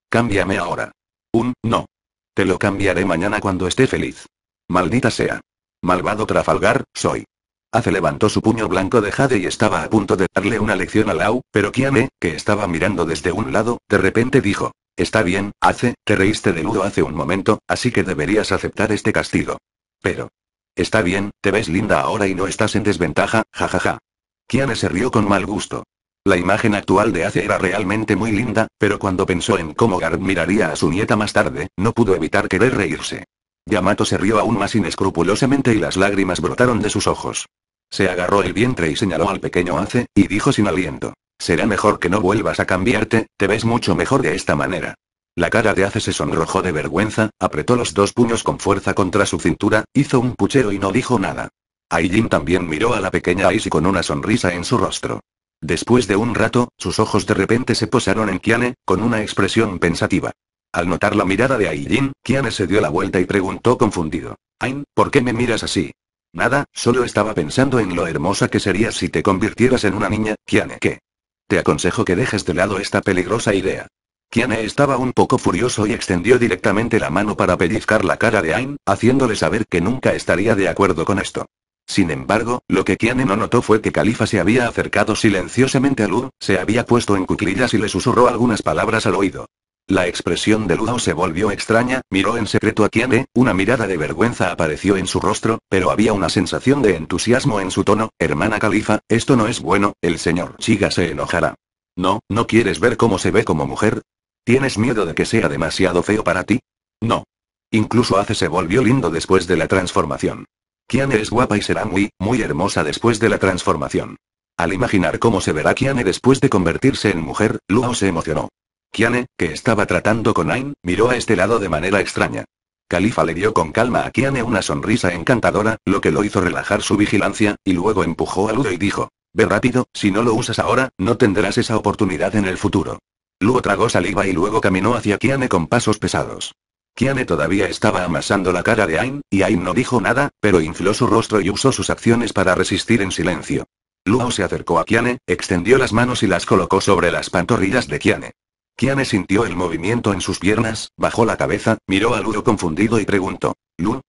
Cámbiame ahora. Un, no. Te lo cambiaré mañana cuando esté feliz. Maldita sea. Malvado Trafalgar, soy. Ace levantó su puño blanco de Jade y estaba a punto de darle una lección a Lau, pero Kiame, que estaba mirando desde un lado, de repente dijo. Está bien, Ace, te reíste de Ludo hace un momento, así que deberías aceptar este castigo. Pero, Está bien, te ves linda ahora y no estás en desventaja, jajaja. Kiane se rió con mal gusto. La imagen actual de Ace era realmente muy linda, pero cuando pensó en cómo Gard miraría a su nieta más tarde, no pudo evitar querer reírse. Yamato se rió aún más inescrupulosamente y las lágrimas brotaron de sus ojos. Se agarró el vientre y señaló al pequeño Ace, y dijo sin aliento. Será mejor que no vuelvas a cambiarte, te ves mucho mejor de esta manera. La cara de Ace se sonrojó de vergüenza, apretó los dos puños con fuerza contra su cintura, hizo un puchero y no dijo nada. Aijin también miró a la pequeña Aisy con una sonrisa en su rostro. Después de un rato, sus ojos de repente se posaron en Kiane, con una expresión pensativa. Al notar la mirada de Aijin, Kiane se dio la vuelta y preguntó confundido. Ain, ¿por qué me miras así? Nada, solo estaba pensando en lo hermosa que serías si te convirtieras en una niña, Kiane. ¿Qué? Te aconsejo que dejes de lado esta peligrosa idea. Kiane estaba un poco furioso y extendió directamente la mano para pellizcar la cara de Ain, haciéndole saber que nunca estaría de acuerdo con esto. Sin embargo, lo que Kiane no notó fue que Califa se había acercado silenciosamente a Lu, se había puesto en cuclillas y le susurró algunas palabras al oído. La expresión de Ludo se volvió extraña, miró en secreto a Kiane, una mirada de vergüenza apareció en su rostro, pero había una sensación de entusiasmo en su tono, hermana Califa, esto no es bueno, el señor Chiga se enojará. No, ¿no quieres ver cómo se ve como mujer? ¿Tienes miedo de que sea demasiado feo para ti? No. Incluso hace se volvió lindo después de la transformación. Kiane es guapa y será muy, muy hermosa después de la transformación. Al imaginar cómo se verá Kiane después de convertirse en mujer, Luo se emocionó. Kiane, que estaba tratando con Ain, miró a este lado de manera extraña. Califa le dio con calma a Kiane una sonrisa encantadora, lo que lo hizo relajar su vigilancia, y luego empujó a Ludo y dijo, Ve rápido, si no lo usas ahora, no tendrás esa oportunidad en el futuro. Luo tragó saliva y luego caminó hacia Kiane con pasos pesados. Kiane todavía estaba amasando la cara de Ain, y Ain no dijo nada, pero infló su rostro y usó sus acciones para resistir en silencio. Luo se acercó a Kiane, extendió las manos y las colocó sobre las pantorrillas de Kiane. Kiane sintió el movimiento en sus piernas, bajó la cabeza, miró a Luo confundido y preguntó. Lu,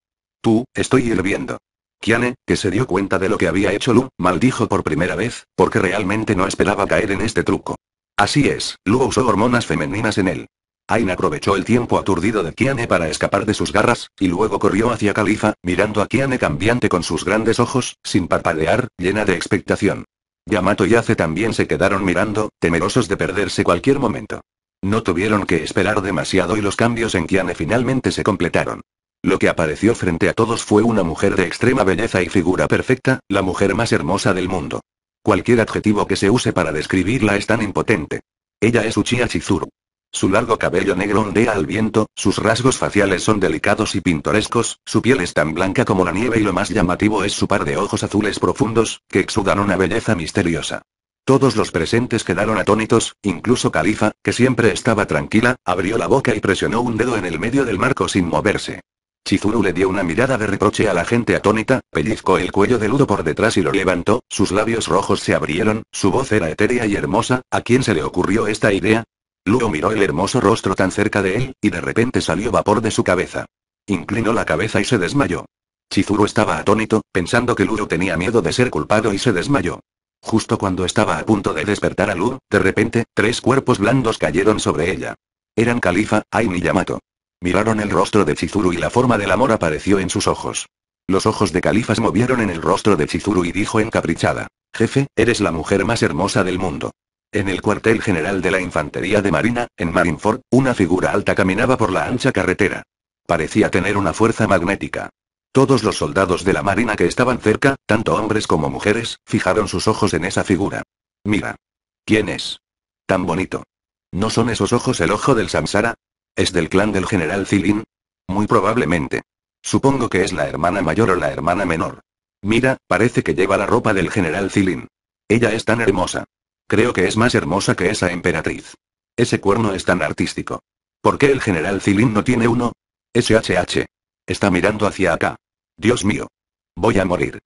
Tú, estoy hirviendo. Kiane, que se dio cuenta de lo que había hecho Lu, maldijo por primera vez, porque realmente no esperaba caer en este truco. Así es, Luo usó hormonas femeninas en él. Ain aprovechó el tiempo aturdido de Kiane para escapar de sus garras, y luego corrió hacia Khalifa, mirando a Kiane cambiante con sus grandes ojos, sin parpadear, llena de expectación. Yamato y Ace también se quedaron mirando, temerosos de perderse cualquier momento. No tuvieron que esperar demasiado y los cambios en Kiane finalmente se completaron. Lo que apareció frente a todos fue una mujer de extrema belleza y figura perfecta, la mujer más hermosa del mundo. Cualquier adjetivo que se use para describirla es tan impotente. Ella es Uchiha Chizuru. Su largo cabello negro ondea al viento, sus rasgos faciales son delicados y pintorescos, su piel es tan blanca como la nieve y lo más llamativo es su par de ojos azules profundos, que exudan una belleza misteriosa. Todos los presentes quedaron atónitos, incluso Califa, que siempre estaba tranquila, abrió la boca y presionó un dedo en el medio del marco sin moverse. Chizuru le dio una mirada de reproche a la gente atónita, pellizcó el cuello de Ludo por detrás y lo levantó, sus labios rojos se abrieron, su voz era etérea y hermosa, ¿a quién se le ocurrió esta idea? Ludo miró el hermoso rostro tan cerca de él, y de repente salió vapor de su cabeza. Inclinó la cabeza y se desmayó. Chizuru estaba atónito, pensando que Ludo tenía miedo de ser culpado y se desmayó. Justo cuando estaba a punto de despertar a Ludo, de repente, tres cuerpos blandos cayeron sobre ella. Eran Califa, Ain y Yamato. Miraron el rostro de Chizuru y la forma del amor apareció en sus ojos. Los ojos de califas movieron en el rostro de Chizuru y dijo encaprichada. Jefe, eres la mujer más hermosa del mundo. En el cuartel general de la Infantería de Marina, en Marineford, una figura alta caminaba por la ancha carretera. Parecía tener una fuerza magnética. Todos los soldados de la Marina que estaban cerca, tanto hombres como mujeres, fijaron sus ojos en esa figura. Mira. ¿Quién es? Tan bonito. ¿No son esos ojos el ojo del Samsara? ¿Es del clan del general Zilin? Muy probablemente. Supongo que es la hermana mayor o la hermana menor. Mira, parece que lleva la ropa del general Zilin. Ella es tan hermosa. Creo que es más hermosa que esa emperatriz. Ese cuerno es tan artístico. ¿Por qué el general Zilin no tiene uno? SHH. Está mirando hacia acá. Dios mío. Voy a morir.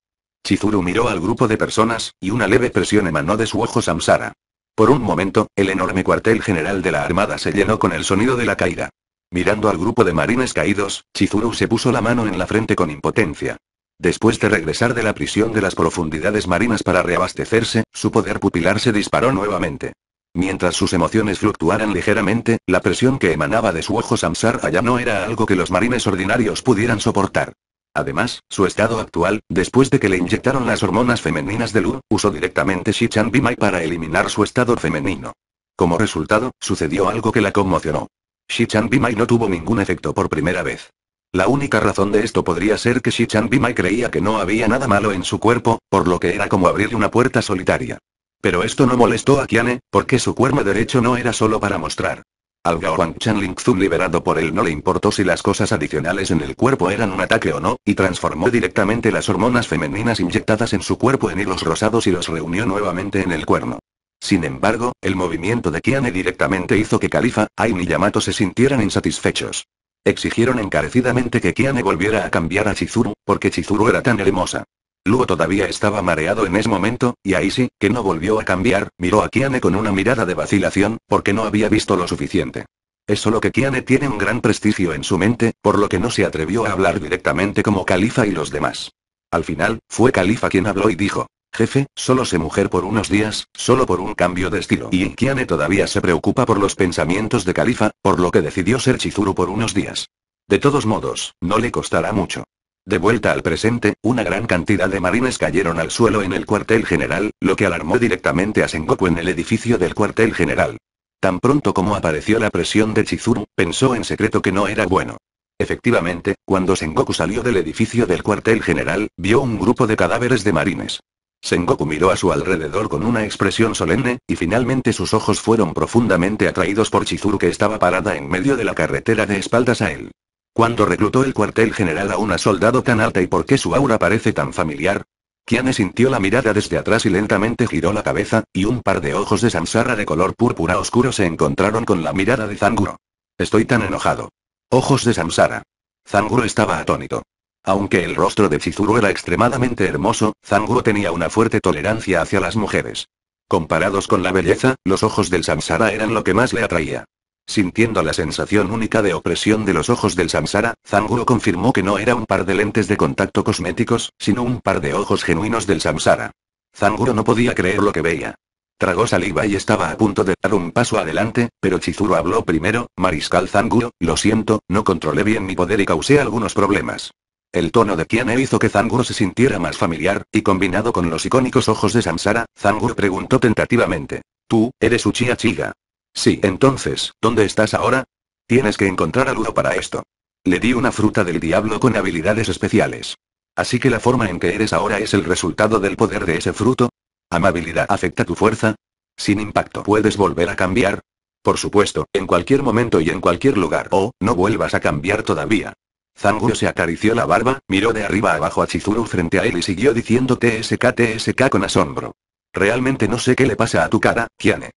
Chizuru miró al grupo de personas, y una leve presión emanó de su ojo Samsara. Por un momento, el enorme cuartel general de la Armada se llenó con el sonido de la caída. Mirando al grupo de marines caídos, Chizuru se puso la mano en la frente con impotencia. Después de regresar de la prisión de las profundidades marinas para reabastecerse, su poder pupilar se disparó nuevamente. Mientras sus emociones fluctuaran ligeramente, la presión que emanaba de su ojo Samsar ya no era algo que los marines ordinarios pudieran soportar. Además, su estado actual, después de que le inyectaron las hormonas femeninas de Lu, usó directamente Shichan Bimai para eliminar su estado femenino. Como resultado, sucedió algo que la conmocionó. Shichan Bimai no tuvo ningún efecto por primera vez. La única razón de esto podría ser que Shichan Bimai creía que no había nada malo en su cuerpo, por lo que era como abrir una puerta solitaria. Pero esto no molestó a Kiane, porque su cuerno derecho no era solo para mostrar. Al Ling Zun liberado por él no le importó si las cosas adicionales en el cuerpo eran un ataque o no, y transformó directamente las hormonas femeninas inyectadas en su cuerpo en hilos rosados y los reunió nuevamente en el cuerno. Sin embargo, el movimiento de Kiane directamente hizo que Califa, Ain y Yamato se sintieran insatisfechos. Exigieron encarecidamente que Kiane volviera a cambiar a Chizuru, porque Chizuru era tan hermosa. Luo todavía estaba mareado en ese momento, y ahí sí, que no volvió a cambiar, miró a Kiane con una mirada de vacilación, porque no había visto lo suficiente. Es solo que Kiane tiene un gran prestigio en su mente, por lo que no se atrevió a hablar directamente como Califa y los demás. Al final, fue Califa quien habló y dijo, Jefe, solo sé mujer por unos días, solo por un cambio de estilo. Y Kiane todavía se preocupa por los pensamientos de Califa, por lo que decidió ser Chizuru por unos días. De todos modos, no le costará mucho. De vuelta al presente, una gran cantidad de marines cayeron al suelo en el cuartel general, lo que alarmó directamente a Sengoku en el edificio del cuartel general. Tan pronto como apareció la presión de Chizuru, pensó en secreto que no era bueno. Efectivamente, cuando Sengoku salió del edificio del cuartel general, vio un grupo de cadáveres de marines. Sengoku miró a su alrededor con una expresión solemne, y finalmente sus ojos fueron profundamente atraídos por Chizuru que estaba parada en medio de la carretera de espaldas a él. ¿Cuándo reclutó el cuartel general a una soldado tan alta y por qué su aura parece tan familiar? Kiane sintió la mirada desde atrás y lentamente giró la cabeza, y un par de ojos de Samsara de color púrpura oscuro se encontraron con la mirada de Zanguro. Estoy tan enojado. Ojos de Samsara. Zanguro estaba atónito. Aunque el rostro de Chizuru era extremadamente hermoso, Zanguro tenía una fuerte tolerancia hacia las mujeres. Comparados con la belleza, los ojos del Samsara eran lo que más le atraía. Sintiendo la sensación única de opresión de los ojos del Samsara, Zanguro confirmó que no era un par de lentes de contacto cosméticos, sino un par de ojos genuinos del Samsara. Zanguro no podía creer lo que veía. Tragó saliva y estaba a punto de dar un paso adelante, pero Chizuru habló primero, Mariscal Zanguro, lo siento, no controlé bien mi poder y causé algunos problemas. El tono de Kiane hizo que Zanguro se sintiera más familiar, y combinado con los icónicos ojos de Samsara, Zanguro preguntó tentativamente. Tú, eres Uchiha Chiga. Sí, entonces, ¿dónde estás ahora? Tienes que encontrar a Ludo para esto. Le di una fruta del diablo con habilidades especiales. Así que la forma en que eres ahora es el resultado del poder de ese fruto. Amabilidad afecta tu fuerza. Sin impacto puedes volver a cambiar. Por supuesto, en cualquier momento y en cualquier lugar. O oh, no vuelvas a cambiar todavía. Zanguo se acarició la barba, miró de arriba abajo a Chizuru frente a él y siguió diciendo TSK TSK con asombro. Realmente no sé qué le pasa a tu cara, Kiane.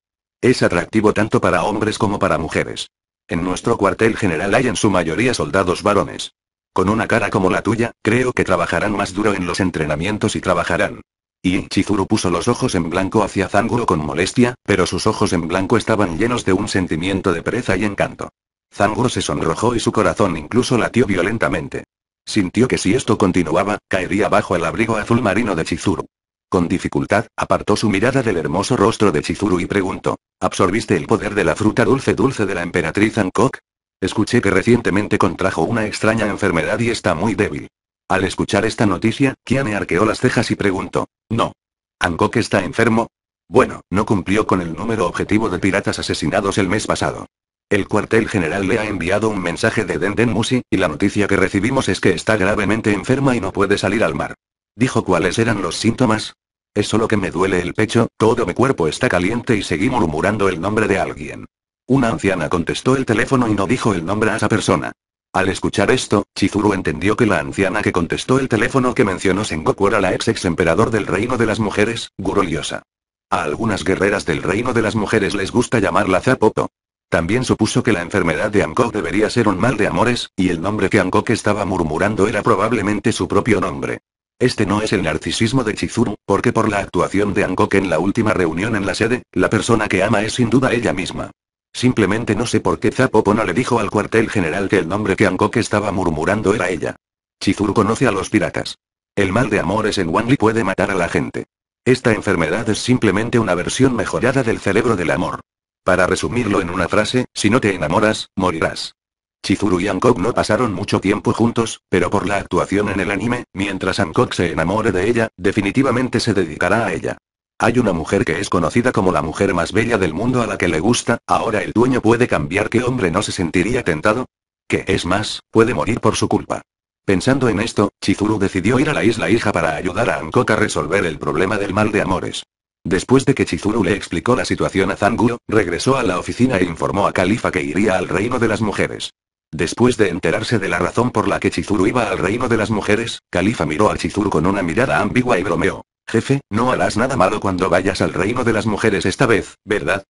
Es atractivo tanto para hombres como para mujeres. En nuestro cuartel general hay en su mayoría soldados varones. Con una cara como la tuya, creo que trabajarán más duro en los entrenamientos y trabajarán. Y Chizuru puso los ojos en blanco hacia Zanguro con molestia, pero sus ojos en blanco estaban llenos de un sentimiento de pereza y encanto. Zanguro se sonrojó y su corazón incluso latió violentamente. Sintió que si esto continuaba, caería bajo el abrigo azul marino de Chizuru. Con dificultad, apartó su mirada del hermoso rostro de Chizuru y preguntó. ¿Absorbiste el poder de la fruta dulce dulce de la emperatriz Hancock? Escuché que recientemente contrajo una extraña enfermedad y está muy débil. Al escuchar esta noticia, Kiane arqueó las cejas y preguntó. No. ¿Hancock está enfermo? Bueno, no cumplió con el número objetivo de piratas asesinados el mes pasado. El cuartel general le ha enviado un mensaje de Denden Musi, y la noticia que recibimos es que está gravemente enferma y no puede salir al mar. Dijo cuáles eran los síntomas, es solo que me duele el pecho, todo mi cuerpo está caliente y seguí murmurando el nombre de alguien. Una anciana contestó el teléfono y no dijo el nombre a esa persona. Al escuchar esto, Chizuru entendió que la anciana que contestó el teléfono que mencionó Sengoku era la ex ex emperador del reino de las mujeres, Guroliosa. A algunas guerreras del reino de las mujeres les gusta llamarla Zapoto. También supuso que la enfermedad de Ankok debería ser un mal de amores, y el nombre que que estaba murmurando era probablemente su propio nombre. Este no es el narcisismo de Chizuru, porque por la actuación de Angok en la última reunión en la sede, la persona que ama es sin duda ella misma. Simplemente no sé por qué Zapopo no le dijo al cuartel general que el nombre que Angok estaba murmurando era ella. Chizuru conoce a los piratas. El mal de es en Wanli puede matar a la gente. Esta enfermedad es simplemente una versión mejorada del cerebro del amor. Para resumirlo en una frase, si no te enamoras, morirás. Chizuru y Hancock no pasaron mucho tiempo juntos, pero por la actuación en el anime, mientras Hancock se enamore de ella, definitivamente se dedicará a ella. Hay una mujer que es conocida como la mujer más bella del mundo a la que le gusta, ahora el dueño puede cambiar que hombre no se sentiría tentado. Que es más, puede morir por su culpa. Pensando en esto, Chizuru decidió ir a la isla hija para ayudar a Hancock a resolver el problema del mal de amores. Después de que Chizuru le explicó la situación a Zanguro, regresó a la oficina e informó a Califa que iría al reino de las mujeres. Después de enterarse de la razón por la que Chizuru iba al reino de las mujeres, Califa miró a Chizuru con una mirada ambigua y bromeó. Jefe, no harás nada malo cuando vayas al reino de las mujeres esta vez, ¿verdad?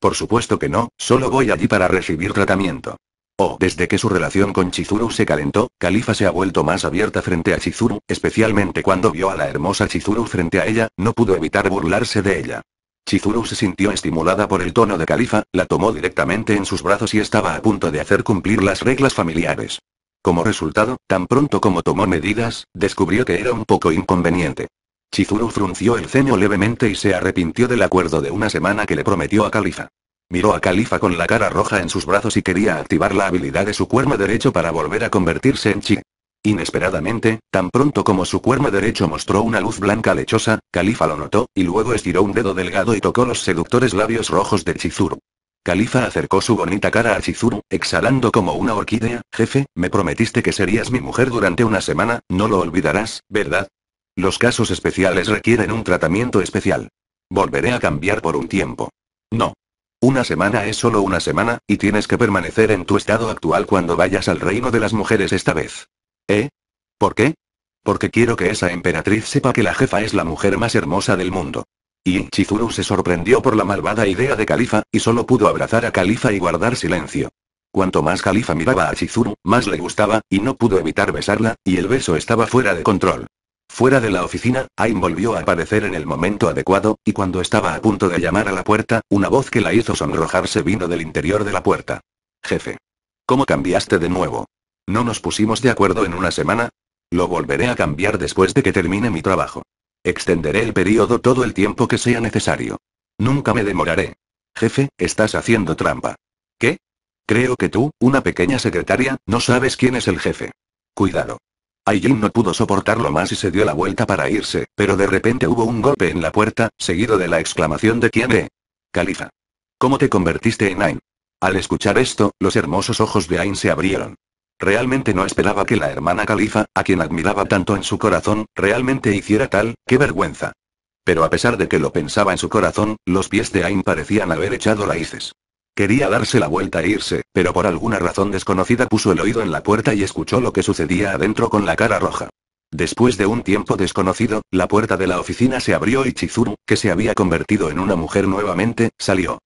Por supuesto que no, solo voy allí para recibir tratamiento. Oh, desde que su relación con Chizuru se calentó, Califa se ha vuelto más abierta frente a Chizuru, especialmente cuando vio a la hermosa Chizuru frente a ella, no pudo evitar burlarse de ella. Chizuru se sintió estimulada por el tono de Califa, la tomó directamente en sus brazos y estaba a punto de hacer cumplir las reglas familiares. Como resultado, tan pronto como tomó medidas, descubrió que era un poco inconveniente. Chizuru frunció el ceño levemente y se arrepintió del acuerdo de una semana que le prometió a Califa. Miró a Califa con la cara roja en sus brazos y quería activar la habilidad de su cuerno derecho para volver a convertirse en chi. Inesperadamente, tan pronto como su cuerno derecho mostró una luz blanca lechosa, Califa lo notó, y luego estiró un dedo delgado y tocó los seductores labios rojos de Chizuru. Califa acercó su bonita cara a Chizuru, exhalando como una orquídea, jefe, me prometiste que serías mi mujer durante una semana, no lo olvidarás, ¿verdad? Los casos especiales requieren un tratamiento especial. Volveré a cambiar por un tiempo. No. Una semana es solo una semana, y tienes que permanecer en tu estado actual cuando vayas al reino de las mujeres esta vez. ¿Eh? ¿Por qué? Porque quiero que esa emperatriz sepa que la jefa es la mujer más hermosa del mundo. Y Chizuru se sorprendió por la malvada idea de Califa, y solo pudo abrazar a Califa y guardar silencio. Cuanto más Califa miraba a Chizuru, más le gustaba, y no pudo evitar besarla, y el beso estaba fuera de control. Fuera de la oficina, Ain volvió a aparecer en el momento adecuado, y cuando estaba a punto de llamar a la puerta, una voz que la hizo sonrojarse vino del interior de la puerta. Jefe. ¿Cómo cambiaste de nuevo? No nos pusimos de acuerdo en una semana. Lo volveré a cambiar después de que termine mi trabajo. Extenderé el periodo todo el tiempo que sea necesario. Nunca me demoraré. Jefe, estás haciendo trampa. ¿Qué? Creo que tú, una pequeña secretaria, no sabes quién es el jefe. Cuidado. Aijin no pudo soportarlo más y se dio la vuelta para irse, pero de repente hubo un golpe en la puerta, seguido de la exclamación de quién es. Califa. ¿Cómo te convertiste en Ain? Al escuchar esto, los hermosos ojos de Ain se abrieron. Realmente no esperaba que la hermana califa, a quien admiraba tanto en su corazón, realmente hiciera tal, qué vergüenza. Pero a pesar de que lo pensaba en su corazón, los pies de Ain parecían haber echado raíces. Quería darse la vuelta e irse, pero por alguna razón desconocida puso el oído en la puerta y escuchó lo que sucedía adentro con la cara roja. Después de un tiempo desconocido, la puerta de la oficina se abrió y Chizuru, que se había convertido en una mujer nuevamente, salió.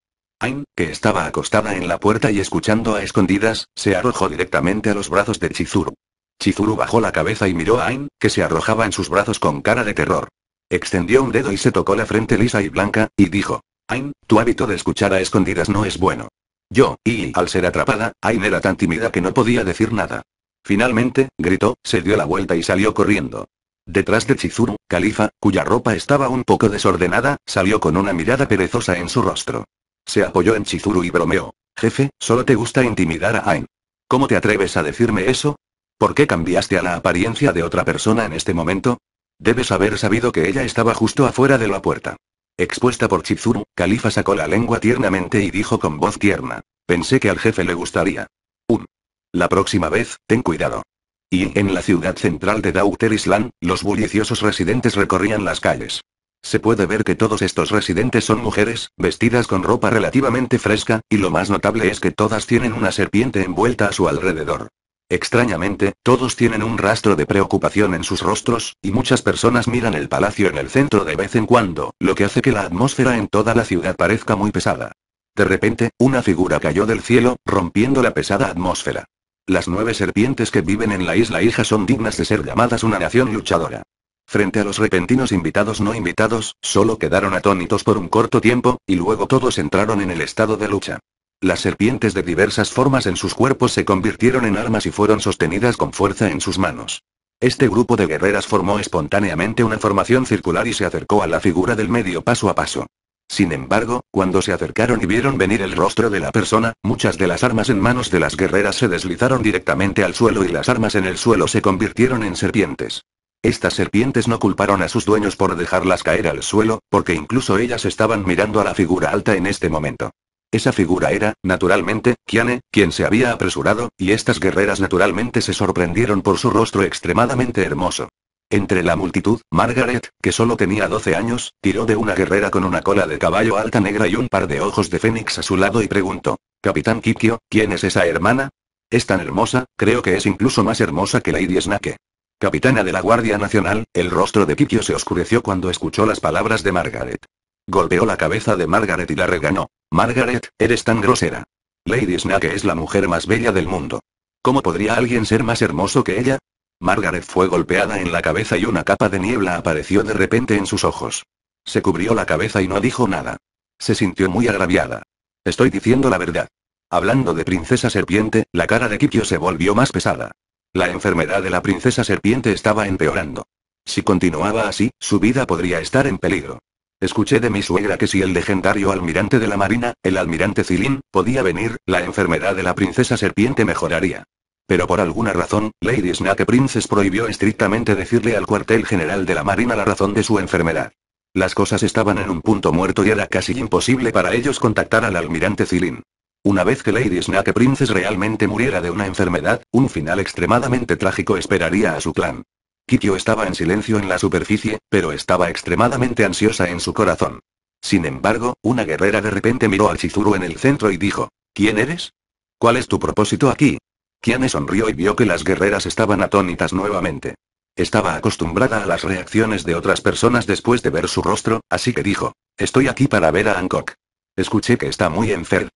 Ain, que estaba acostada en la puerta y escuchando a escondidas, se arrojó directamente a los brazos de Chizuru. Chizuru bajó la cabeza y miró a Ain, que se arrojaba en sus brazos con cara de terror. Extendió un dedo y se tocó la frente lisa y blanca, y dijo, Ain, tu hábito de escuchar a escondidas no es bueno. Yo, y al ser atrapada, Ain era tan tímida que no podía decir nada. Finalmente, gritó, se dio la vuelta y salió corriendo. Detrás de Chizuru, Califa, cuya ropa estaba un poco desordenada, salió con una mirada perezosa en su rostro. Se apoyó en Chizuru y bromeó. Jefe, solo te gusta intimidar a Ain. ¿Cómo te atreves a decirme eso? ¿Por qué cambiaste a la apariencia de otra persona en este momento? Debes haber sabido que ella estaba justo afuera de la puerta. Expuesta por Chizuru, Califa sacó la lengua tiernamente y dijo con voz tierna. Pensé que al jefe le gustaría. Un. La próxima vez, ten cuidado. Y, en la ciudad central de Dauter Island, los bulliciosos residentes recorrían las calles. Se puede ver que todos estos residentes son mujeres, vestidas con ropa relativamente fresca, y lo más notable es que todas tienen una serpiente envuelta a su alrededor. Extrañamente, todos tienen un rastro de preocupación en sus rostros, y muchas personas miran el palacio en el centro de vez en cuando, lo que hace que la atmósfera en toda la ciudad parezca muy pesada. De repente, una figura cayó del cielo, rompiendo la pesada atmósfera. Las nueve serpientes que viven en la isla hija son dignas de ser llamadas una nación luchadora. Frente a los repentinos invitados no invitados, solo quedaron atónitos por un corto tiempo, y luego todos entraron en el estado de lucha. Las serpientes de diversas formas en sus cuerpos se convirtieron en armas y fueron sostenidas con fuerza en sus manos. Este grupo de guerreras formó espontáneamente una formación circular y se acercó a la figura del medio paso a paso. Sin embargo, cuando se acercaron y vieron venir el rostro de la persona, muchas de las armas en manos de las guerreras se deslizaron directamente al suelo y las armas en el suelo se convirtieron en serpientes. Estas serpientes no culparon a sus dueños por dejarlas caer al suelo, porque incluso ellas estaban mirando a la figura alta en este momento. Esa figura era, naturalmente, Kiane, quien se había apresurado, y estas guerreras naturalmente se sorprendieron por su rostro extremadamente hermoso. Entre la multitud, Margaret, que solo tenía 12 años, tiró de una guerrera con una cola de caballo alta negra y un par de ojos de fénix a su lado y preguntó, Capitán Kikio, ¿quién es esa hermana? Es tan hermosa, creo que es incluso más hermosa que Lady Snake. Capitana de la Guardia Nacional, el rostro de Kikyo se oscureció cuando escuchó las palabras de Margaret. Golpeó la cabeza de Margaret y la reganó. Margaret, eres tan grosera. Lady Snake es la mujer más bella del mundo. ¿Cómo podría alguien ser más hermoso que ella? Margaret fue golpeada en la cabeza y una capa de niebla apareció de repente en sus ojos. Se cubrió la cabeza y no dijo nada. Se sintió muy agraviada. Estoy diciendo la verdad. Hablando de princesa serpiente, la cara de Kikyo se volvió más pesada. La enfermedad de la princesa serpiente estaba empeorando. Si continuaba así, su vida podría estar en peligro. Escuché de mi suegra que si el legendario almirante de la Marina, el almirante Cilin, podía venir, la enfermedad de la princesa serpiente mejoraría. Pero por alguna razón, Lady Snake Princess prohibió estrictamente decirle al cuartel general de la Marina la razón de su enfermedad. Las cosas estaban en un punto muerto y era casi imposible para ellos contactar al almirante Cilin. Una vez que Lady Snake Princess realmente muriera de una enfermedad, un final extremadamente trágico esperaría a su clan. Kikyo estaba en silencio en la superficie, pero estaba extremadamente ansiosa en su corazón. Sin embargo, una guerrera de repente miró al Chizuru en el centro y dijo, ¿Quién eres? ¿Cuál es tu propósito aquí? Kiane sonrió y vio que las guerreras estaban atónitas nuevamente. Estaba acostumbrada a las reacciones de otras personas después de ver su rostro, así que dijo, estoy aquí para ver a Hancock. Escuché que está muy enfermo.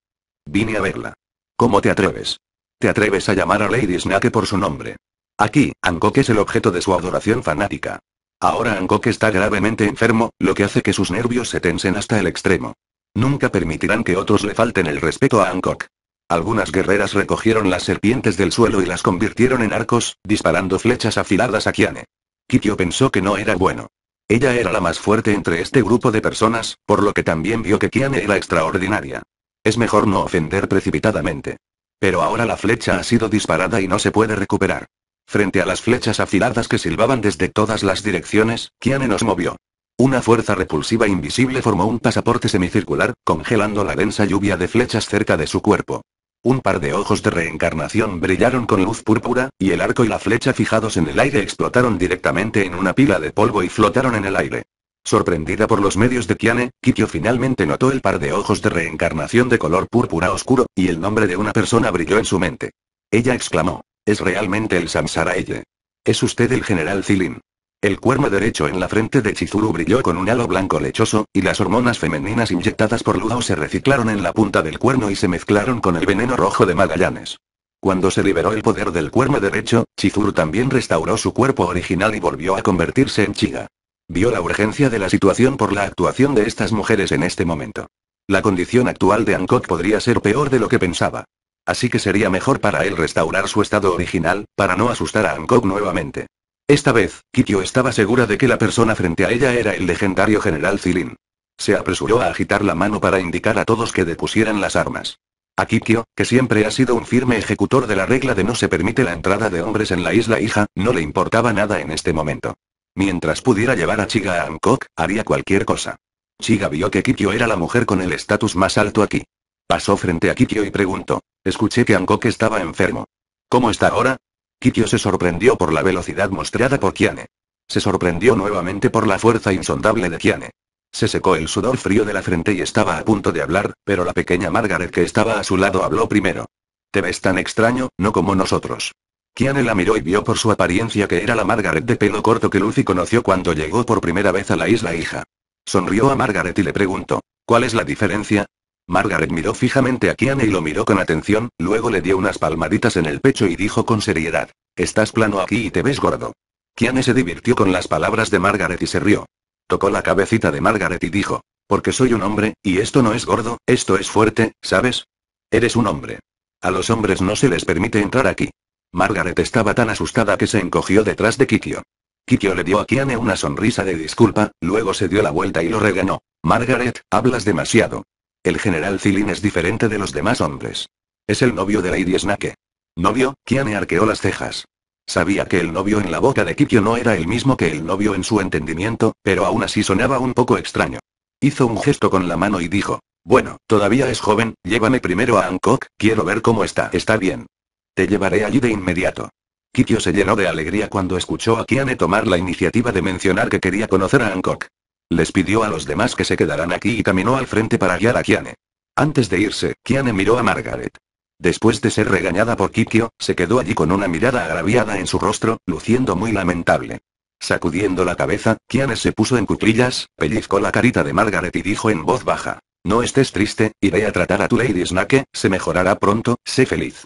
Vine a verla. ¿Cómo te atreves? ¿Te atreves a llamar a Lady Snake por su nombre? Aquí, Angok es el objeto de su adoración fanática. Ahora Angok está gravemente enfermo, lo que hace que sus nervios se tensen hasta el extremo. Nunca permitirán que otros le falten el respeto a Hancock. Algunas guerreras recogieron las serpientes del suelo y las convirtieron en arcos, disparando flechas afiladas a Kiane. Kikyo pensó que no era bueno. Ella era la más fuerte entre este grupo de personas, por lo que también vio que Kiane era extraordinaria. Es mejor no ofender precipitadamente. Pero ahora la flecha ha sido disparada y no se puede recuperar. Frente a las flechas afiladas que silbaban desde todas las direcciones, Kiane nos movió. Una fuerza repulsiva invisible formó un pasaporte semicircular, congelando la densa lluvia de flechas cerca de su cuerpo. Un par de ojos de reencarnación brillaron con luz púrpura, y el arco y la flecha fijados en el aire explotaron directamente en una pila de polvo y flotaron en el aire. Sorprendida por los medios de Kiane, Kikyo finalmente notó el par de ojos de reencarnación de color púrpura oscuro, y el nombre de una persona brilló en su mente. Ella exclamó, es realmente el Samsara Eye? Es usted el general Zilin. El cuerno derecho en la frente de Chizuru brilló con un halo blanco lechoso, y las hormonas femeninas inyectadas por Ludo se reciclaron en la punta del cuerno y se mezclaron con el veneno rojo de Magallanes. Cuando se liberó el poder del cuerno derecho, Chizuru también restauró su cuerpo original y volvió a convertirse en Chiga. Vio la urgencia de la situación por la actuación de estas mujeres en este momento. La condición actual de Ankok podría ser peor de lo que pensaba. Así que sería mejor para él restaurar su estado original, para no asustar a Ankok nuevamente. Esta vez, Kikyo estaba segura de que la persona frente a ella era el legendario general Zilin. Se apresuró a agitar la mano para indicar a todos que depusieran las armas. A Kikyo, que siempre ha sido un firme ejecutor de la regla de no se permite la entrada de hombres en la isla hija, no le importaba nada en este momento. Mientras pudiera llevar a Chiga a Hancock, haría cualquier cosa. Chiga vio que Kikyo era la mujer con el estatus más alto aquí. Pasó frente a Kikyo y preguntó. Escuché que Hancock estaba enfermo. ¿Cómo está ahora? Kikyo se sorprendió por la velocidad mostrada por Kiane. Se sorprendió nuevamente por la fuerza insondable de Kiane. Se secó el sudor frío de la frente y estaba a punto de hablar, pero la pequeña Margaret que estaba a su lado habló primero. Te ves tan extraño, no como nosotros. Kiane la miró y vio por su apariencia que era la Margaret de pelo corto que Lucy conoció cuando llegó por primera vez a la isla hija. Sonrió a Margaret y le preguntó, ¿cuál es la diferencia? Margaret miró fijamente a Kiane y lo miró con atención, luego le dio unas palmaditas en el pecho y dijo con seriedad, estás plano aquí y te ves gordo. Kiane se divirtió con las palabras de Margaret y se rió. Tocó la cabecita de Margaret y dijo, porque soy un hombre, y esto no es gordo, esto es fuerte, ¿sabes? Eres un hombre. A los hombres no se les permite entrar aquí. Margaret estaba tan asustada que se encogió detrás de Kikio Kikio le dio a Kiane una sonrisa de disculpa, luego se dio la vuelta y lo regañó. Margaret, hablas demasiado. El general Zilin es diferente de los demás hombres. Es el novio de Lady Snake. ¿Novio? Kiane arqueó las cejas. Sabía que el novio en la boca de Kikio no era el mismo que el novio en su entendimiento, pero aún así sonaba un poco extraño. Hizo un gesto con la mano y dijo, bueno, todavía es joven, llévame primero a Hancock, quiero ver cómo está. Está bien. Te llevaré allí de inmediato. Kikyo se llenó de alegría cuando escuchó a Kiane tomar la iniciativa de mencionar que quería conocer a Hancock. Les pidió a los demás que se quedaran aquí y caminó al frente para guiar a Kiane. Antes de irse, Kiane miró a Margaret. Después de ser regañada por Kikyo, se quedó allí con una mirada agraviada en su rostro, luciendo muy lamentable. Sacudiendo la cabeza, Kiane se puso en cuclillas, pellizcó la carita de Margaret y dijo en voz baja. No estés triste, iré a tratar a tu Lady Snake, se mejorará pronto, sé feliz.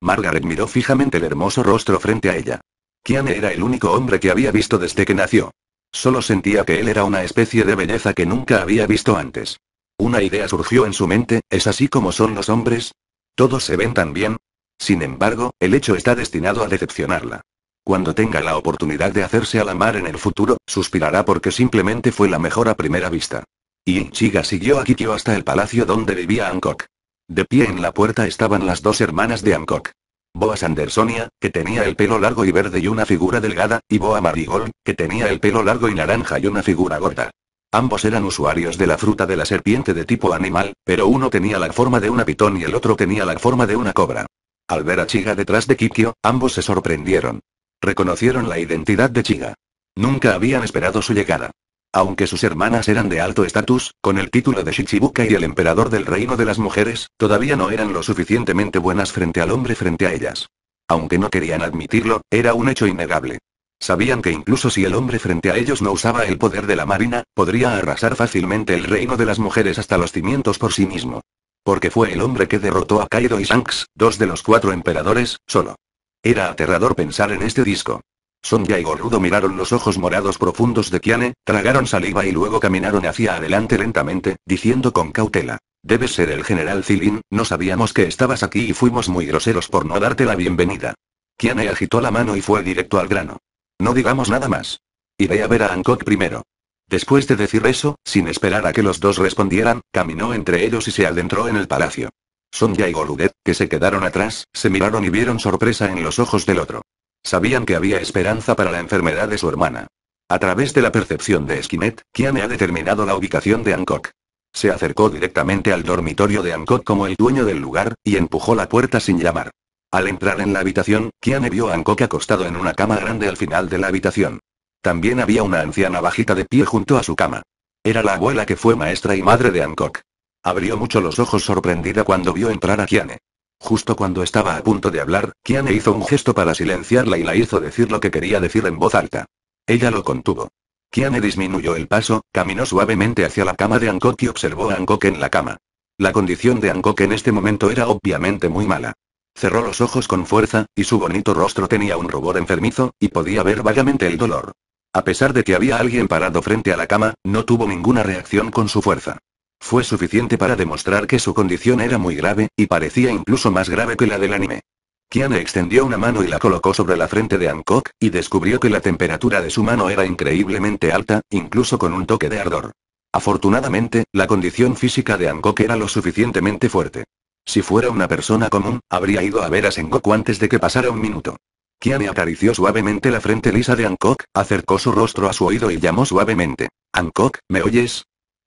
Margaret miró fijamente el hermoso rostro frente a ella. Kian era el único hombre que había visto desde que nació. Solo sentía que él era una especie de belleza que nunca había visto antes. Una idea surgió en su mente, ¿es así como son los hombres? ¿Todos se ven tan bien? Sin embargo, el hecho está destinado a decepcionarla. Cuando tenga la oportunidad de hacerse a la mar en el futuro, suspirará porque simplemente fue la mejor a primera vista. Y Inchiga siguió a Kikyo hasta el palacio donde vivía Ancock. De pie en la puerta estaban las dos hermanas de Hancock. Boa Sandersonia, que tenía el pelo largo y verde y una figura delgada, y Boa Marigold, que tenía el pelo largo y naranja y una figura gorda. Ambos eran usuarios de la fruta de la serpiente de tipo animal, pero uno tenía la forma de una pitón y el otro tenía la forma de una cobra. Al ver a Chiga detrás de Kikyo, ambos se sorprendieron. Reconocieron la identidad de Chiga. Nunca habían esperado su llegada. Aunque sus hermanas eran de alto estatus, con el título de Shichibuka y el emperador del reino de las mujeres, todavía no eran lo suficientemente buenas frente al hombre frente a ellas. Aunque no querían admitirlo, era un hecho innegable. Sabían que incluso si el hombre frente a ellos no usaba el poder de la marina, podría arrasar fácilmente el reino de las mujeres hasta los cimientos por sí mismo. Porque fue el hombre que derrotó a Kaido y Shanks, dos de los cuatro emperadores, solo. Era aterrador pensar en este disco. Sonia y Gorudo miraron los ojos morados profundos de Kiane, tragaron saliva y luego caminaron hacia adelante lentamente, diciendo con cautela. Debes ser el general Zilin, no sabíamos que estabas aquí y fuimos muy groseros por no darte la bienvenida. Kiane agitó la mano y fue directo al grano. No digamos nada más. Iré a ver a Hancock primero. Después de decir eso, sin esperar a que los dos respondieran, caminó entre ellos y se adentró en el palacio. Sonia y Gorudet, que se quedaron atrás, se miraron y vieron sorpresa en los ojos del otro. Sabían que había esperanza para la enfermedad de su hermana. A través de la percepción de Skinet, Kiane ha determinado la ubicación de Hancock. Se acercó directamente al dormitorio de Hancock como el dueño del lugar, y empujó la puerta sin llamar. Al entrar en la habitación, Kiane vio a Hancock acostado en una cama grande al final de la habitación. También había una anciana bajita de pie junto a su cama. Era la abuela que fue maestra y madre de Hancock. Abrió mucho los ojos sorprendida cuando vio entrar a Kiane. Justo cuando estaba a punto de hablar, Kiane hizo un gesto para silenciarla y la hizo decir lo que quería decir en voz alta. Ella lo contuvo. Kiane disminuyó el paso, caminó suavemente hacia la cama de Angok y observó a Angok en la cama. La condición de Angok en este momento era obviamente muy mala. Cerró los ojos con fuerza, y su bonito rostro tenía un rubor enfermizo, y podía ver vagamente el dolor. A pesar de que había alguien parado frente a la cama, no tuvo ninguna reacción con su fuerza fue suficiente para demostrar que su condición era muy grave, y parecía incluso más grave que la del anime. Kiane extendió una mano y la colocó sobre la frente de Hancock, y descubrió que la temperatura de su mano era increíblemente alta, incluso con un toque de ardor. Afortunadamente, la condición física de Hancock era lo suficientemente fuerte. Si fuera una persona común, habría ido a ver a Sengoku antes de que pasara un minuto. Kiane acarició suavemente la frente lisa de Hancock, acercó su rostro a su oído y llamó suavemente. Hancock, ¿me oyes?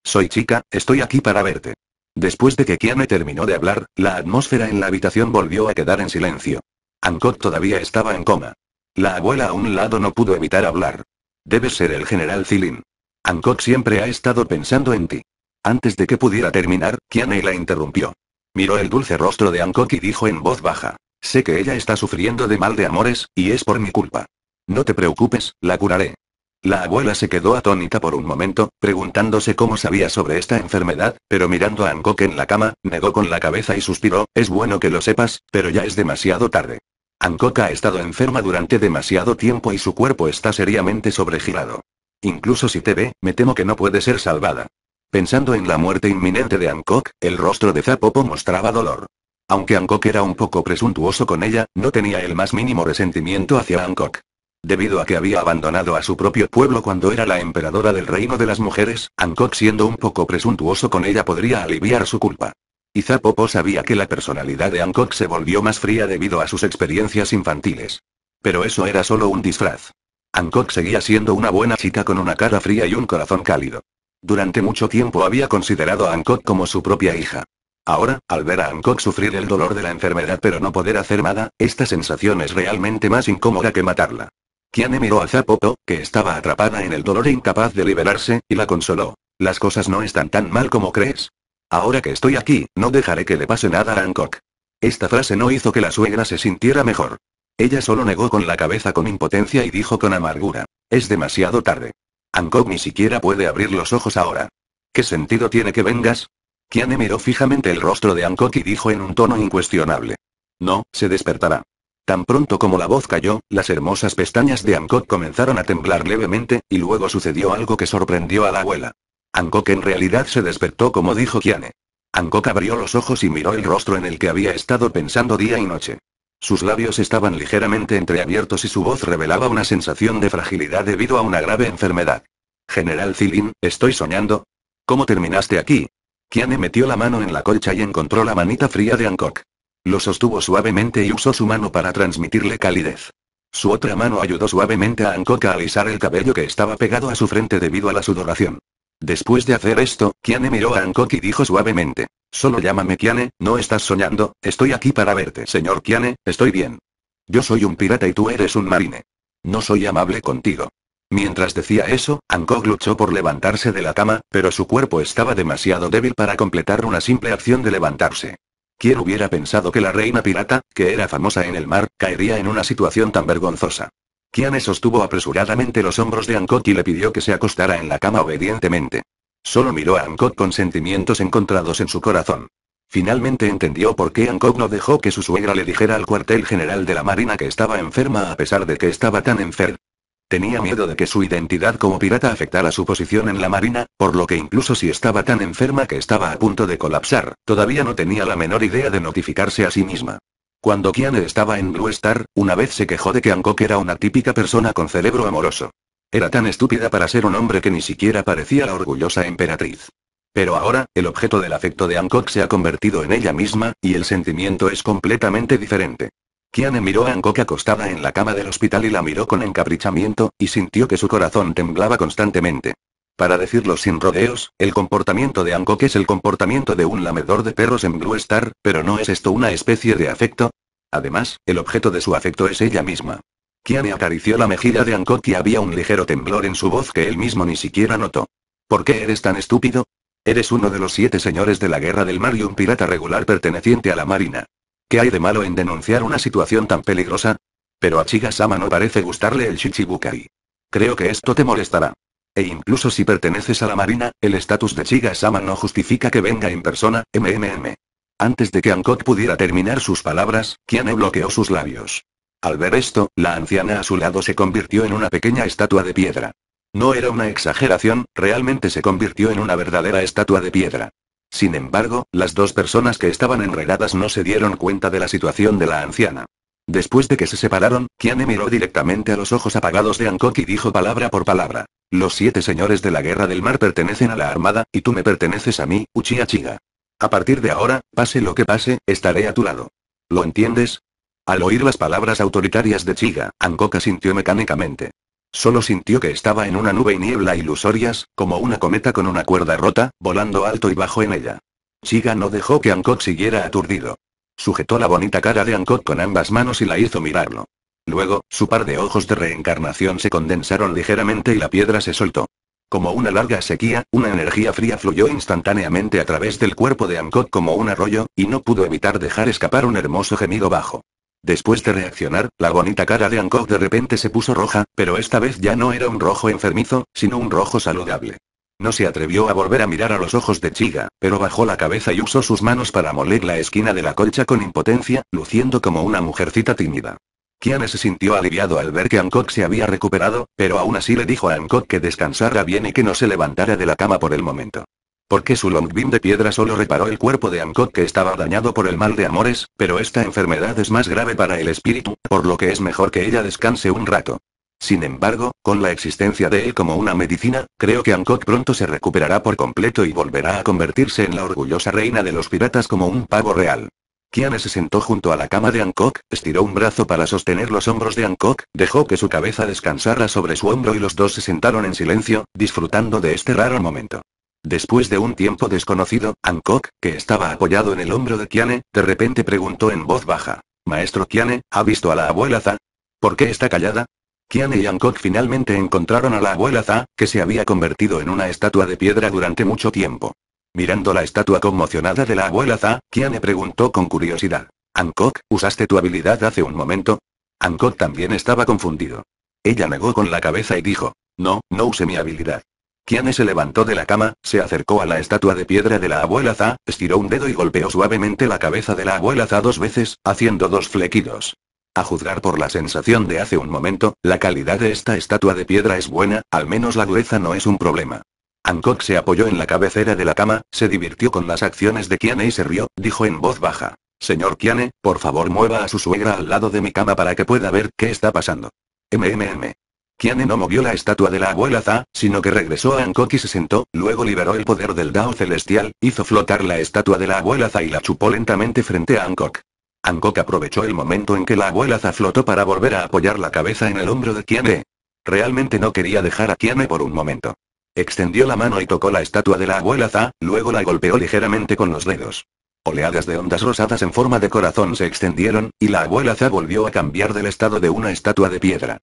Soy chica, estoy aquí para verte. Después de que Kiane terminó de hablar, la atmósfera en la habitación volvió a quedar en silencio. Ancot todavía estaba en coma. La abuela a un lado no pudo evitar hablar. Debes ser el general Zilin. Ancot siempre ha estado pensando en ti. Antes de que pudiera terminar, Kiane la interrumpió. Miró el dulce rostro de Ancot y dijo en voz baja. Sé que ella está sufriendo de mal de amores, y es por mi culpa. No te preocupes, la curaré. La abuela se quedó atónita por un momento, preguntándose cómo sabía sobre esta enfermedad, pero mirando a Hancock en la cama, negó con la cabeza y suspiró, es bueno que lo sepas, pero ya es demasiado tarde. Hancock ha estado enferma durante demasiado tiempo y su cuerpo está seriamente sobregirado. Incluso si te ve, me temo que no puede ser salvada. Pensando en la muerte inminente de Hancock, el rostro de Zapopo mostraba dolor. Aunque Hancock era un poco presuntuoso con ella, no tenía el más mínimo resentimiento hacia Hancock. Debido a que había abandonado a su propio pueblo cuando era la emperadora del reino de las mujeres, Hancock siendo un poco presuntuoso con ella podría aliviar su culpa. Quizá Popo sabía que la personalidad de Hancock se volvió más fría debido a sus experiencias infantiles. Pero eso era solo un disfraz. Hancock seguía siendo una buena chica con una cara fría y un corazón cálido. Durante mucho tiempo había considerado a Hancock como su propia hija. Ahora, al ver a Hancock sufrir el dolor de la enfermedad pero no poder hacer nada, esta sensación es realmente más incómoda que matarla. Kiane miró a Zapoto, que estaba atrapada en el dolor e incapaz de liberarse, y la consoló. Las cosas no están tan mal como crees. Ahora que estoy aquí, no dejaré que le pase nada a Hancock. Esta frase no hizo que la suegra se sintiera mejor. Ella solo negó con la cabeza con impotencia y dijo con amargura. Es demasiado tarde. Hancock ni siquiera puede abrir los ojos ahora. ¿Qué sentido tiene que vengas? Kiane miró fijamente el rostro de Ankok y dijo en un tono incuestionable. No, se despertará. Tan pronto como la voz cayó, las hermosas pestañas de Ankok comenzaron a temblar levemente, y luego sucedió algo que sorprendió a la abuela. que en realidad se despertó como dijo Kiane. Ankok abrió los ojos y miró el rostro en el que había estado pensando día y noche. Sus labios estaban ligeramente entreabiertos y su voz revelaba una sensación de fragilidad debido a una grave enfermedad. General Zilin, ¿estoy soñando? ¿Cómo terminaste aquí? Kiane metió la mano en la colcha y encontró la manita fría de Ankok. Lo sostuvo suavemente y usó su mano para transmitirle calidez. Su otra mano ayudó suavemente a Hancock a alisar el cabello que estaba pegado a su frente debido a la sudoración. Después de hacer esto, Kiane miró a Hancock y dijo suavemente. Solo llámame Kiane, no estás soñando, estoy aquí para verte. Señor Kiane, estoy bien. Yo soy un pirata y tú eres un marine. No soy amable contigo. Mientras decía eso, Anko luchó por levantarse de la cama, pero su cuerpo estaba demasiado débil para completar una simple acción de levantarse. ¿Quién hubiera pensado que la reina pirata, que era famosa en el mar, caería en una situación tan vergonzosa? Kiane sostuvo apresuradamente los hombros de ankot y le pidió que se acostara en la cama obedientemente. Solo miró a ankot con sentimientos encontrados en su corazón. Finalmente entendió por qué Ancot no dejó que su suegra le dijera al cuartel general de la Marina que estaba enferma a pesar de que estaba tan enferma. Tenía miedo de que su identidad como pirata afectara su posición en la marina, por lo que incluso si estaba tan enferma que estaba a punto de colapsar, todavía no tenía la menor idea de notificarse a sí misma. Cuando Kiane estaba en Blue Star, una vez se quejó de que Hancock era una típica persona con cerebro amoroso. Era tan estúpida para ser un hombre que ni siquiera parecía la orgullosa emperatriz. Pero ahora, el objeto del afecto de Hancock se ha convertido en ella misma, y el sentimiento es completamente diferente. Kiane miró a que acostada en la cama del hospital y la miró con encaprichamiento, y sintió que su corazón temblaba constantemente. Para decirlo sin rodeos, el comportamiento de Angok es el comportamiento de un lamedor de perros en Blue Star, pero ¿no es esto una especie de afecto? Además, el objeto de su afecto es ella misma. Kiane acarició la mejilla de Angok y había un ligero temblor en su voz que él mismo ni siquiera notó. ¿Por qué eres tan estúpido? Eres uno de los siete señores de la Guerra del Mar y un pirata regular perteneciente a la Marina. ¿Qué hay de malo en denunciar una situación tan peligrosa? Pero a Chigasama no parece gustarle el Shichibukai. Creo que esto te molestará. E incluso si perteneces a la marina, el estatus de Chigasama no justifica que venga en persona, mmm. Antes de que Ankot pudiera terminar sus palabras, Kiane bloqueó sus labios. Al ver esto, la anciana a su lado se convirtió en una pequeña estatua de piedra. No era una exageración, realmente se convirtió en una verdadera estatua de piedra. Sin embargo, las dos personas que estaban enredadas no se dieron cuenta de la situación de la anciana. Después de que se separaron, Kiane miró directamente a los ojos apagados de Hancock y dijo palabra por palabra. Los siete señores de la Guerra del Mar pertenecen a la Armada, y tú me perteneces a mí, Uchiha Chiga. A partir de ahora, pase lo que pase, estaré a tu lado. ¿Lo entiendes? Al oír las palabras autoritarias de Chiga, Hancock sintió mecánicamente. Solo sintió que estaba en una nube y niebla ilusorias, como una cometa con una cuerda rota, volando alto y bajo en ella. Chiga no dejó que Ancot siguiera aturdido. Sujetó la bonita cara de Ancot con ambas manos y la hizo mirarlo. Luego, su par de ojos de reencarnación se condensaron ligeramente y la piedra se soltó. Como una larga sequía, una energía fría fluyó instantáneamente a través del cuerpo de Ancot como un arroyo, y no pudo evitar dejar escapar un hermoso gemido bajo. Después de reaccionar, la bonita cara de Hancock de repente se puso roja, pero esta vez ya no era un rojo enfermizo, sino un rojo saludable. No se atrevió a volver a mirar a los ojos de Chiga, pero bajó la cabeza y usó sus manos para moler la esquina de la colcha con impotencia, luciendo como una mujercita tímida. Kiane se sintió aliviado al ver que Ankok se había recuperado, pero aún así le dijo a Ankok que descansara bien y que no se levantara de la cama por el momento. Porque su Longbin de piedra solo reparó el cuerpo de Hancock que estaba dañado por el mal de amores, pero esta enfermedad es más grave para el espíritu, por lo que es mejor que ella descanse un rato. Sin embargo, con la existencia de él como una medicina, creo que Hancock pronto se recuperará por completo y volverá a convertirse en la orgullosa reina de los piratas como un pavo real. Kiane se sentó junto a la cama de Hancock, estiró un brazo para sostener los hombros de Hancock, dejó que su cabeza descansara sobre su hombro y los dos se sentaron en silencio, disfrutando de este raro momento. Después de un tiempo desconocido, Ankok, que estaba apoyado en el hombro de Kiane, de repente preguntó en voz baja. Maestro Kiane, ¿ha visto a la abuela Za? ¿Por qué está callada? Kiane y Ankok finalmente encontraron a la abuela Za, que se había convertido en una estatua de piedra durante mucho tiempo. Mirando la estatua conmocionada de la abuela Za, Kiane preguntó con curiosidad. "Ankok, ¿usaste tu habilidad hace un momento? Ankok también estaba confundido. Ella negó con la cabeza y dijo. No, no usé mi habilidad. Kiane se levantó de la cama, se acercó a la estatua de piedra de la abuela Za, estiró un dedo y golpeó suavemente la cabeza de la abuela Za dos veces, haciendo dos flequidos. A juzgar por la sensación de hace un momento, la calidad de esta estatua de piedra es buena, al menos la dureza no es un problema. Hancock se apoyó en la cabecera de la cama, se divirtió con las acciones de Kiane y se rió, dijo en voz baja. Señor Kiane, por favor mueva a su suegra al lado de mi cama para que pueda ver qué está pasando. MMM. Kiane no movió la estatua de la abuela Za, sino que regresó a Ankok y se sentó, luego liberó el poder del Dao celestial, hizo flotar la estatua de la abuela Za y la chupó lentamente frente a Ankok. Ankok aprovechó el momento en que la abuela Za flotó para volver a apoyar la cabeza en el hombro de Kiane. Realmente no quería dejar a Kiane por un momento. Extendió la mano y tocó la estatua de la abuela Za, luego la golpeó ligeramente con los dedos. Oleadas de ondas rosadas en forma de corazón se extendieron, y la abuela Za volvió a cambiar del estado de una estatua de piedra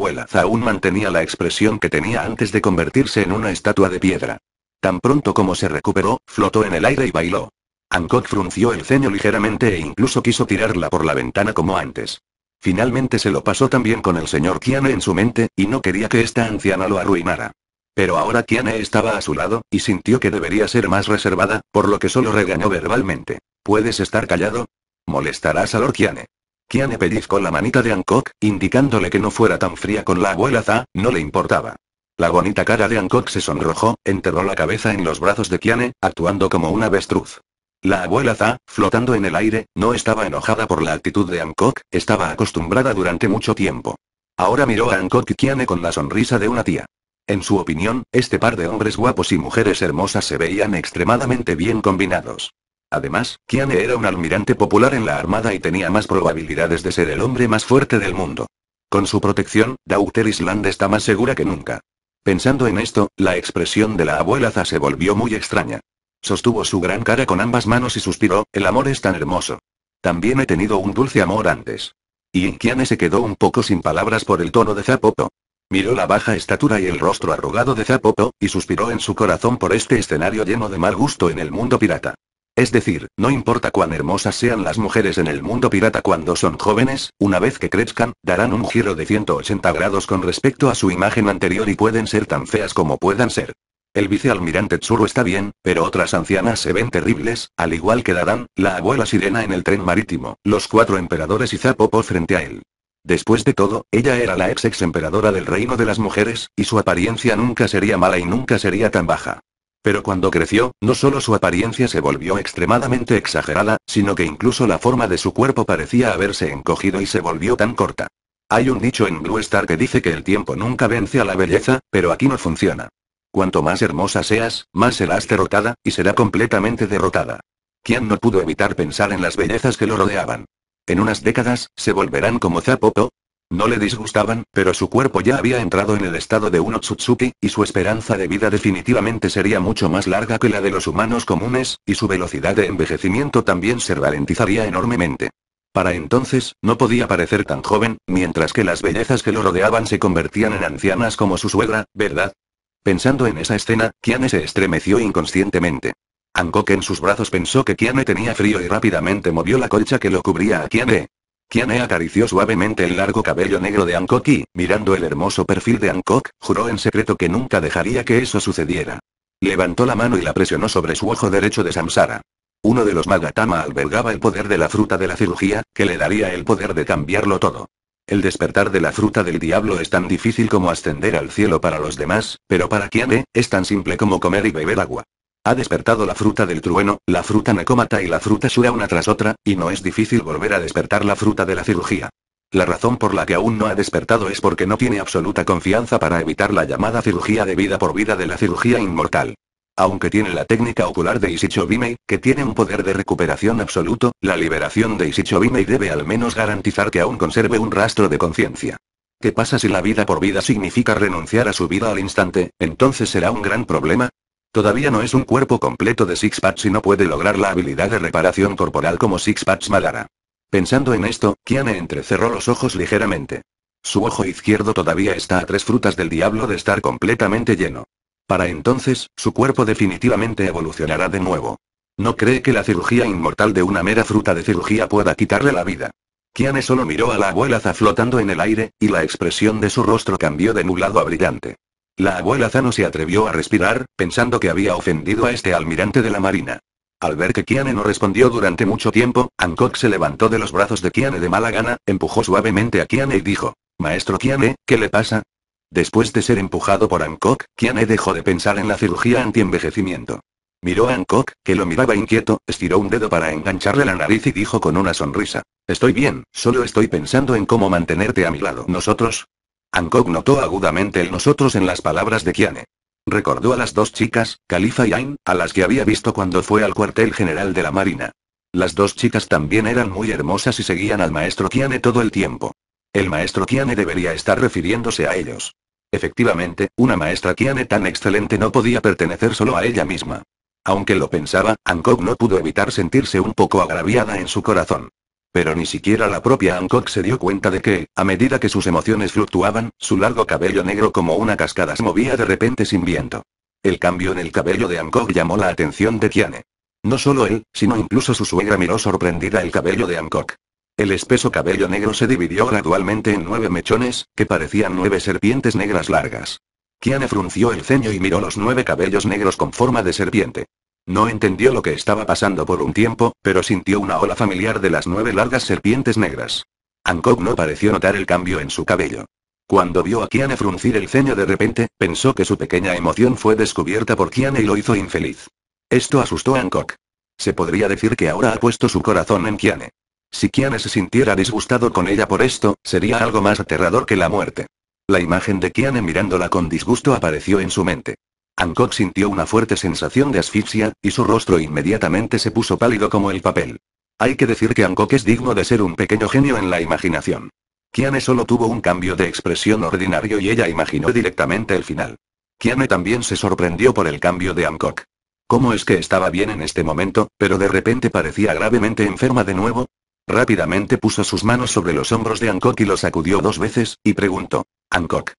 abuela aún mantenía la expresión que tenía antes de convertirse en una estatua de piedra. Tan pronto como se recuperó, flotó en el aire y bailó. Hancock frunció el ceño ligeramente e incluso quiso tirarla por la ventana como antes. Finalmente se lo pasó también con el señor Kiane en su mente, y no quería que esta anciana lo arruinara. Pero ahora Kiane estaba a su lado, y sintió que debería ser más reservada, por lo que solo regañó verbalmente. ¿Puedes estar callado? Molestarás a Lord Kiane. Kiane pellizcó la manita de Hancock, indicándole que no fuera tan fría con la abuela Za, no le importaba. La bonita cara de Hancock se sonrojó, enterró la cabeza en los brazos de Kiane, actuando como una avestruz. La abuela Za, flotando en el aire, no estaba enojada por la actitud de Hancock, estaba acostumbrada durante mucho tiempo. Ahora miró a Hancock y Kiane con la sonrisa de una tía. En su opinión, este par de hombres guapos y mujeres hermosas se veían extremadamente bien combinados. Además, Kiane era un almirante popular en la armada y tenía más probabilidades de ser el hombre más fuerte del mundo. Con su protección, Daughter Island está más segura que nunca. Pensando en esto, la expresión de la abuela Za se volvió muy extraña. Sostuvo su gran cara con ambas manos y suspiró, el amor es tan hermoso. También he tenido un dulce amor antes. Y Kiane se quedó un poco sin palabras por el tono de Zapopo. Miró la baja estatura y el rostro arrugado de Zapoto, y suspiró en su corazón por este escenario lleno de mal gusto en el mundo pirata. Es decir, no importa cuán hermosas sean las mujeres en el mundo pirata cuando son jóvenes, una vez que crezcan, darán un giro de 180 grados con respecto a su imagen anterior y pueden ser tan feas como puedan ser. El vicealmirante Tsuru está bien, pero otras ancianas se ven terribles, al igual que Darán, la abuela sirena en el tren marítimo, los cuatro emperadores y Zapopo frente a él. Después de todo, ella era la ex ex emperadora del reino de las mujeres, y su apariencia nunca sería mala y nunca sería tan baja. Pero cuando creció, no solo su apariencia se volvió extremadamente exagerada, sino que incluso la forma de su cuerpo parecía haberse encogido y se volvió tan corta. Hay un dicho en Blue Star que dice que el tiempo nunca vence a la belleza, pero aquí no funciona. Cuanto más hermosa seas, más serás derrotada, y será completamente derrotada. ¿Quién no pudo evitar pensar en las bellezas que lo rodeaban. En unas décadas, se volverán como Zapoto, no le disgustaban, pero su cuerpo ya había entrado en el estado de un Otsutsuki, y su esperanza de vida definitivamente sería mucho más larga que la de los humanos comunes, y su velocidad de envejecimiento también se ralentizaría enormemente. Para entonces, no podía parecer tan joven, mientras que las bellezas que lo rodeaban se convertían en ancianas como su suegra, ¿verdad? Pensando en esa escena, Kiane se estremeció inconscientemente. Angok en sus brazos pensó que Kiane tenía frío y rápidamente movió la colcha que lo cubría a Kiane, Kiane acarició suavemente el largo cabello negro de Ankok y, mirando el hermoso perfil de Ankok, juró en secreto que nunca dejaría que eso sucediera. Levantó la mano y la presionó sobre su ojo derecho de Samsara. Uno de los Magatama albergaba el poder de la fruta de la cirugía, que le daría el poder de cambiarlo todo. El despertar de la fruta del diablo es tan difícil como ascender al cielo para los demás, pero para Kiane, es tan simple como comer y beber agua. Ha despertado la fruta del trueno, la fruta necómata y la fruta sura una tras otra, y no es difícil volver a despertar la fruta de la cirugía. La razón por la que aún no ha despertado es porque no tiene absoluta confianza para evitar la llamada cirugía de vida por vida de la cirugía inmortal. Aunque tiene la técnica ocular de Isichobime, que tiene un poder de recuperación absoluto, la liberación de Isichobime debe al menos garantizar que aún conserve un rastro de conciencia. ¿Qué pasa si la vida por vida significa renunciar a su vida al instante? Entonces será un gran problema, Todavía no es un cuerpo completo de Sixpats y no puede lograr la habilidad de reparación corporal como Sixpats Malara. Pensando en esto, Kiane entrecerró los ojos ligeramente. Su ojo izquierdo todavía está a tres frutas del diablo de estar completamente lleno. Para entonces, su cuerpo definitivamente evolucionará de nuevo. No cree que la cirugía inmortal de una mera fruta de cirugía pueda quitarle la vida. Kiane solo miró a la abuela flotando en el aire, y la expresión de su rostro cambió de nublado a brillante. La abuela Zano se atrevió a respirar, pensando que había ofendido a este almirante de la marina. Al ver que Kiane no respondió durante mucho tiempo, Hancock se levantó de los brazos de Kiane de mala gana, empujó suavemente a Kiane y dijo, Maestro Kiane, ¿qué le pasa? Después de ser empujado por Hancock, Kiane dejó de pensar en la cirugía antienvejecimiento. Miró a Hancock, que lo miraba inquieto, estiró un dedo para engancharle la nariz y dijo con una sonrisa, Estoy bien, solo estoy pensando en cómo mantenerte a mi lado. Nosotros, Hancock notó agudamente el nosotros en las palabras de Kiane. Recordó a las dos chicas, Khalifa y Ain, a las que había visto cuando fue al cuartel general de la Marina. Las dos chicas también eran muy hermosas y seguían al maestro Kiane todo el tiempo. El maestro Kiane debería estar refiriéndose a ellos. Efectivamente, una maestra Kiane tan excelente no podía pertenecer solo a ella misma. Aunque lo pensaba, Hancock no pudo evitar sentirse un poco agraviada en su corazón. Pero ni siquiera la propia Hancock se dio cuenta de que, a medida que sus emociones fluctuaban, su largo cabello negro como una cascada se movía de repente sin viento. El cambio en el cabello de Hancock llamó la atención de Tiane. No solo él, sino incluso su suegra miró sorprendida el cabello de Hancock. El espeso cabello negro se dividió gradualmente en nueve mechones, que parecían nueve serpientes negras largas. Kiane frunció el ceño y miró los nueve cabellos negros con forma de serpiente. No entendió lo que estaba pasando por un tiempo, pero sintió una ola familiar de las nueve largas serpientes negras. Hancock no pareció notar el cambio en su cabello. Cuando vio a Kiane fruncir el ceño de repente, pensó que su pequeña emoción fue descubierta por Kiane y lo hizo infeliz. Esto asustó a Hancock. Se podría decir que ahora ha puesto su corazón en Kiane. Si Kiane se sintiera disgustado con ella por esto, sería algo más aterrador que la muerte. La imagen de Kiane mirándola con disgusto apareció en su mente. Hancock sintió una fuerte sensación de asfixia, y su rostro inmediatamente se puso pálido como el papel. Hay que decir que Hancock es digno de ser un pequeño genio en la imaginación. Kiane solo tuvo un cambio de expresión ordinario y ella imaginó directamente el final. Kiane también se sorprendió por el cambio de Hancock. ¿Cómo es que estaba bien en este momento, pero de repente parecía gravemente enferma de nuevo? Rápidamente puso sus manos sobre los hombros de Hancock y lo sacudió dos veces, y preguntó. Hancock.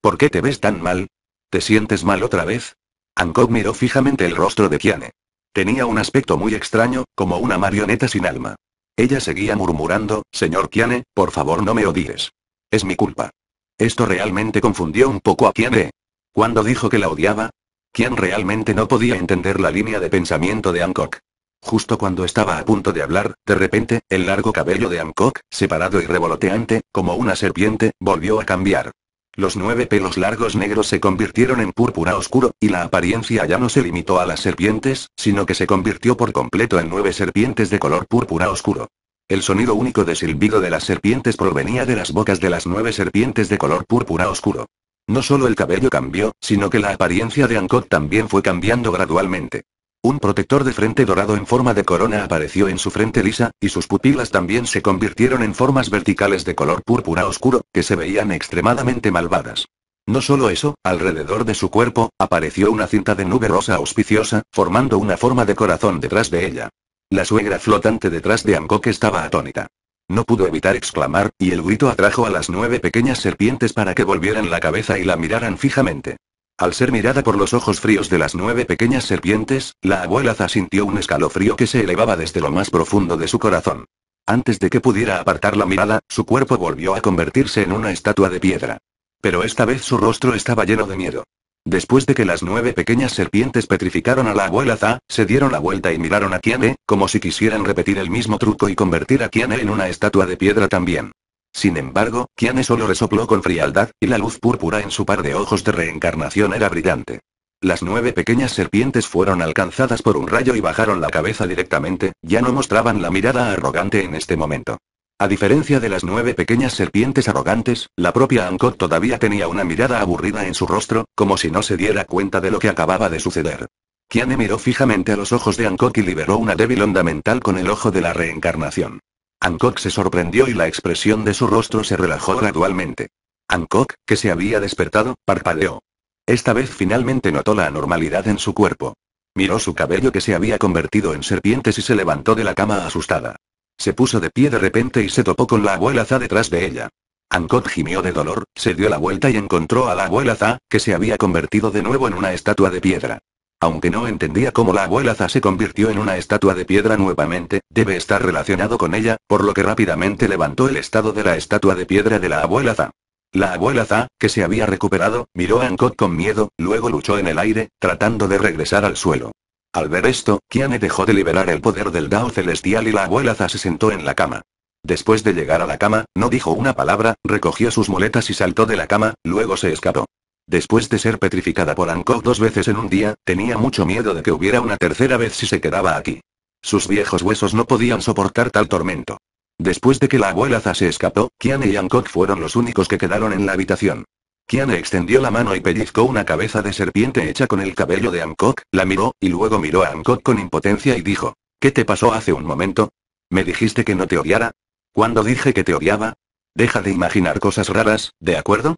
¿Por qué te ves tan mal? ¿Te sientes mal otra vez? Hancock miró fijamente el rostro de Kiane. Tenía un aspecto muy extraño, como una marioneta sin alma. Ella seguía murmurando, señor Kiane, por favor no me odies. Es mi culpa. Esto realmente confundió un poco a Kiane. Cuando dijo que la odiaba? Kian realmente no podía entender la línea de pensamiento de Hancock. Justo cuando estaba a punto de hablar, de repente, el largo cabello de Hancock, separado y revoloteante, como una serpiente, volvió a cambiar. Los nueve pelos largos negros se convirtieron en púrpura oscuro, y la apariencia ya no se limitó a las serpientes, sino que se convirtió por completo en nueve serpientes de color púrpura oscuro. El sonido único de silbido de las serpientes provenía de las bocas de las nueve serpientes de color púrpura oscuro. No solo el cabello cambió, sino que la apariencia de Ancot también fue cambiando gradualmente. Un protector de frente dorado en forma de corona apareció en su frente lisa, y sus pupilas también se convirtieron en formas verticales de color púrpura oscuro, que se veían extremadamente malvadas. No solo eso, alrededor de su cuerpo, apareció una cinta de nube rosa auspiciosa, formando una forma de corazón detrás de ella. La suegra flotante detrás de Angok estaba atónita. No pudo evitar exclamar, y el grito atrajo a las nueve pequeñas serpientes para que volvieran la cabeza y la miraran fijamente. Al ser mirada por los ojos fríos de las nueve pequeñas serpientes, la abuela Za sintió un escalofrío que se elevaba desde lo más profundo de su corazón. Antes de que pudiera apartar la mirada, su cuerpo volvió a convertirse en una estatua de piedra. Pero esta vez su rostro estaba lleno de miedo. Después de que las nueve pequeñas serpientes petrificaron a la abuela Za, se dieron la vuelta y miraron a Kiane, como si quisieran repetir el mismo truco y convertir a Kiane en una estatua de piedra también. Sin embargo, Kiane solo resopló con frialdad, y la luz púrpura en su par de ojos de reencarnación era brillante. Las nueve pequeñas serpientes fueron alcanzadas por un rayo y bajaron la cabeza directamente, ya no mostraban la mirada arrogante en este momento. A diferencia de las nueve pequeñas serpientes arrogantes, la propia Ankot todavía tenía una mirada aburrida en su rostro, como si no se diera cuenta de lo que acababa de suceder. Kiane miró fijamente a los ojos de Hancock y liberó una débil onda mental con el ojo de la reencarnación. Hancock se sorprendió y la expresión de su rostro se relajó gradualmente. Hancock, que se había despertado, parpadeó. Esta vez finalmente notó la anormalidad en su cuerpo. Miró su cabello que se había convertido en serpientes y se levantó de la cama asustada. Se puso de pie de repente y se topó con la abuela Za detrás de ella. Hancock gimió de dolor, se dio la vuelta y encontró a la abuela Za, que se había convertido de nuevo en una estatua de piedra. Aunque no entendía cómo la abuela Za se convirtió en una estatua de piedra nuevamente, debe estar relacionado con ella, por lo que rápidamente levantó el estado de la estatua de piedra de la abuela Za. La abuela Za, que se había recuperado, miró a Ankot con miedo, luego luchó en el aire, tratando de regresar al suelo. Al ver esto, Kiane dejó de liberar el poder del Dao celestial y la abuela Za se sentó en la cama. Después de llegar a la cama, no dijo una palabra, recogió sus muletas y saltó de la cama, luego se escapó. Después de ser petrificada por Ankok dos veces en un día, tenía mucho miedo de que hubiera una tercera vez si se quedaba aquí. Sus viejos huesos no podían soportar tal tormento. Después de que la abuela Za se escapó, Kiane y Angkor fueron los únicos que quedaron en la habitación. Kiane extendió la mano y pellizcó una cabeza de serpiente hecha con el cabello de Ankok, la miró, y luego miró a Ankok con impotencia y dijo, ¿Qué te pasó hace un momento? ¿Me dijiste que no te odiara? ¿Cuándo dije que te odiaba? Deja de imaginar cosas raras, ¿de acuerdo?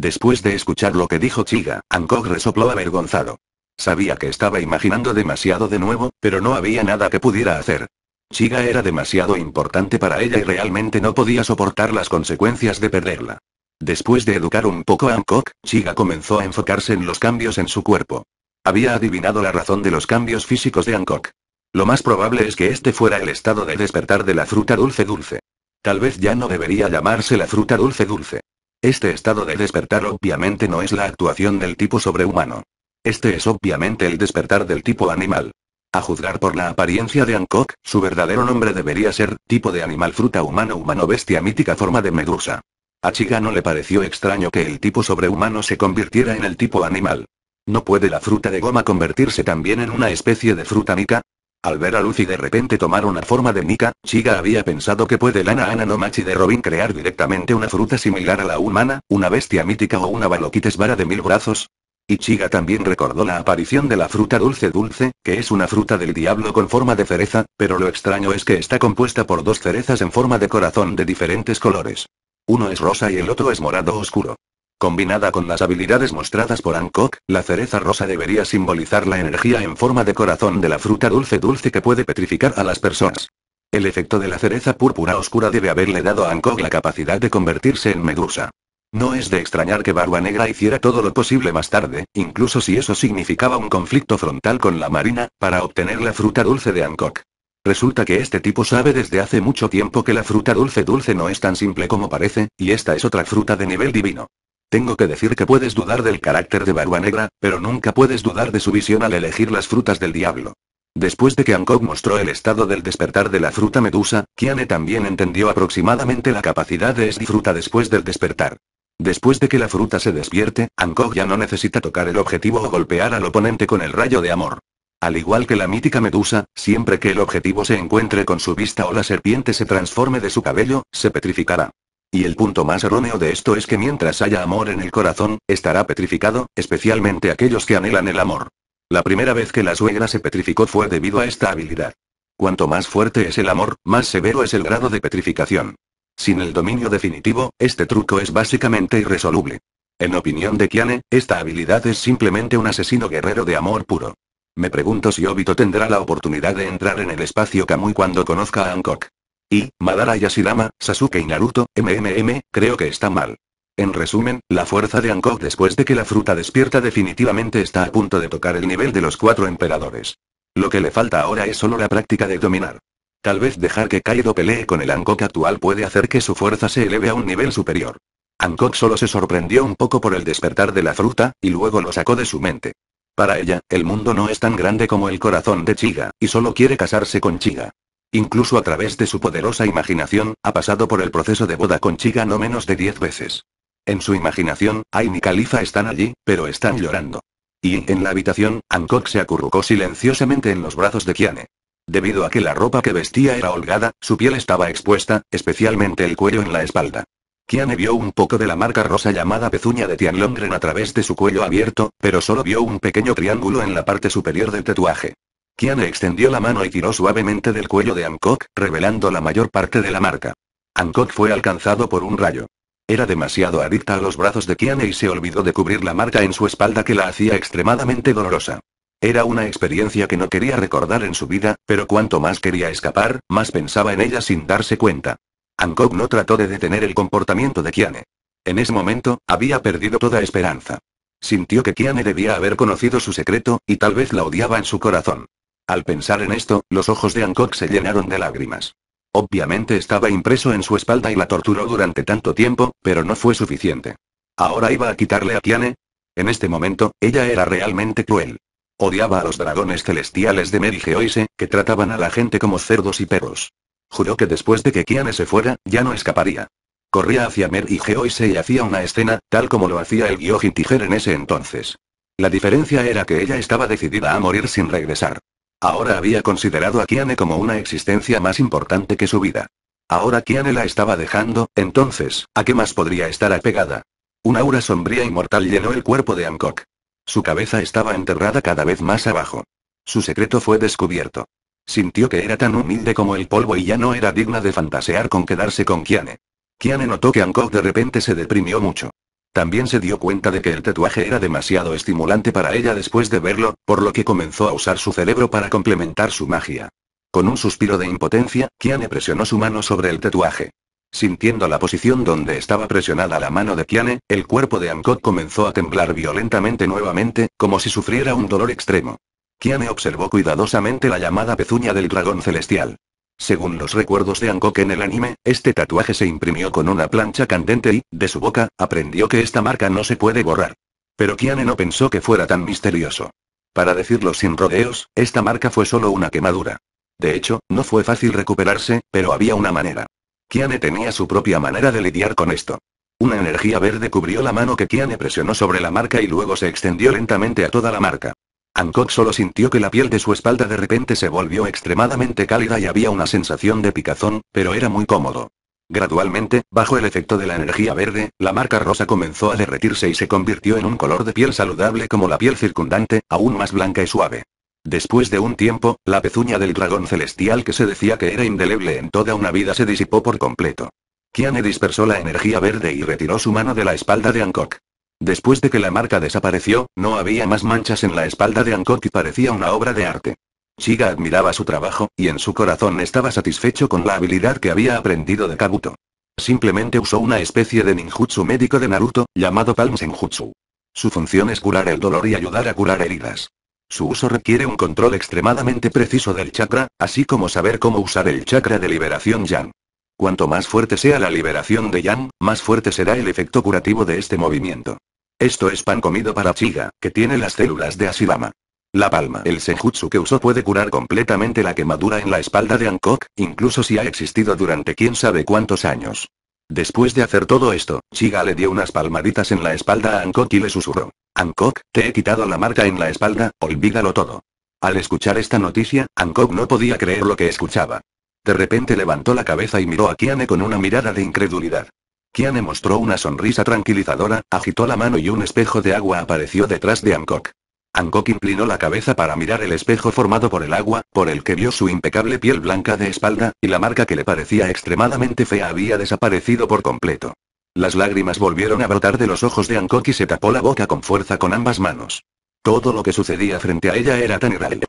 Después de escuchar lo que dijo Chiga, ankok resopló avergonzado. Sabía que estaba imaginando demasiado de nuevo, pero no había nada que pudiera hacer. Chiga era demasiado importante para ella y realmente no podía soportar las consecuencias de perderla. Después de educar un poco a ankok Chiga comenzó a enfocarse en los cambios en su cuerpo. Había adivinado la razón de los cambios físicos de ankok Lo más probable es que este fuera el estado de despertar de la fruta dulce dulce. Tal vez ya no debería llamarse la fruta dulce dulce. Este estado de despertar obviamente no es la actuación del tipo sobrehumano. Este es obviamente el despertar del tipo animal. A juzgar por la apariencia de Hancock, su verdadero nombre debería ser, tipo de animal fruta humano humano bestia mítica forma de medusa. A Chica no le pareció extraño que el tipo sobrehumano se convirtiera en el tipo animal. ¿No puede la fruta de goma convertirse también en una especie de fruta mica? Al ver a Lucy de repente tomar una forma de mica, Chiga había pensado que puede Lana Ana no Machi de Robin crear directamente una fruta similar a la humana, una bestia mítica o una baloquites vara de mil brazos. Y Chiga también recordó la aparición de la fruta dulce dulce, que es una fruta del diablo con forma de cereza, pero lo extraño es que está compuesta por dos cerezas en forma de corazón de diferentes colores. Uno es rosa y el otro es morado oscuro. Combinada con las habilidades mostradas por Hancock, la cereza rosa debería simbolizar la energía en forma de corazón de la fruta dulce dulce que puede petrificar a las personas. El efecto de la cereza púrpura oscura debe haberle dado a Hancock la capacidad de convertirse en medusa. No es de extrañar que Barba Negra hiciera todo lo posible más tarde, incluso si eso significaba un conflicto frontal con la Marina, para obtener la fruta dulce de Hancock. Resulta que este tipo sabe desde hace mucho tiempo que la fruta dulce dulce no es tan simple como parece, y esta es otra fruta de nivel divino. Tengo que decir que puedes dudar del carácter de Barba Negra, pero nunca puedes dudar de su visión al elegir las frutas del diablo. Después de que Hancock mostró el estado del despertar de la fruta medusa, Kiane también entendió aproximadamente la capacidad de esta fruta después del despertar. Después de que la fruta se despierte, Hancock ya no necesita tocar el objetivo o golpear al oponente con el rayo de amor. Al igual que la mítica medusa, siempre que el objetivo se encuentre con su vista o la serpiente se transforme de su cabello, se petrificará. Y el punto más erróneo de esto es que mientras haya amor en el corazón, estará petrificado, especialmente aquellos que anhelan el amor. La primera vez que la suegra se petrificó fue debido a esta habilidad. Cuanto más fuerte es el amor, más severo es el grado de petrificación. Sin el dominio definitivo, este truco es básicamente irresoluble. En opinión de Kiane, esta habilidad es simplemente un asesino guerrero de amor puro. Me pregunto si Obito tendrá la oportunidad de entrar en el espacio Kamui cuando conozca a Hancock. Y, Madara Yashirama, Sasuke y Naruto, MMM, creo que está mal. En resumen, la fuerza de Hancock después de que la fruta despierta definitivamente está a punto de tocar el nivel de los cuatro emperadores. Lo que le falta ahora es solo la práctica de dominar. Tal vez dejar que Kaido pelee con el Hancock actual puede hacer que su fuerza se eleve a un nivel superior. Hancock solo se sorprendió un poco por el despertar de la fruta, y luego lo sacó de su mente. Para ella, el mundo no es tan grande como el corazón de Chiga, y solo quiere casarse con Chiga. Incluso a través de su poderosa imaginación, ha pasado por el proceso de boda con Chica no menos de diez veces. En su imaginación, Ain y Califa están allí, pero están llorando. Y, en la habitación, Hancock se acurrucó silenciosamente en los brazos de Kiane. Debido a que la ropa que vestía era holgada, su piel estaba expuesta, especialmente el cuello en la espalda. Kiane vio un poco de la marca rosa llamada pezuña de Tianlongren a través de su cuello abierto, pero solo vio un pequeño triángulo en la parte superior del tatuaje. Kiane extendió la mano y tiró suavemente del cuello de Hancock, revelando la mayor parte de la marca. Hancock fue alcanzado por un rayo. Era demasiado adicta a los brazos de Kiane y se olvidó de cubrir la marca en su espalda que la hacía extremadamente dolorosa. Era una experiencia que no quería recordar en su vida, pero cuanto más quería escapar, más pensaba en ella sin darse cuenta. Hancock no trató de detener el comportamiento de Kiane. En ese momento, había perdido toda esperanza. Sintió que Kiane debía haber conocido su secreto, y tal vez la odiaba en su corazón. Al pensar en esto, los ojos de Hancock se llenaron de lágrimas. Obviamente estaba impreso en su espalda y la torturó durante tanto tiempo, pero no fue suficiente. Ahora iba a quitarle a Kiane? En este momento, ella era realmente cruel. Odiaba a los dragones celestiales de y Geoise, que trataban a la gente como cerdos y perros. Juró que después de que Kiane se fuera, ya no escaparía. Corría hacia y Geoise y hacía una escena, tal como lo hacía el Gyojin Tiger en ese entonces. La diferencia era que ella estaba decidida a morir sin regresar. Ahora había considerado a Kiane como una existencia más importante que su vida. Ahora Kiane la estaba dejando, entonces, ¿a qué más podría estar apegada? Un aura sombría y mortal llenó el cuerpo de Hancock. Su cabeza estaba enterrada cada vez más abajo. Su secreto fue descubierto. Sintió que era tan humilde como el polvo y ya no era digna de fantasear con quedarse con Kiane. Kiane notó que Hancock de repente se deprimió mucho. También se dio cuenta de que el tatuaje era demasiado estimulante para ella después de verlo, por lo que comenzó a usar su cerebro para complementar su magia. Con un suspiro de impotencia, Kiane presionó su mano sobre el tatuaje. Sintiendo la posición donde estaba presionada la mano de Kiane, el cuerpo de Ankot comenzó a temblar violentamente nuevamente, como si sufriera un dolor extremo. Kiane observó cuidadosamente la llamada pezuña del dragón celestial. Según los recuerdos de Angok en el anime, este tatuaje se imprimió con una plancha candente y, de su boca, aprendió que esta marca no se puede borrar. Pero Kiane no pensó que fuera tan misterioso. Para decirlo sin rodeos, esta marca fue solo una quemadura. De hecho, no fue fácil recuperarse, pero había una manera. Kiane tenía su propia manera de lidiar con esto. Una energía verde cubrió la mano que Kiane presionó sobre la marca y luego se extendió lentamente a toda la marca. Hancock solo sintió que la piel de su espalda de repente se volvió extremadamente cálida y había una sensación de picazón, pero era muy cómodo. Gradualmente, bajo el efecto de la energía verde, la marca rosa comenzó a derretirse y se convirtió en un color de piel saludable como la piel circundante, aún más blanca y suave. Después de un tiempo, la pezuña del dragón celestial que se decía que era indeleble en toda una vida se disipó por completo. Kiane dispersó la energía verde y retiró su mano de la espalda de Hancock. Después de que la marca desapareció, no había más manchas en la espalda de Anko y parecía una obra de arte. Shiga admiraba su trabajo, y en su corazón estaba satisfecho con la habilidad que había aprendido de Kabuto. Simplemente usó una especie de ninjutsu médico de Naruto, llamado Palm Senjutsu. Su función es curar el dolor y ayudar a curar heridas. Su uso requiere un control extremadamente preciso del chakra, así como saber cómo usar el chakra de liberación Yang. Cuanto más fuerte sea la liberación de Yang, más fuerte será el efecto curativo de este movimiento. Esto es pan comido para Chiga, que tiene las células de Asirama. La palma El Senjutsu que usó puede curar completamente la quemadura en la espalda de Hancock, incluso si ha existido durante quién sabe cuántos años. Después de hacer todo esto, Chiga le dio unas palmaditas en la espalda a Hancock y le susurró. Hancock, te he quitado la marca en la espalda, olvídalo todo. Al escuchar esta noticia, Hancock no podía creer lo que escuchaba. De repente levantó la cabeza y miró a Kiane con una mirada de incredulidad. Kiane mostró una sonrisa tranquilizadora, agitó la mano y un espejo de agua apareció detrás de Angkok. Angkok inclinó la cabeza para mirar el espejo formado por el agua, por el que vio su impecable piel blanca de espalda, y la marca que le parecía extremadamente fea había desaparecido por completo. Las lágrimas volvieron a brotar de los ojos de Angkok y se tapó la boca con fuerza con ambas manos. Todo lo que sucedía frente a ella era tan irreal,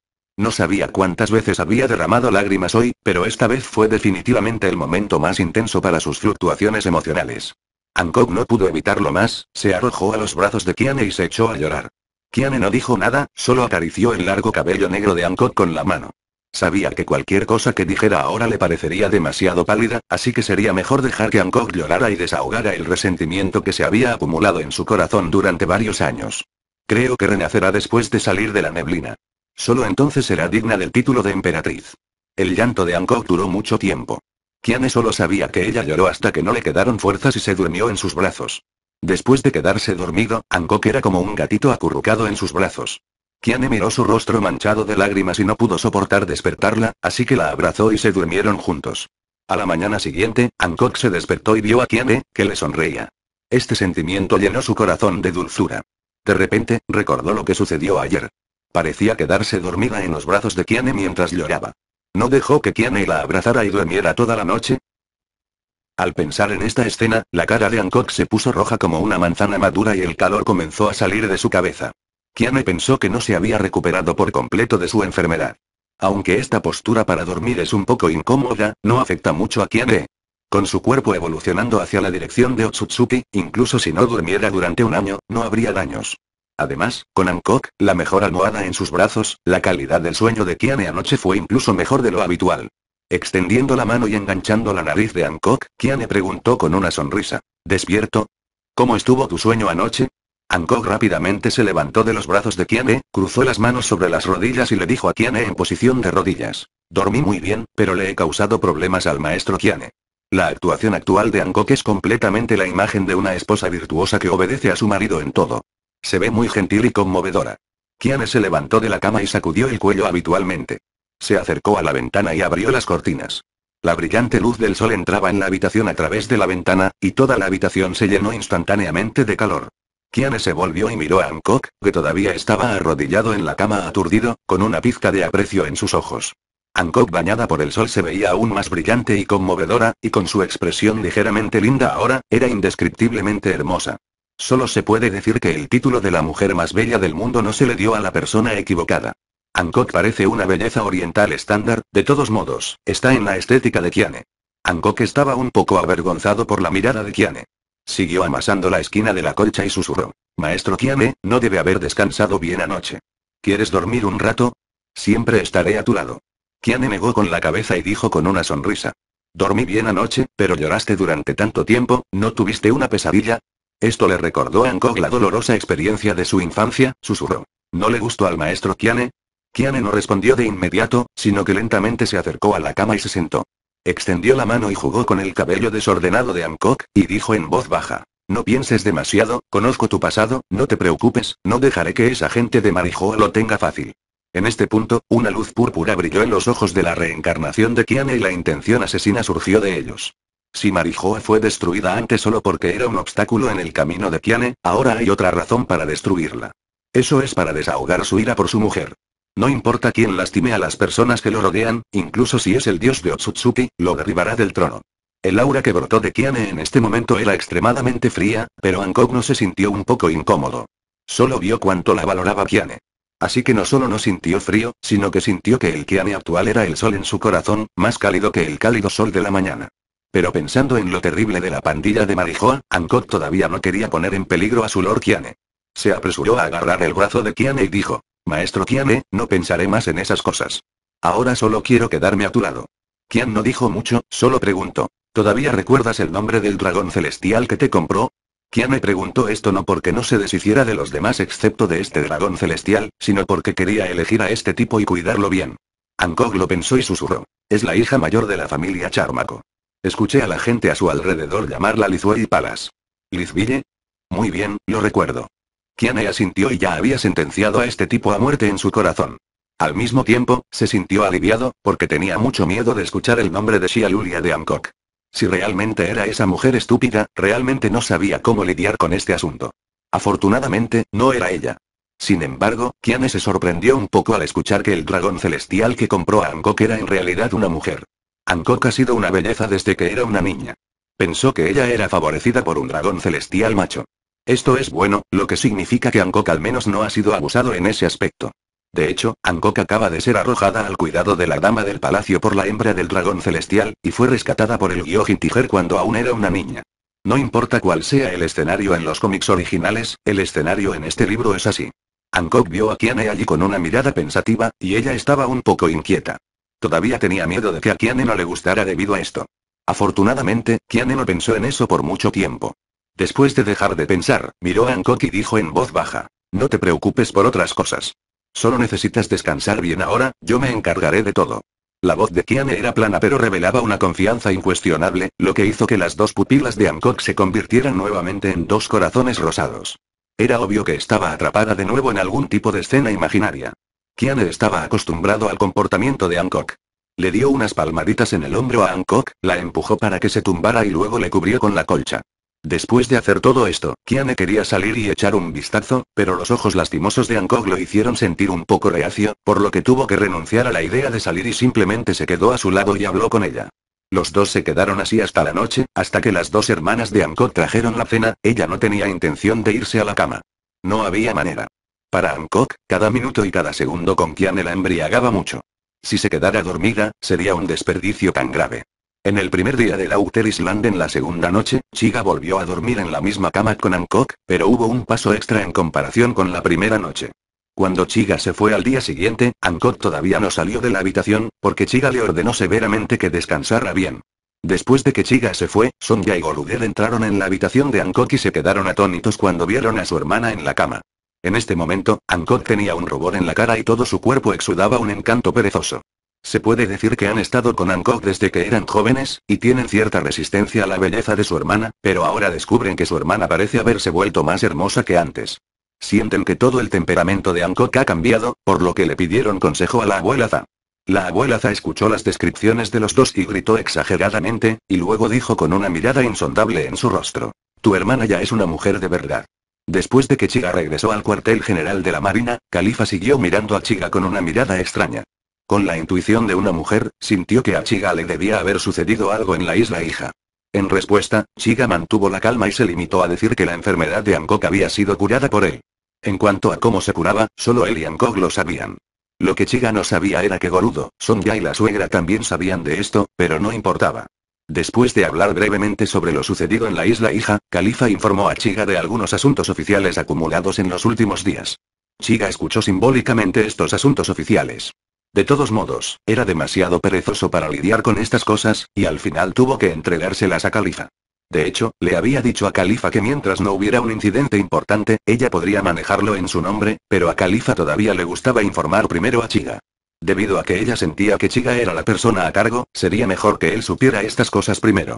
no sabía cuántas veces había derramado lágrimas hoy, pero esta vez fue definitivamente el momento más intenso para sus fluctuaciones emocionales. Hancock no pudo evitarlo más, se arrojó a los brazos de Kiane y se echó a llorar. Kiane no dijo nada, solo acarició el largo cabello negro de Hancock con la mano. Sabía que cualquier cosa que dijera ahora le parecería demasiado pálida, así que sería mejor dejar que Hancock llorara y desahogara el resentimiento que se había acumulado en su corazón durante varios años. Creo que renacerá después de salir de la neblina. Solo entonces será digna del título de emperatriz. El llanto de Ankok duró mucho tiempo. Kiane solo sabía que ella lloró hasta que no le quedaron fuerzas y se durmió en sus brazos. Después de quedarse dormido, Angkor era como un gatito acurrucado en sus brazos. Kiane miró su rostro manchado de lágrimas y no pudo soportar despertarla, así que la abrazó y se durmieron juntos. A la mañana siguiente, Angkor se despertó y vio a Kiane, que le sonreía. Este sentimiento llenó su corazón de dulzura. De repente, recordó lo que sucedió ayer. Parecía quedarse dormida en los brazos de Kiane mientras lloraba. ¿No dejó que Kiane la abrazara y durmiera toda la noche? Al pensar en esta escena, la cara de Hancock se puso roja como una manzana madura y el calor comenzó a salir de su cabeza. Kiane pensó que no se había recuperado por completo de su enfermedad. Aunque esta postura para dormir es un poco incómoda, no afecta mucho a Kiane. Con su cuerpo evolucionando hacia la dirección de Otsutsuki, incluso si no durmiera durante un año, no habría daños. Además, con Ankok, la mejor almohada en sus brazos, la calidad del sueño de Kiane anoche fue incluso mejor de lo habitual. Extendiendo la mano y enganchando la nariz de Ankok, Kiane preguntó con una sonrisa. ¿Despierto? ¿Cómo estuvo tu sueño anoche? Ankok rápidamente se levantó de los brazos de Kiane, cruzó las manos sobre las rodillas y le dijo a Kiane en posición de rodillas. Dormí muy bien, pero le he causado problemas al maestro Kiane. La actuación actual de Ankok es completamente la imagen de una esposa virtuosa que obedece a su marido en todo. Se ve muy gentil y conmovedora. Kiane se levantó de la cama y sacudió el cuello habitualmente. Se acercó a la ventana y abrió las cortinas. La brillante luz del sol entraba en la habitación a través de la ventana, y toda la habitación se llenó instantáneamente de calor. Kiane se volvió y miró a Hancock, que todavía estaba arrodillado en la cama aturdido, con una pizca de aprecio en sus ojos. Hancock bañada por el sol se veía aún más brillante y conmovedora, y con su expresión ligeramente linda ahora, era indescriptiblemente hermosa. Solo se puede decir que el título de la mujer más bella del mundo no se le dio a la persona equivocada. Ankok parece una belleza oriental estándar, de todos modos, está en la estética de Kiane. Ankok estaba un poco avergonzado por la mirada de Kiane. Siguió amasando la esquina de la colcha y susurró. Maestro Kiane, no debe haber descansado bien anoche. ¿Quieres dormir un rato? Siempre estaré a tu lado. Kiane negó con la cabeza y dijo con una sonrisa. Dormí bien anoche, pero lloraste durante tanto tiempo, ¿no tuviste una pesadilla? Esto le recordó a Ankok la dolorosa experiencia de su infancia, susurró. ¿No le gustó al maestro Kiane? Kiane no respondió de inmediato, sino que lentamente se acercó a la cama y se sentó. Extendió la mano y jugó con el cabello desordenado de Ankok, y dijo en voz baja. No pienses demasiado, conozco tu pasado, no te preocupes, no dejaré que esa gente de Marijoa lo tenga fácil. En este punto, una luz púrpura brilló en los ojos de la reencarnación de Kiane y la intención asesina surgió de ellos. Si Marijoa fue destruida antes solo porque era un obstáculo en el camino de Kiane, ahora hay otra razón para destruirla. Eso es para desahogar su ira por su mujer. No importa quién lastime a las personas que lo rodean, incluso si es el dios de Otsutsuki, lo derribará del trono. El aura que brotó de Kiane en este momento era extremadamente fría, pero Ankok no se sintió un poco incómodo. Solo vio cuánto la valoraba Kiane. Así que no solo no sintió frío, sino que sintió que el Kiane actual era el sol en su corazón, más cálido que el cálido sol de la mañana. Pero pensando en lo terrible de la pandilla de Marijoa, Ancot todavía no quería poner en peligro a su Lord Kiane. Se apresuró a agarrar el brazo de Kiane y dijo, Maestro Kiane, no pensaré más en esas cosas. Ahora solo quiero quedarme a tu lado. Kian no dijo mucho, solo preguntó, ¿todavía recuerdas el nombre del dragón celestial que te compró? Kiane preguntó esto no porque no se deshiciera de los demás excepto de este dragón celestial, sino porque quería elegir a este tipo y cuidarlo bien. Ankok lo pensó y susurró. Es la hija mayor de la familia Charmaco. Escuché a la gente a su alrededor llamarla y Palas. ¿Lizville? Muy bien, lo recuerdo. Kiane asintió y ya había sentenciado a este tipo a muerte en su corazón. Al mismo tiempo, se sintió aliviado, porque tenía mucho miedo de escuchar el nombre de Shia Lulia de Amcock. Si realmente era esa mujer estúpida, realmente no sabía cómo lidiar con este asunto. Afortunadamente, no era ella. Sin embargo, Kiane se sorprendió un poco al escuchar que el dragón celestial que compró a Angok era en realidad una mujer. Hancock ha sido una belleza desde que era una niña. Pensó que ella era favorecida por un dragón celestial macho. Esto es bueno, lo que significa que Hancock al menos no ha sido abusado en ese aspecto. De hecho, Hancock acaba de ser arrojada al cuidado de la dama del palacio por la hembra del dragón celestial, y fue rescatada por el Gyojin Tiger cuando aún era una niña. No importa cuál sea el escenario en los cómics originales, el escenario en este libro es así. Hancock vio a Kiane allí con una mirada pensativa, y ella estaba un poco inquieta. Todavía tenía miedo de que a Kiane no le gustara debido a esto. Afortunadamente, Kiane no pensó en eso por mucho tiempo. Después de dejar de pensar, miró a Hancock y dijo en voz baja, no te preocupes por otras cosas. Solo necesitas descansar bien ahora, yo me encargaré de todo. La voz de Kiane era plana pero revelaba una confianza incuestionable, lo que hizo que las dos pupilas de Hancock se convirtieran nuevamente en dos corazones rosados. Era obvio que estaba atrapada de nuevo en algún tipo de escena imaginaria. Kiane estaba acostumbrado al comportamiento de Hancock. Le dio unas palmaditas en el hombro a Hancock, la empujó para que se tumbara y luego le cubrió con la colcha. Después de hacer todo esto, Kiane quería salir y echar un vistazo, pero los ojos lastimosos de Hancock lo hicieron sentir un poco reacio, por lo que tuvo que renunciar a la idea de salir y simplemente se quedó a su lado y habló con ella. Los dos se quedaron así hasta la noche, hasta que las dos hermanas de Hancock trajeron la cena, ella no tenía intención de irse a la cama. No había manera. Para Hancock, cada minuto y cada segundo con quien la embriagaba mucho. Si se quedara dormida, sería un desperdicio tan grave. En el primer día de Outer Island en la segunda noche, Chiga volvió a dormir en la misma cama con Hancock, pero hubo un paso extra en comparación con la primera noche. Cuando Chiga se fue al día siguiente, Hancock todavía no salió de la habitación, porque Chiga le ordenó severamente que descansara bien. Después de que Chiga se fue, Sonja y Goludel entraron en la habitación de Hancock y se quedaron atónitos cuando vieron a su hermana en la cama. En este momento, Ankok tenía un rubor en la cara y todo su cuerpo exudaba un encanto perezoso. Se puede decir que han estado con Ankok desde que eran jóvenes, y tienen cierta resistencia a la belleza de su hermana, pero ahora descubren que su hermana parece haberse vuelto más hermosa que antes. Sienten que todo el temperamento de Ankok ha cambiado, por lo que le pidieron consejo a la abuela Za. La abuela Za escuchó las descripciones de los dos y gritó exageradamente, y luego dijo con una mirada insondable en su rostro. Tu hermana ya es una mujer de verdad. Después de que Chiga regresó al cuartel general de la Marina, Califa siguió mirando a Chiga con una mirada extraña. Con la intuición de una mujer, sintió que a Chiga le debía haber sucedido algo en la isla hija. En respuesta, Chiga mantuvo la calma y se limitó a decir que la enfermedad de Angkok había sido curada por él. En cuanto a cómo se curaba, solo él y Angkok lo sabían. Lo que Chiga no sabía era que Gorudo, Sonja y la suegra también sabían de esto, pero no importaba. Después de hablar brevemente sobre lo sucedido en la isla hija, Califa informó a Chiga de algunos asuntos oficiales acumulados en los últimos días. Chiga escuchó simbólicamente estos asuntos oficiales. De todos modos, era demasiado perezoso para lidiar con estas cosas, y al final tuvo que entregárselas a Califa. De hecho, le había dicho a Califa que mientras no hubiera un incidente importante, ella podría manejarlo en su nombre, pero a Califa todavía le gustaba informar primero a Chiga. Debido a que ella sentía que Chiga era la persona a cargo, sería mejor que él supiera estas cosas primero.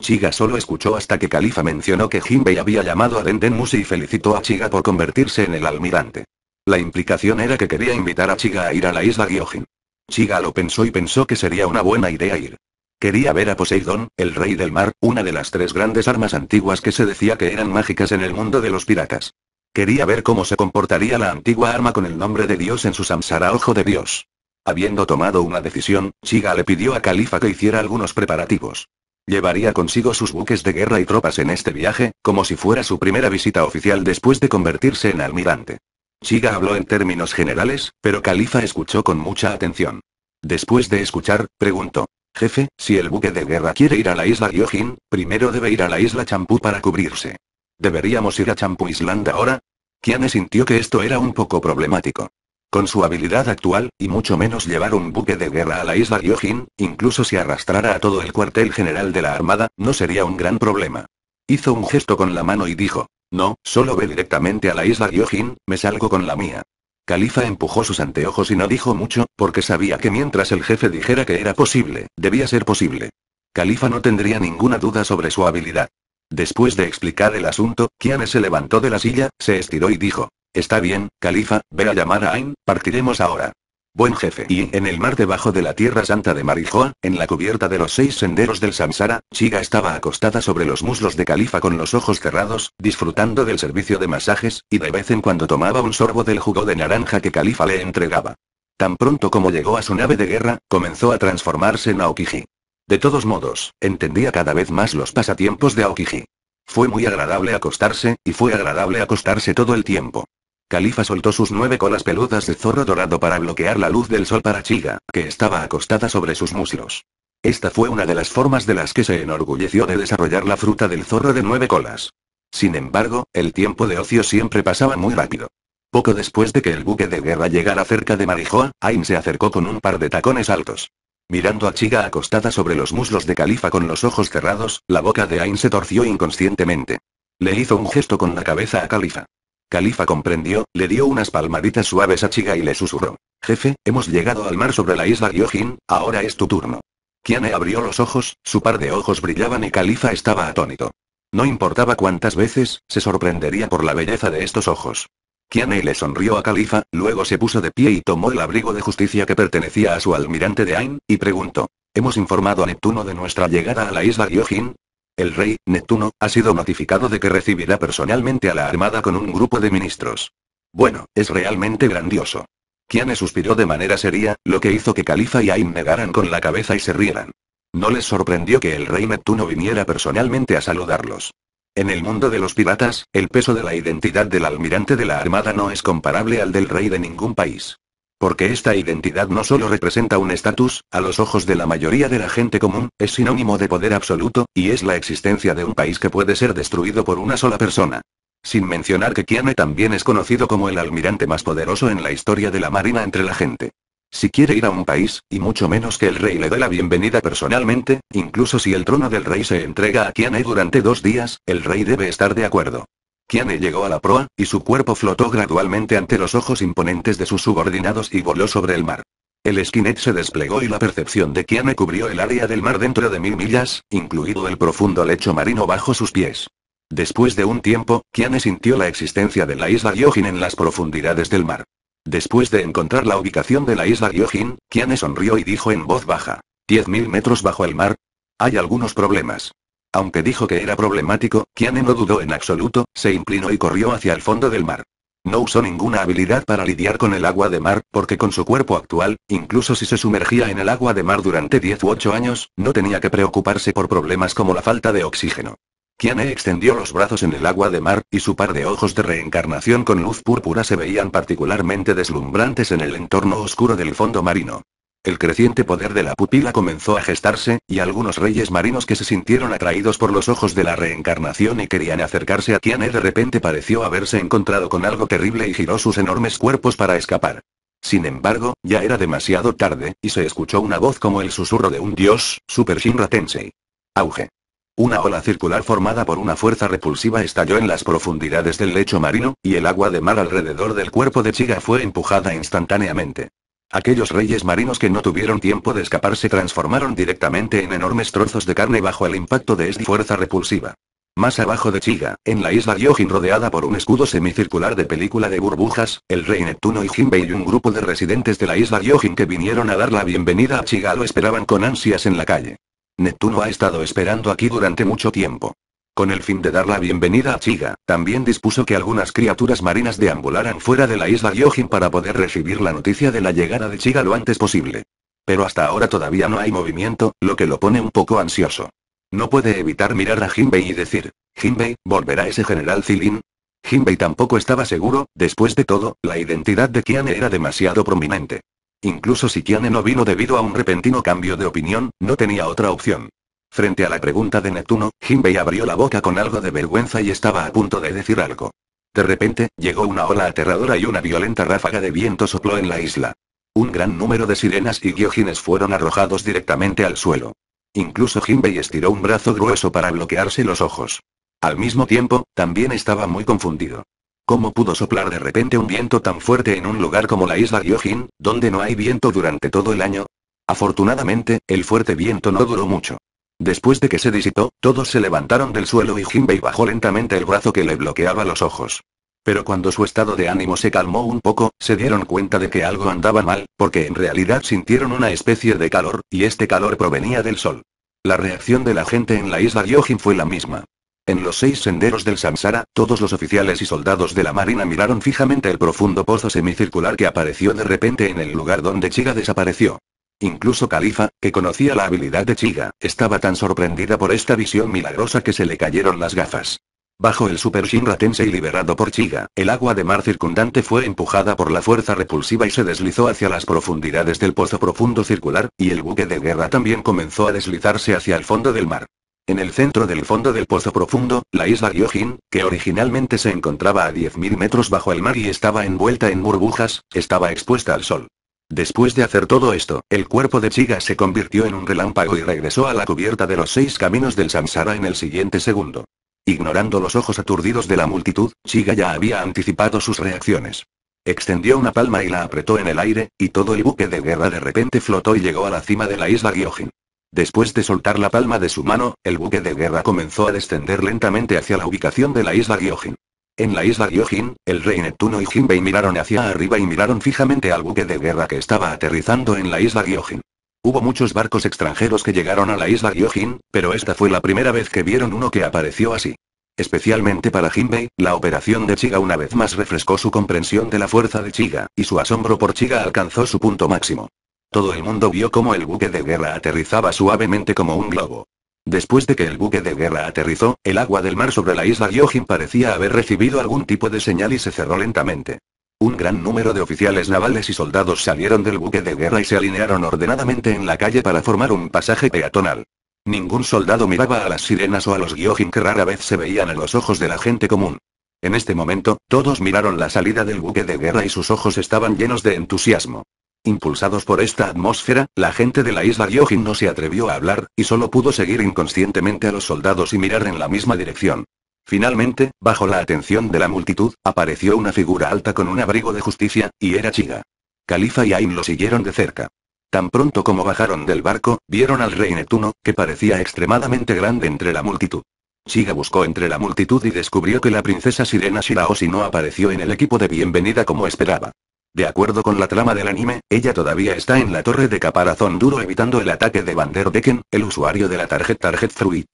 Chiga solo escuchó hasta que Califa mencionó que Jinbei había llamado a Denden Musi y felicitó a Chiga por convertirse en el almirante. La implicación era que quería invitar a Chiga a ir a la isla Gyojin. Chiga lo pensó y pensó que sería una buena idea ir. Quería ver a Poseidón, el rey del mar, una de las tres grandes armas antiguas que se decía que eran mágicas en el mundo de los piratas. Quería ver cómo se comportaría la antigua arma con el nombre de Dios en su samsara ojo de Dios. Habiendo tomado una decisión, Chiga le pidió a Califa que hiciera algunos preparativos. Llevaría consigo sus buques de guerra y tropas en este viaje, como si fuera su primera visita oficial después de convertirse en almirante. Chiga habló en términos generales, pero Califa escuchó con mucha atención. Después de escuchar, preguntó. Jefe, si el buque de guerra quiere ir a la isla Gyojin, primero debe ir a la isla Champú para cubrirse. ¿Deberíamos ir a Champú Island ahora? Kiane sintió que esto era un poco problemático. Con su habilidad actual, y mucho menos llevar un buque de guerra a la isla Ryojin, incluso si arrastrara a todo el cuartel general de la Armada, no sería un gran problema. Hizo un gesto con la mano y dijo, no, solo ve directamente a la isla Ryojin, me salgo con la mía. Califa empujó sus anteojos y no dijo mucho, porque sabía que mientras el jefe dijera que era posible, debía ser posible. Califa no tendría ninguna duda sobre su habilidad. Después de explicar el asunto, Kiane se levantó de la silla, se estiró y dijo, Está bien, califa, ve a llamar a Ain, partiremos ahora. Buen jefe. Y en el mar debajo de la Tierra Santa de Marijoa, en la cubierta de los seis senderos del Samsara, Chiga estaba acostada sobre los muslos de Califa con los ojos cerrados, disfrutando del servicio de masajes, y de vez en cuando tomaba un sorbo del jugo de naranja que Califa le entregaba. Tan pronto como llegó a su nave de guerra, comenzó a transformarse en Aokiji. De todos modos, entendía cada vez más los pasatiempos de Aokiji. Fue muy agradable acostarse, y fue agradable acostarse todo el tiempo. Califa soltó sus nueve colas peludas de zorro dorado para bloquear la luz del sol para Chiga, que estaba acostada sobre sus muslos. Esta fue una de las formas de las que se enorgulleció de desarrollar la fruta del zorro de nueve colas. Sin embargo, el tiempo de ocio siempre pasaba muy rápido. Poco después de que el buque de guerra llegara cerca de Marijoa, Ain se acercó con un par de tacones altos. Mirando a Chiga acostada sobre los muslos de Califa con los ojos cerrados, la boca de Ain se torció inconscientemente. Le hizo un gesto con la cabeza a Califa. Califa comprendió, le dio unas palmaditas suaves a Chiga y le susurró. Jefe, hemos llegado al mar sobre la isla Gyojin, ahora es tu turno. Kiane abrió los ojos, su par de ojos brillaban y Califa estaba atónito. No importaba cuántas veces, se sorprendería por la belleza de estos ojos. Kiane le sonrió a Califa, luego se puso de pie y tomó el abrigo de justicia que pertenecía a su almirante de Ain, y preguntó. Hemos informado a Neptuno de nuestra llegada a la isla Gyojin, el rey, Neptuno, ha sido notificado de que recibirá personalmente a la armada con un grupo de ministros. Bueno, es realmente grandioso. Kiane suspiró de manera seria, lo que hizo que Califa y Aim negaran con la cabeza y se rieran. No les sorprendió que el rey Neptuno viniera personalmente a saludarlos. En el mundo de los piratas, el peso de la identidad del almirante de la armada no es comparable al del rey de ningún país. Porque esta identidad no solo representa un estatus, a los ojos de la mayoría de la gente común, es sinónimo de poder absoluto, y es la existencia de un país que puede ser destruido por una sola persona. Sin mencionar que Kiane también es conocido como el almirante más poderoso en la historia de la Marina entre la gente. Si quiere ir a un país, y mucho menos que el rey le dé la bienvenida personalmente, incluso si el trono del rey se entrega a Kiane durante dos días, el rey debe estar de acuerdo. Kiane llegó a la proa, y su cuerpo flotó gradualmente ante los ojos imponentes de sus subordinados y voló sobre el mar. El esquinet se desplegó y la percepción de Kiane cubrió el área del mar dentro de mil millas, incluido el profundo lecho marino bajo sus pies. Después de un tiempo, Kiane sintió la existencia de la isla Gyojin en las profundidades del mar. Después de encontrar la ubicación de la isla Gyojin, Kiane sonrió y dijo en voz baja. ¿10.000 metros bajo el mar? Hay algunos problemas. Aunque dijo que era problemático, Kiane no dudó en absoluto, se inclinó y corrió hacia el fondo del mar. No usó ninguna habilidad para lidiar con el agua de mar, porque con su cuerpo actual, incluso si se sumergía en el agua de mar durante 10 u 8 años, no tenía que preocuparse por problemas como la falta de oxígeno. Kiane extendió los brazos en el agua de mar, y su par de ojos de reencarnación con luz púrpura se veían particularmente deslumbrantes en el entorno oscuro del fondo marino. El creciente poder de la pupila comenzó a gestarse, y algunos reyes marinos que se sintieron atraídos por los ojos de la reencarnación y querían acercarse a Tiane de repente pareció haberse encontrado con algo terrible y giró sus enormes cuerpos para escapar. Sin embargo, ya era demasiado tarde, y se escuchó una voz como el susurro de un dios, Super Shinra Tensei. Auge. Una ola circular formada por una fuerza repulsiva estalló en las profundidades del lecho marino, y el agua de mar alrededor del cuerpo de Chiga fue empujada instantáneamente. Aquellos reyes marinos que no tuvieron tiempo de escapar se transformaron directamente en enormes trozos de carne bajo el impacto de esta fuerza repulsiva. Más abajo de Chiga, en la isla Yojin rodeada por un escudo semicircular de película de burbujas, el rey Neptuno y Jinbei y un grupo de residentes de la isla Yojin que vinieron a dar la bienvenida a Chiga lo esperaban con ansias en la calle. Neptuno ha estado esperando aquí durante mucho tiempo. Con el fin de dar la bienvenida a Chiga, también dispuso que algunas criaturas marinas deambularan fuera de la isla Gyojin para poder recibir la noticia de la llegada de Chiga lo antes posible. Pero hasta ahora todavía no hay movimiento, lo que lo pone un poco ansioso. No puede evitar mirar a Jinbei y decir, Jinbei, ¿volverá ese general Zilin? Jinbei tampoco estaba seguro, después de todo, la identidad de Kiane era demasiado prominente. Incluso si Kiane no vino debido a un repentino cambio de opinión, no tenía otra opción. Frente a la pregunta de Neptuno, Jinbei abrió la boca con algo de vergüenza y estaba a punto de decir algo. De repente, llegó una ola aterradora y una violenta ráfaga de viento sopló en la isla. Un gran número de sirenas y guiojines fueron arrojados directamente al suelo. Incluso Jinbei estiró un brazo grueso para bloquearse los ojos. Al mismo tiempo, también estaba muy confundido. ¿Cómo pudo soplar de repente un viento tan fuerte en un lugar como la isla Gyojin, donde no hay viento durante todo el año? Afortunadamente, el fuerte viento no duró mucho. Después de que se disitó, todos se levantaron del suelo y Jinbei bajó lentamente el brazo que le bloqueaba los ojos. Pero cuando su estado de ánimo se calmó un poco, se dieron cuenta de que algo andaba mal, porque en realidad sintieron una especie de calor, y este calor provenía del sol. La reacción de la gente en la isla Gyojin fue la misma. En los seis senderos del Samsara, todos los oficiales y soldados de la marina miraron fijamente el profundo pozo semicircular que apareció de repente en el lugar donde Chiga desapareció. Incluso Califa, que conocía la habilidad de Chiga, estaba tan sorprendida por esta visión milagrosa que se le cayeron las gafas. Bajo el Super Shinra Tensei liberado por Chiga, el agua de mar circundante fue empujada por la fuerza repulsiva y se deslizó hacia las profundidades del pozo profundo circular, y el buque de guerra también comenzó a deslizarse hacia el fondo del mar. En el centro del fondo del pozo profundo, la isla Gyojin, que originalmente se encontraba a 10.000 metros bajo el mar y estaba envuelta en burbujas, estaba expuesta al sol. Después de hacer todo esto, el cuerpo de Chiga se convirtió en un relámpago y regresó a la cubierta de los seis caminos del Samsara en el siguiente segundo. Ignorando los ojos aturdidos de la multitud, Chiga ya había anticipado sus reacciones. Extendió una palma y la apretó en el aire, y todo el buque de guerra de repente flotó y llegó a la cima de la isla Gyojin. Después de soltar la palma de su mano, el buque de guerra comenzó a descender lentamente hacia la ubicación de la isla Gyojin. En la isla Gyojin, el rey Neptuno y Jinbei miraron hacia arriba y miraron fijamente al buque de guerra que estaba aterrizando en la isla Gyojin. Hubo muchos barcos extranjeros que llegaron a la isla Gyojin, pero esta fue la primera vez que vieron uno que apareció así. Especialmente para Jinbei, la operación de Chiga una vez más refrescó su comprensión de la fuerza de Chiga, y su asombro por Chiga alcanzó su punto máximo. Todo el mundo vio cómo el buque de guerra aterrizaba suavemente como un globo. Después de que el buque de guerra aterrizó, el agua del mar sobre la isla Gyojin parecía haber recibido algún tipo de señal y se cerró lentamente. Un gran número de oficiales navales y soldados salieron del buque de guerra y se alinearon ordenadamente en la calle para formar un pasaje peatonal. Ningún soldado miraba a las sirenas o a los Gyojin que rara vez se veían a los ojos de la gente común. En este momento, todos miraron la salida del buque de guerra y sus ojos estaban llenos de entusiasmo. Impulsados por esta atmósfera, la gente de la isla Ryojin no se atrevió a hablar, y solo pudo seguir inconscientemente a los soldados y mirar en la misma dirección. Finalmente, bajo la atención de la multitud, apareció una figura alta con un abrigo de justicia, y era Chiga. Califa y Ain lo siguieron de cerca. Tan pronto como bajaron del barco, vieron al rey Netuno, que parecía extremadamente grande entre la multitud. Chiga buscó entre la multitud y descubrió que la princesa Sirena Shiraoshi no apareció en el equipo de bienvenida como esperaba. De acuerdo con la trama del anime, ella todavía está en la torre de caparazón duro evitando el ataque de Vanderdecken, el usuario de la tarjeta Target Fruit.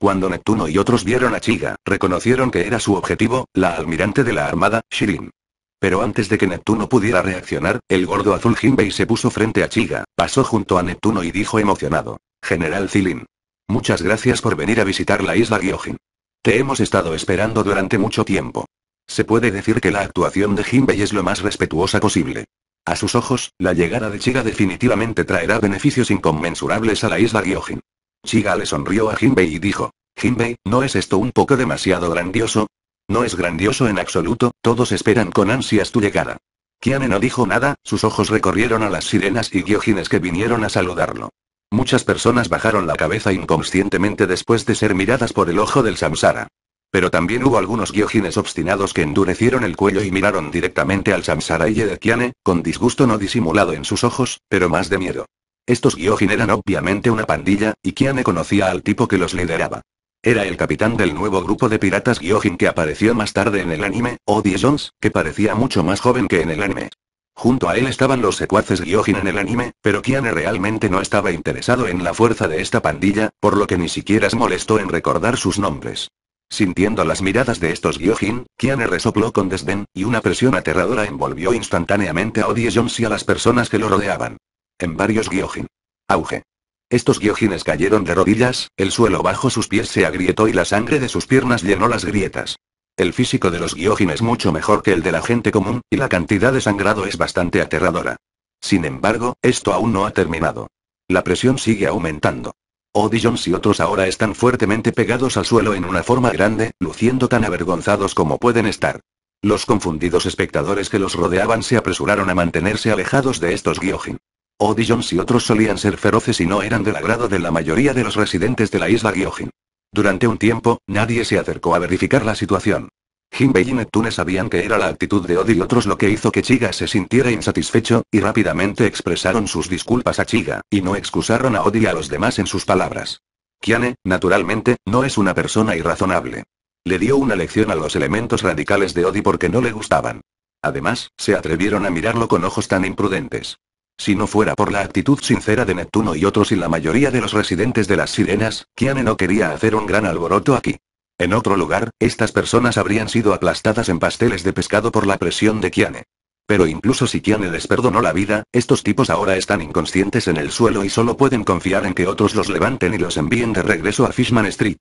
Cuando Neptuno y otros vieron a Chiga, reconocieron que era su objetivo, la almirante de la armada, Shirin. Pero antes de que Neptuno pudiera reaccionar, el gordo azul Jinbei se puso frente a Chiga, pasó junto a Neptuno y dijo emocionado. General Zilin. Muchas gracias por venir a visitar la isla Gyojin. Te hemos estado esperando durante mucho tiempo. Se puede decir que la actuación de Jinbei es lo más respetuosa posible. A sus ojos, la llegada de Chiga definitivamente traerá beneficios inconmensurables a la isla Gyojin. Chiga le sonrió a Jinbei y dijo, Jinbei, ¿no es esto un poco demasiado grandioso? No es grandioso en absoluto, todos esperan con ansias tu llegada. Kiane no dijo nada, sus ojos recorrieron a las sirenas y Gyojines que vinieron a saludarlo. Muchas personas bajaron la cabeza inconscientemente después de ser miradas por el ojo del Samsara. Pero también hubo algunos gyojines obstinados que endurecieron el cuello y miraron directamente al Samsara y Kiane, con disgusto no disimulado en sus ojos, pero más de miedo. Estos gyojin eran obviamente una pandilla, y Kiane conocía al tipo que los lideraba. Era el capitán del nuevo grupo de piratas gyojin que apareció más tarde en el anime, Odie Jones, que parecía mucho más joven que en el anime. Junto a él estaban los secuaces Gyojin en el anime, pero Kiane realmente no estaba interesado en la fuerza de esta pandilla, por lo que ni siquiera se molestó en recordar sus nombres. Sintiendo las miradas de estos Gyojin, Kiane resopló con desdén, y una presión aterradora envolvió instantáneamente a Odie Jones y a las personas que lo rodeaban. En varios Gyojin. Auge. Estos Gyojines cayeron de rodillas, el suelo bajo sus pies se agrietó y la sangre de sus piernas llenó las grietas. El físico de los Gyojin es mucho mejor que el de la gente común, y la cantidad de sangrado es bastante aterradora. Sin embargo, esto aún no ha terminado. La presión sigue aumentando. Odi y otros ahora están fuertemente pegados al suelo en una forma grande, luciendo tan avergonzados como pueden estar. Los confundidos espectadores que los rodeaban se apresuraron a mantenerse alejados de estos Gyojin. Odi y otros solían ser feroces y no eran del agrado de la mayoría de los residentes de la isla Gyojin. Durante un tiempo, nadie se acercó a verificar la situación. Jinbei y Neptune sabían que era la actitud de Odi y otros lo que hizo que Chiga se sintiera insatisfecho, y rápidamente expresaron sus disculpas a Chiga, y no excusaron a Odi y a los demás en sus palabras. Kiane, naturalmente, no es una persona irrazonable. Le dio una lección a los elementos radicales de Odi porque no le gustaban. Además, se atrevieron a mirarlo con ojos tan imprudentes. Si no fuera por la actitud sincera de Neptuno y otros y la mayoría de los residentes de las sirenas, Kiane no quería hacer un gran alboroto aquí. En otro lugar, estas personas habrían sido aplastadas en pasteles de pescado por la presión de Kiane. Pero incluso si Kiane les perdonó la vida, estos tipos ahora están inconscientes en el suelo y solo pueden confiar en que otros los levanten y los envíen de regreso a Fishman Street.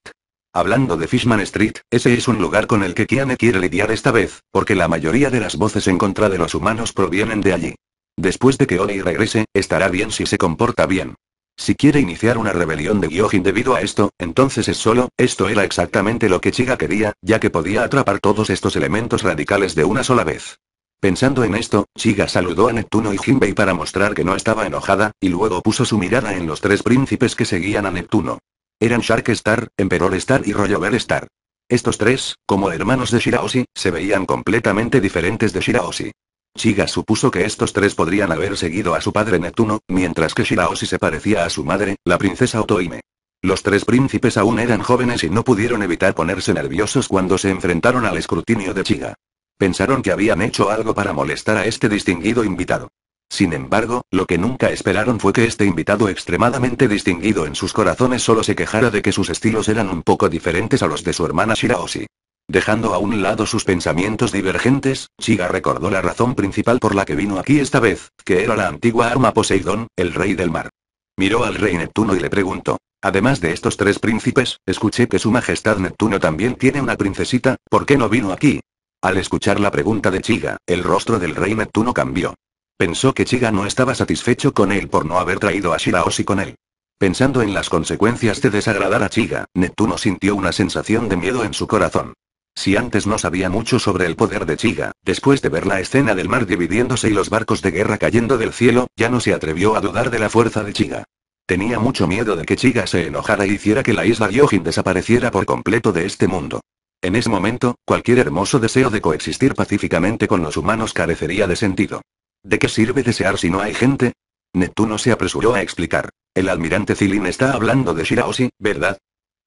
Hablando de Fishman Street, ese es un lugar con el que Kiane quiere lidiar esta vez, porque la mayoría de las voces en contra de los humanos provienen de allí. Después de que Oli regrese, estará bien si se comporta bien. Si quiere iniciar una rebelión de Gyojin debido a esto, entonces es solo, esto era exactamente lo que Chiga quería, ya que podía atrapar todos estos elementos radicales de una sola vez. Pensando en esto, Chiga saludó a Neptuno y Jinbei para mostrar que no estaba enojada, y luego puso su mirada en los tres príncipes que seguían a Neptuno. Eran Shark Star, Emperor Star y Rollover Star. Estos tres, como hermanos de Shiraoshi, se veían completamente diferentes de Shiraoshi. Chiga supuso que estos tres podrían haber seguido a su padre Neptuno, mientras que Shiraoshi se parecía a su madre, la princesa Otoime. Los tres príncipes aún eran jóvenes y no pudieron evitar ponerse nerviosos cuando se enfrentaron al escrutinio de Chiga. Pensaron que habían hecho algo para molestar a este distinguido invitado. Sin embargo, lo que nunca esperaron fue que este invitado extremadamente distinguido en sus corazones solo se quejara de que sus estilos eran un poco diferentes a los de su hermana Shiraoshi. Dejando a un lado sus pensamientos divergentes, Chiga recordó la razón principal por la que vino aquí esta vez, que era la antigua arma Poseidón, el rey del mar. Miró al rey Neptuno y le preguntó, además de estos tres príncipes, escuché que su majestad Neptuno también tiene una princesita, ¿por qué no vino aquí? Al escuchar la pregunta de Chiga, el rostro del rey Neptuno cambió. Pensó que Chiga no estaba satisfecho con él por no haber traído a Shiraoshi con él. Pensando en las consecuencias de desagradar a Chiga, Neptuno sintió una sensación de miedo en su corazón. Si antes no sabía mucho sobre el poder de Chiga, después de ver la escena del mar dividiéndose y los barcos de guerra cayendo del cielo, ya no se atrevió a dudar de la fuerza de Chiga. Tenía mucho miedo de que Chiga se enojara y e hiciera que la isla Gyojin desapareciera por completo de este mundo. En ese momento, cualquier hermoso deseo de coexistir pacíficamente con los humanos carecería de sentido. ¿De qué sirve desear si no hay gente? Neptuno se apresuró a explicar. El almirante Zilin está hablando de Shiraoshi, ¿verdad?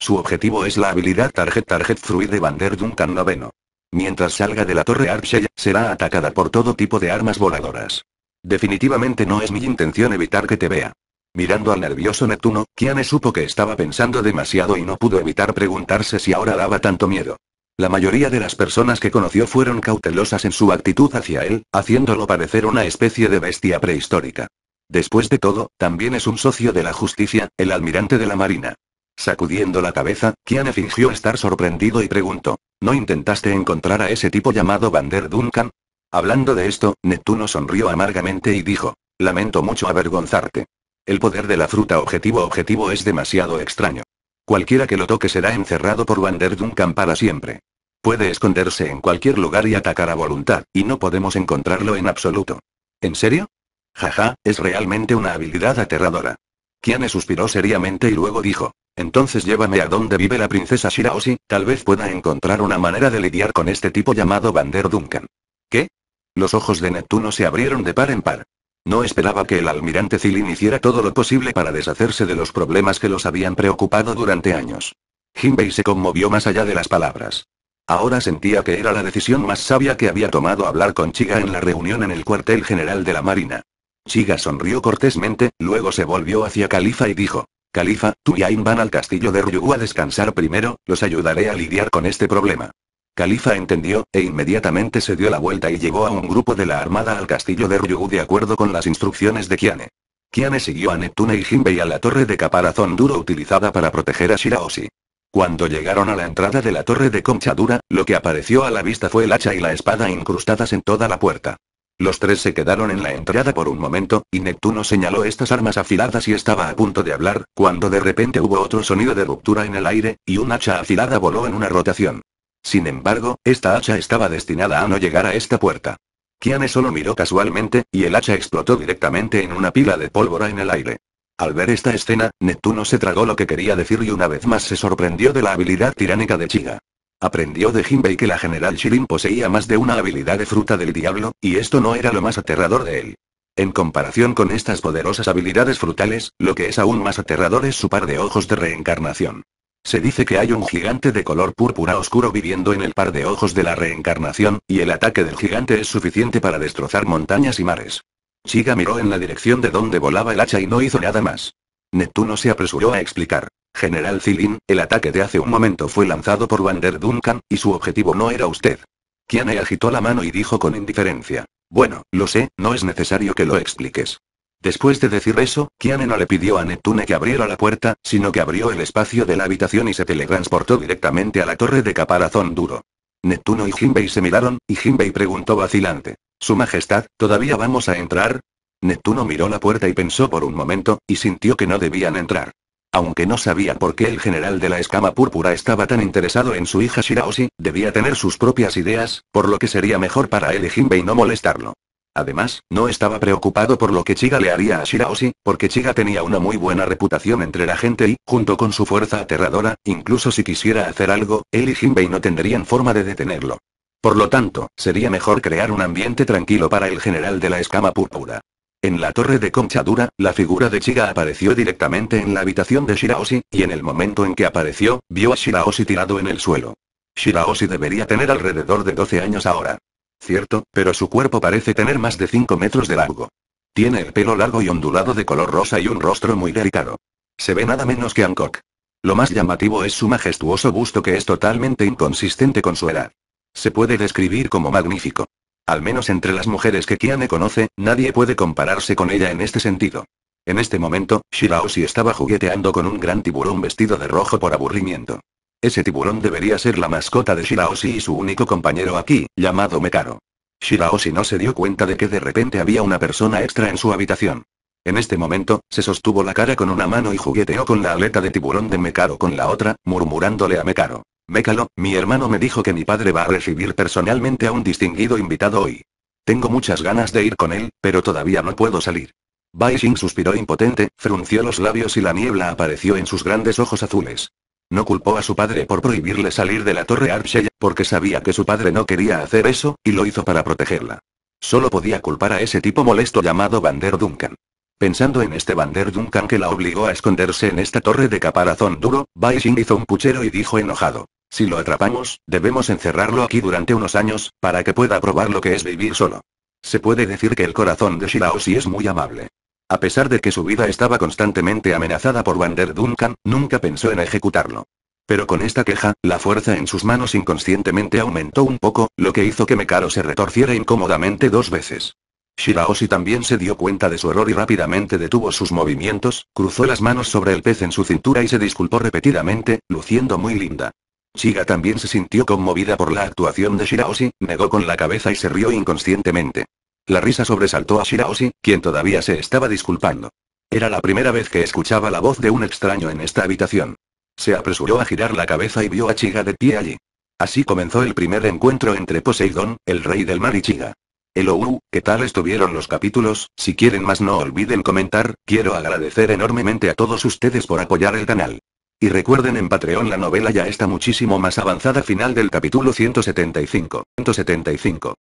Su objetivo es la habilidad Target Target Fruit de Bander Duncan noveno. Mientras salga de la torre Archella, será atacada por todo tipo de armas voladoras. Definitivamente no es mi intención evitar que te vea. Mirando al nervioso Neptuno, Kiane supo que estaba pensando demasiado y no pudo evitar preguntarse si ahora daba tanto miedo. La mayoría de las personas que conoció fueron cautelosas en su actitud hacia él, haciéndolo parecer una especie de bestia prehistórica. Después de todo, también es un socio de la justicia, el almirante de la Marina. Sacudiendo la cabeza, Kiana fingió estar sorprendido y preguntó. ¿No intentaste encontrar a ese tipo llamado Vander Duncan? Hablando de esto, Neptuno sonrió amargamente y dijo. Lamento mucho avergonzarte. El poder de la fruta objetivo objetivo es demasiado extraño. Cualquiera que lo toque será encerrado por Vander Duncan para siempre. Puede esconderse en cualquier lugar y atacar a voluntad, y no podemos encontrarlo en absoluto. ¿En serio? Jaja, es realmente una habilidad aterradora. Kiane suspiró seriamente y luego dijo. Entonces llévame a donde vive la princesa Shiraoshi, tal vez pueda encontrar una manera de lidiar con este tipo llamado Vander Duncan. ¿Qué? Los ojos de Neptuno se abrieron de par en par. No esperaba que el almirante Zilin hiciera todo lo posible para deshacerse de los problemas que los habían preocupado durante años. Jinbei se conmovió más allá de las palabras. Ahora sentía que era la decisión más sabia que había tomado hablar con Chiga en la reunión en el cuartel general de la Marina. Chiga sonrió cortésmente, luego se volvió hacia Califa y dijo. Califa, tú y Ain van al castillo de Ryugu a descansar primero, los ayudaré a lidiar con este problema. Califa entendió, e inmediatamente se dio la vuelta y llevó a un grupo de la armada al castillo de Ryugu de acuerdo con las instrucciones de Kiane. Kiane siguió a Neptune y Jinbei a la torre de caparazón duro utilizada para proteger a Shiraoshi. Cuando llegaron a la entrada de la torre de concha dura, lo que apareció a la vista fue el hacha y la espada incrustadas en toda la puerta. Los tres se quedaron en la entrada por un momento, y Neptuno señaló estas armas afiladas y estaba a punto de hablar, cuando de repente hubo otro sonido de ruptura en el aire, y un hacha afilada voló en una rotación. Sin embargo, esta hacha estaba destinada a no llegar a esta puerta. Kiane solo miró casualmente, y el hacha explotó directamente en una pila de pólvora en el aire. Al ver esta escena, Neptuno se tragó lo que quería decir y una vez más se sorprendió de la habilidad tiránica de Chiga. Aprendió de Jinbei que la general Shirin poseía más de una habilidad de fruta del diablo, y esto no era lo más aterrador de él. En comparación con estas poderosas habilidades frutales, lo que es aún más aterrador es su par de ojos de reencarnación. Se dice que hay un gigante de color púrpura oscuro viviendo en el par de ojos de la reencarnación, y el ataque del gigante es suficiente para destrozar montañas y mares. Chiga miró en la dirección de donde volaba el hacha y no hizo nada más. Neptuno se apresuró a explicar. General Zilin, el ataque de hace un momento fue lanzado por Vander Duncan, y su objetivo no era usted. Kiane agitó la mano y dijo con indiferencia. Bueno, lo sé, no es necesario que lo expliques. Después de decir eso, Kiane no le pidió a Neptune que abriera la puerta, sino que abrió el espacio de la habitación y se teletransportó directamente a la torre de caparazón duro. Neptuno y Jinbei se miraron, y Jinbei preguntó vacilante. Su Majestad, ¿todavía vamos a entrar? Neptuno miró la puerta y pensó por un momento, y sintió que no debían entrar. Aunque no sabía por qué el general de la escama púrpura estaba tan interesado en su hija Shiraoshi, debía tener sus propias ideas, por lo que sería mejor para él y Jinbei no molestarlo. Además, no estaba preocupado por lo que Chiga le haría a Shiraoshi, porque Chiga tenía una muy buena reputación entre la gente y, junto con su fuerza aterradora, incluso si quisiera hacer algo, él y Jinbei no tendrían forma de detenerlo. Por lo tanto, sería mejor crear un ambiente tranquilo para el general de la escama púrpura. En la torre de Conchadura, la figura de Chiga apareció directamente en la habitación de Shiraoshi, y en el momento en que apareció, vio a Shiraoshi tirado en el suelo. Shiraoshi debería tener alrededor de 12 años ahora. Cierto, pero su cuerpo parece tener más de 5 metros de largo. Tiene el pelo largo y ondulado de color rosa y un rostro muy delicado. Se ve nada menos que Hancock. Lo más llamativo es su majestuoso busto que es totalmente inconsistente con su edad. Se puede describir como magnífico. Al menos entre las mujeres que Kiane conoce, nadie puede compararse con ella en este sentido. En este momento, Shiraoshi estaba jugueteando con un gran tiburón vestido de rojo por aburrimiento. Ese tiburón debería ser la mascota de Shiraoshi y su único compañero aquí, llamado Mekaro. Shiraoshi no se dio cuenta de que de repente había una persona extra en su habitación. En este momento, se sostuvo la cara con una mano y jugueteó con la aleta de tiburón de Mekaro con la otra, murmurándole a Mekaro. Mécalo, mi hermano me dijo que mi padre va a recibir personalmente a un distinguido invitado hoy. Tengo muchas ganas de ir con él, pero todavía no puedo salir. Bai suspiró impotente, frunció los labios y la niebla apareció en sus grandes ojos azules. No culpó a su padre por prohibirle salir de la torre Arpsella, porque sabía que su padre no quería hacer eso, y lo hizo para protegerla. Solo podía culpar a ese tipo molesto llamado Bander Duncan. Pensando en este Bander Duncan que la obligó a esconderse en esta torre de caparazón duro, Xing hizo un puchero y dijo enojado. Si lo atrapamos, debemos encerrarlo aquí durante unos años, para que pueda probar lo que es vivir solo. Se puede decir que el corazón de Shiraoshi es muy amable. A pesar de que su vida estaba constantemente amenazada por Wander Duncan, nunca pensó en ejecutarlo. Pero con esta queja, la fuerza en sus manos inconscientemente aumentó un poco, lo que hizo que Mekaro se retorciera incómodamente dos veces. Shiraoshi también se dio cuenta de su error y rápidamente detuvo sus movimientos, cruzó las manos sobre el pez en su cintura y se disculpó repetidamente, luciendo muy linda. Chiga también se sintió conmovida por la actuación de Shiraoshi, negó con la cabeza y se rió inconscientemente. La risa sobresaltó a Shiraoshi, quien todavía se estaba disculpando. Era la primera vez que escuchaba la voz de un extraño en esta habitación. Se apresuró a girar la cabeza y vio a Chiga de pie allí. Así comenzó el primer encuentro entre Poseidon, el rey del mar y Chiga. El ¿qué tal estuvieron los capítulos? Si quieren más no olviden comentar, quiero agradecer enormemente a todos ustedes por apoyar el canal. Y recuerden en Patreon la novela ya está muchísimo más avanzada final del capítulo 175. 175.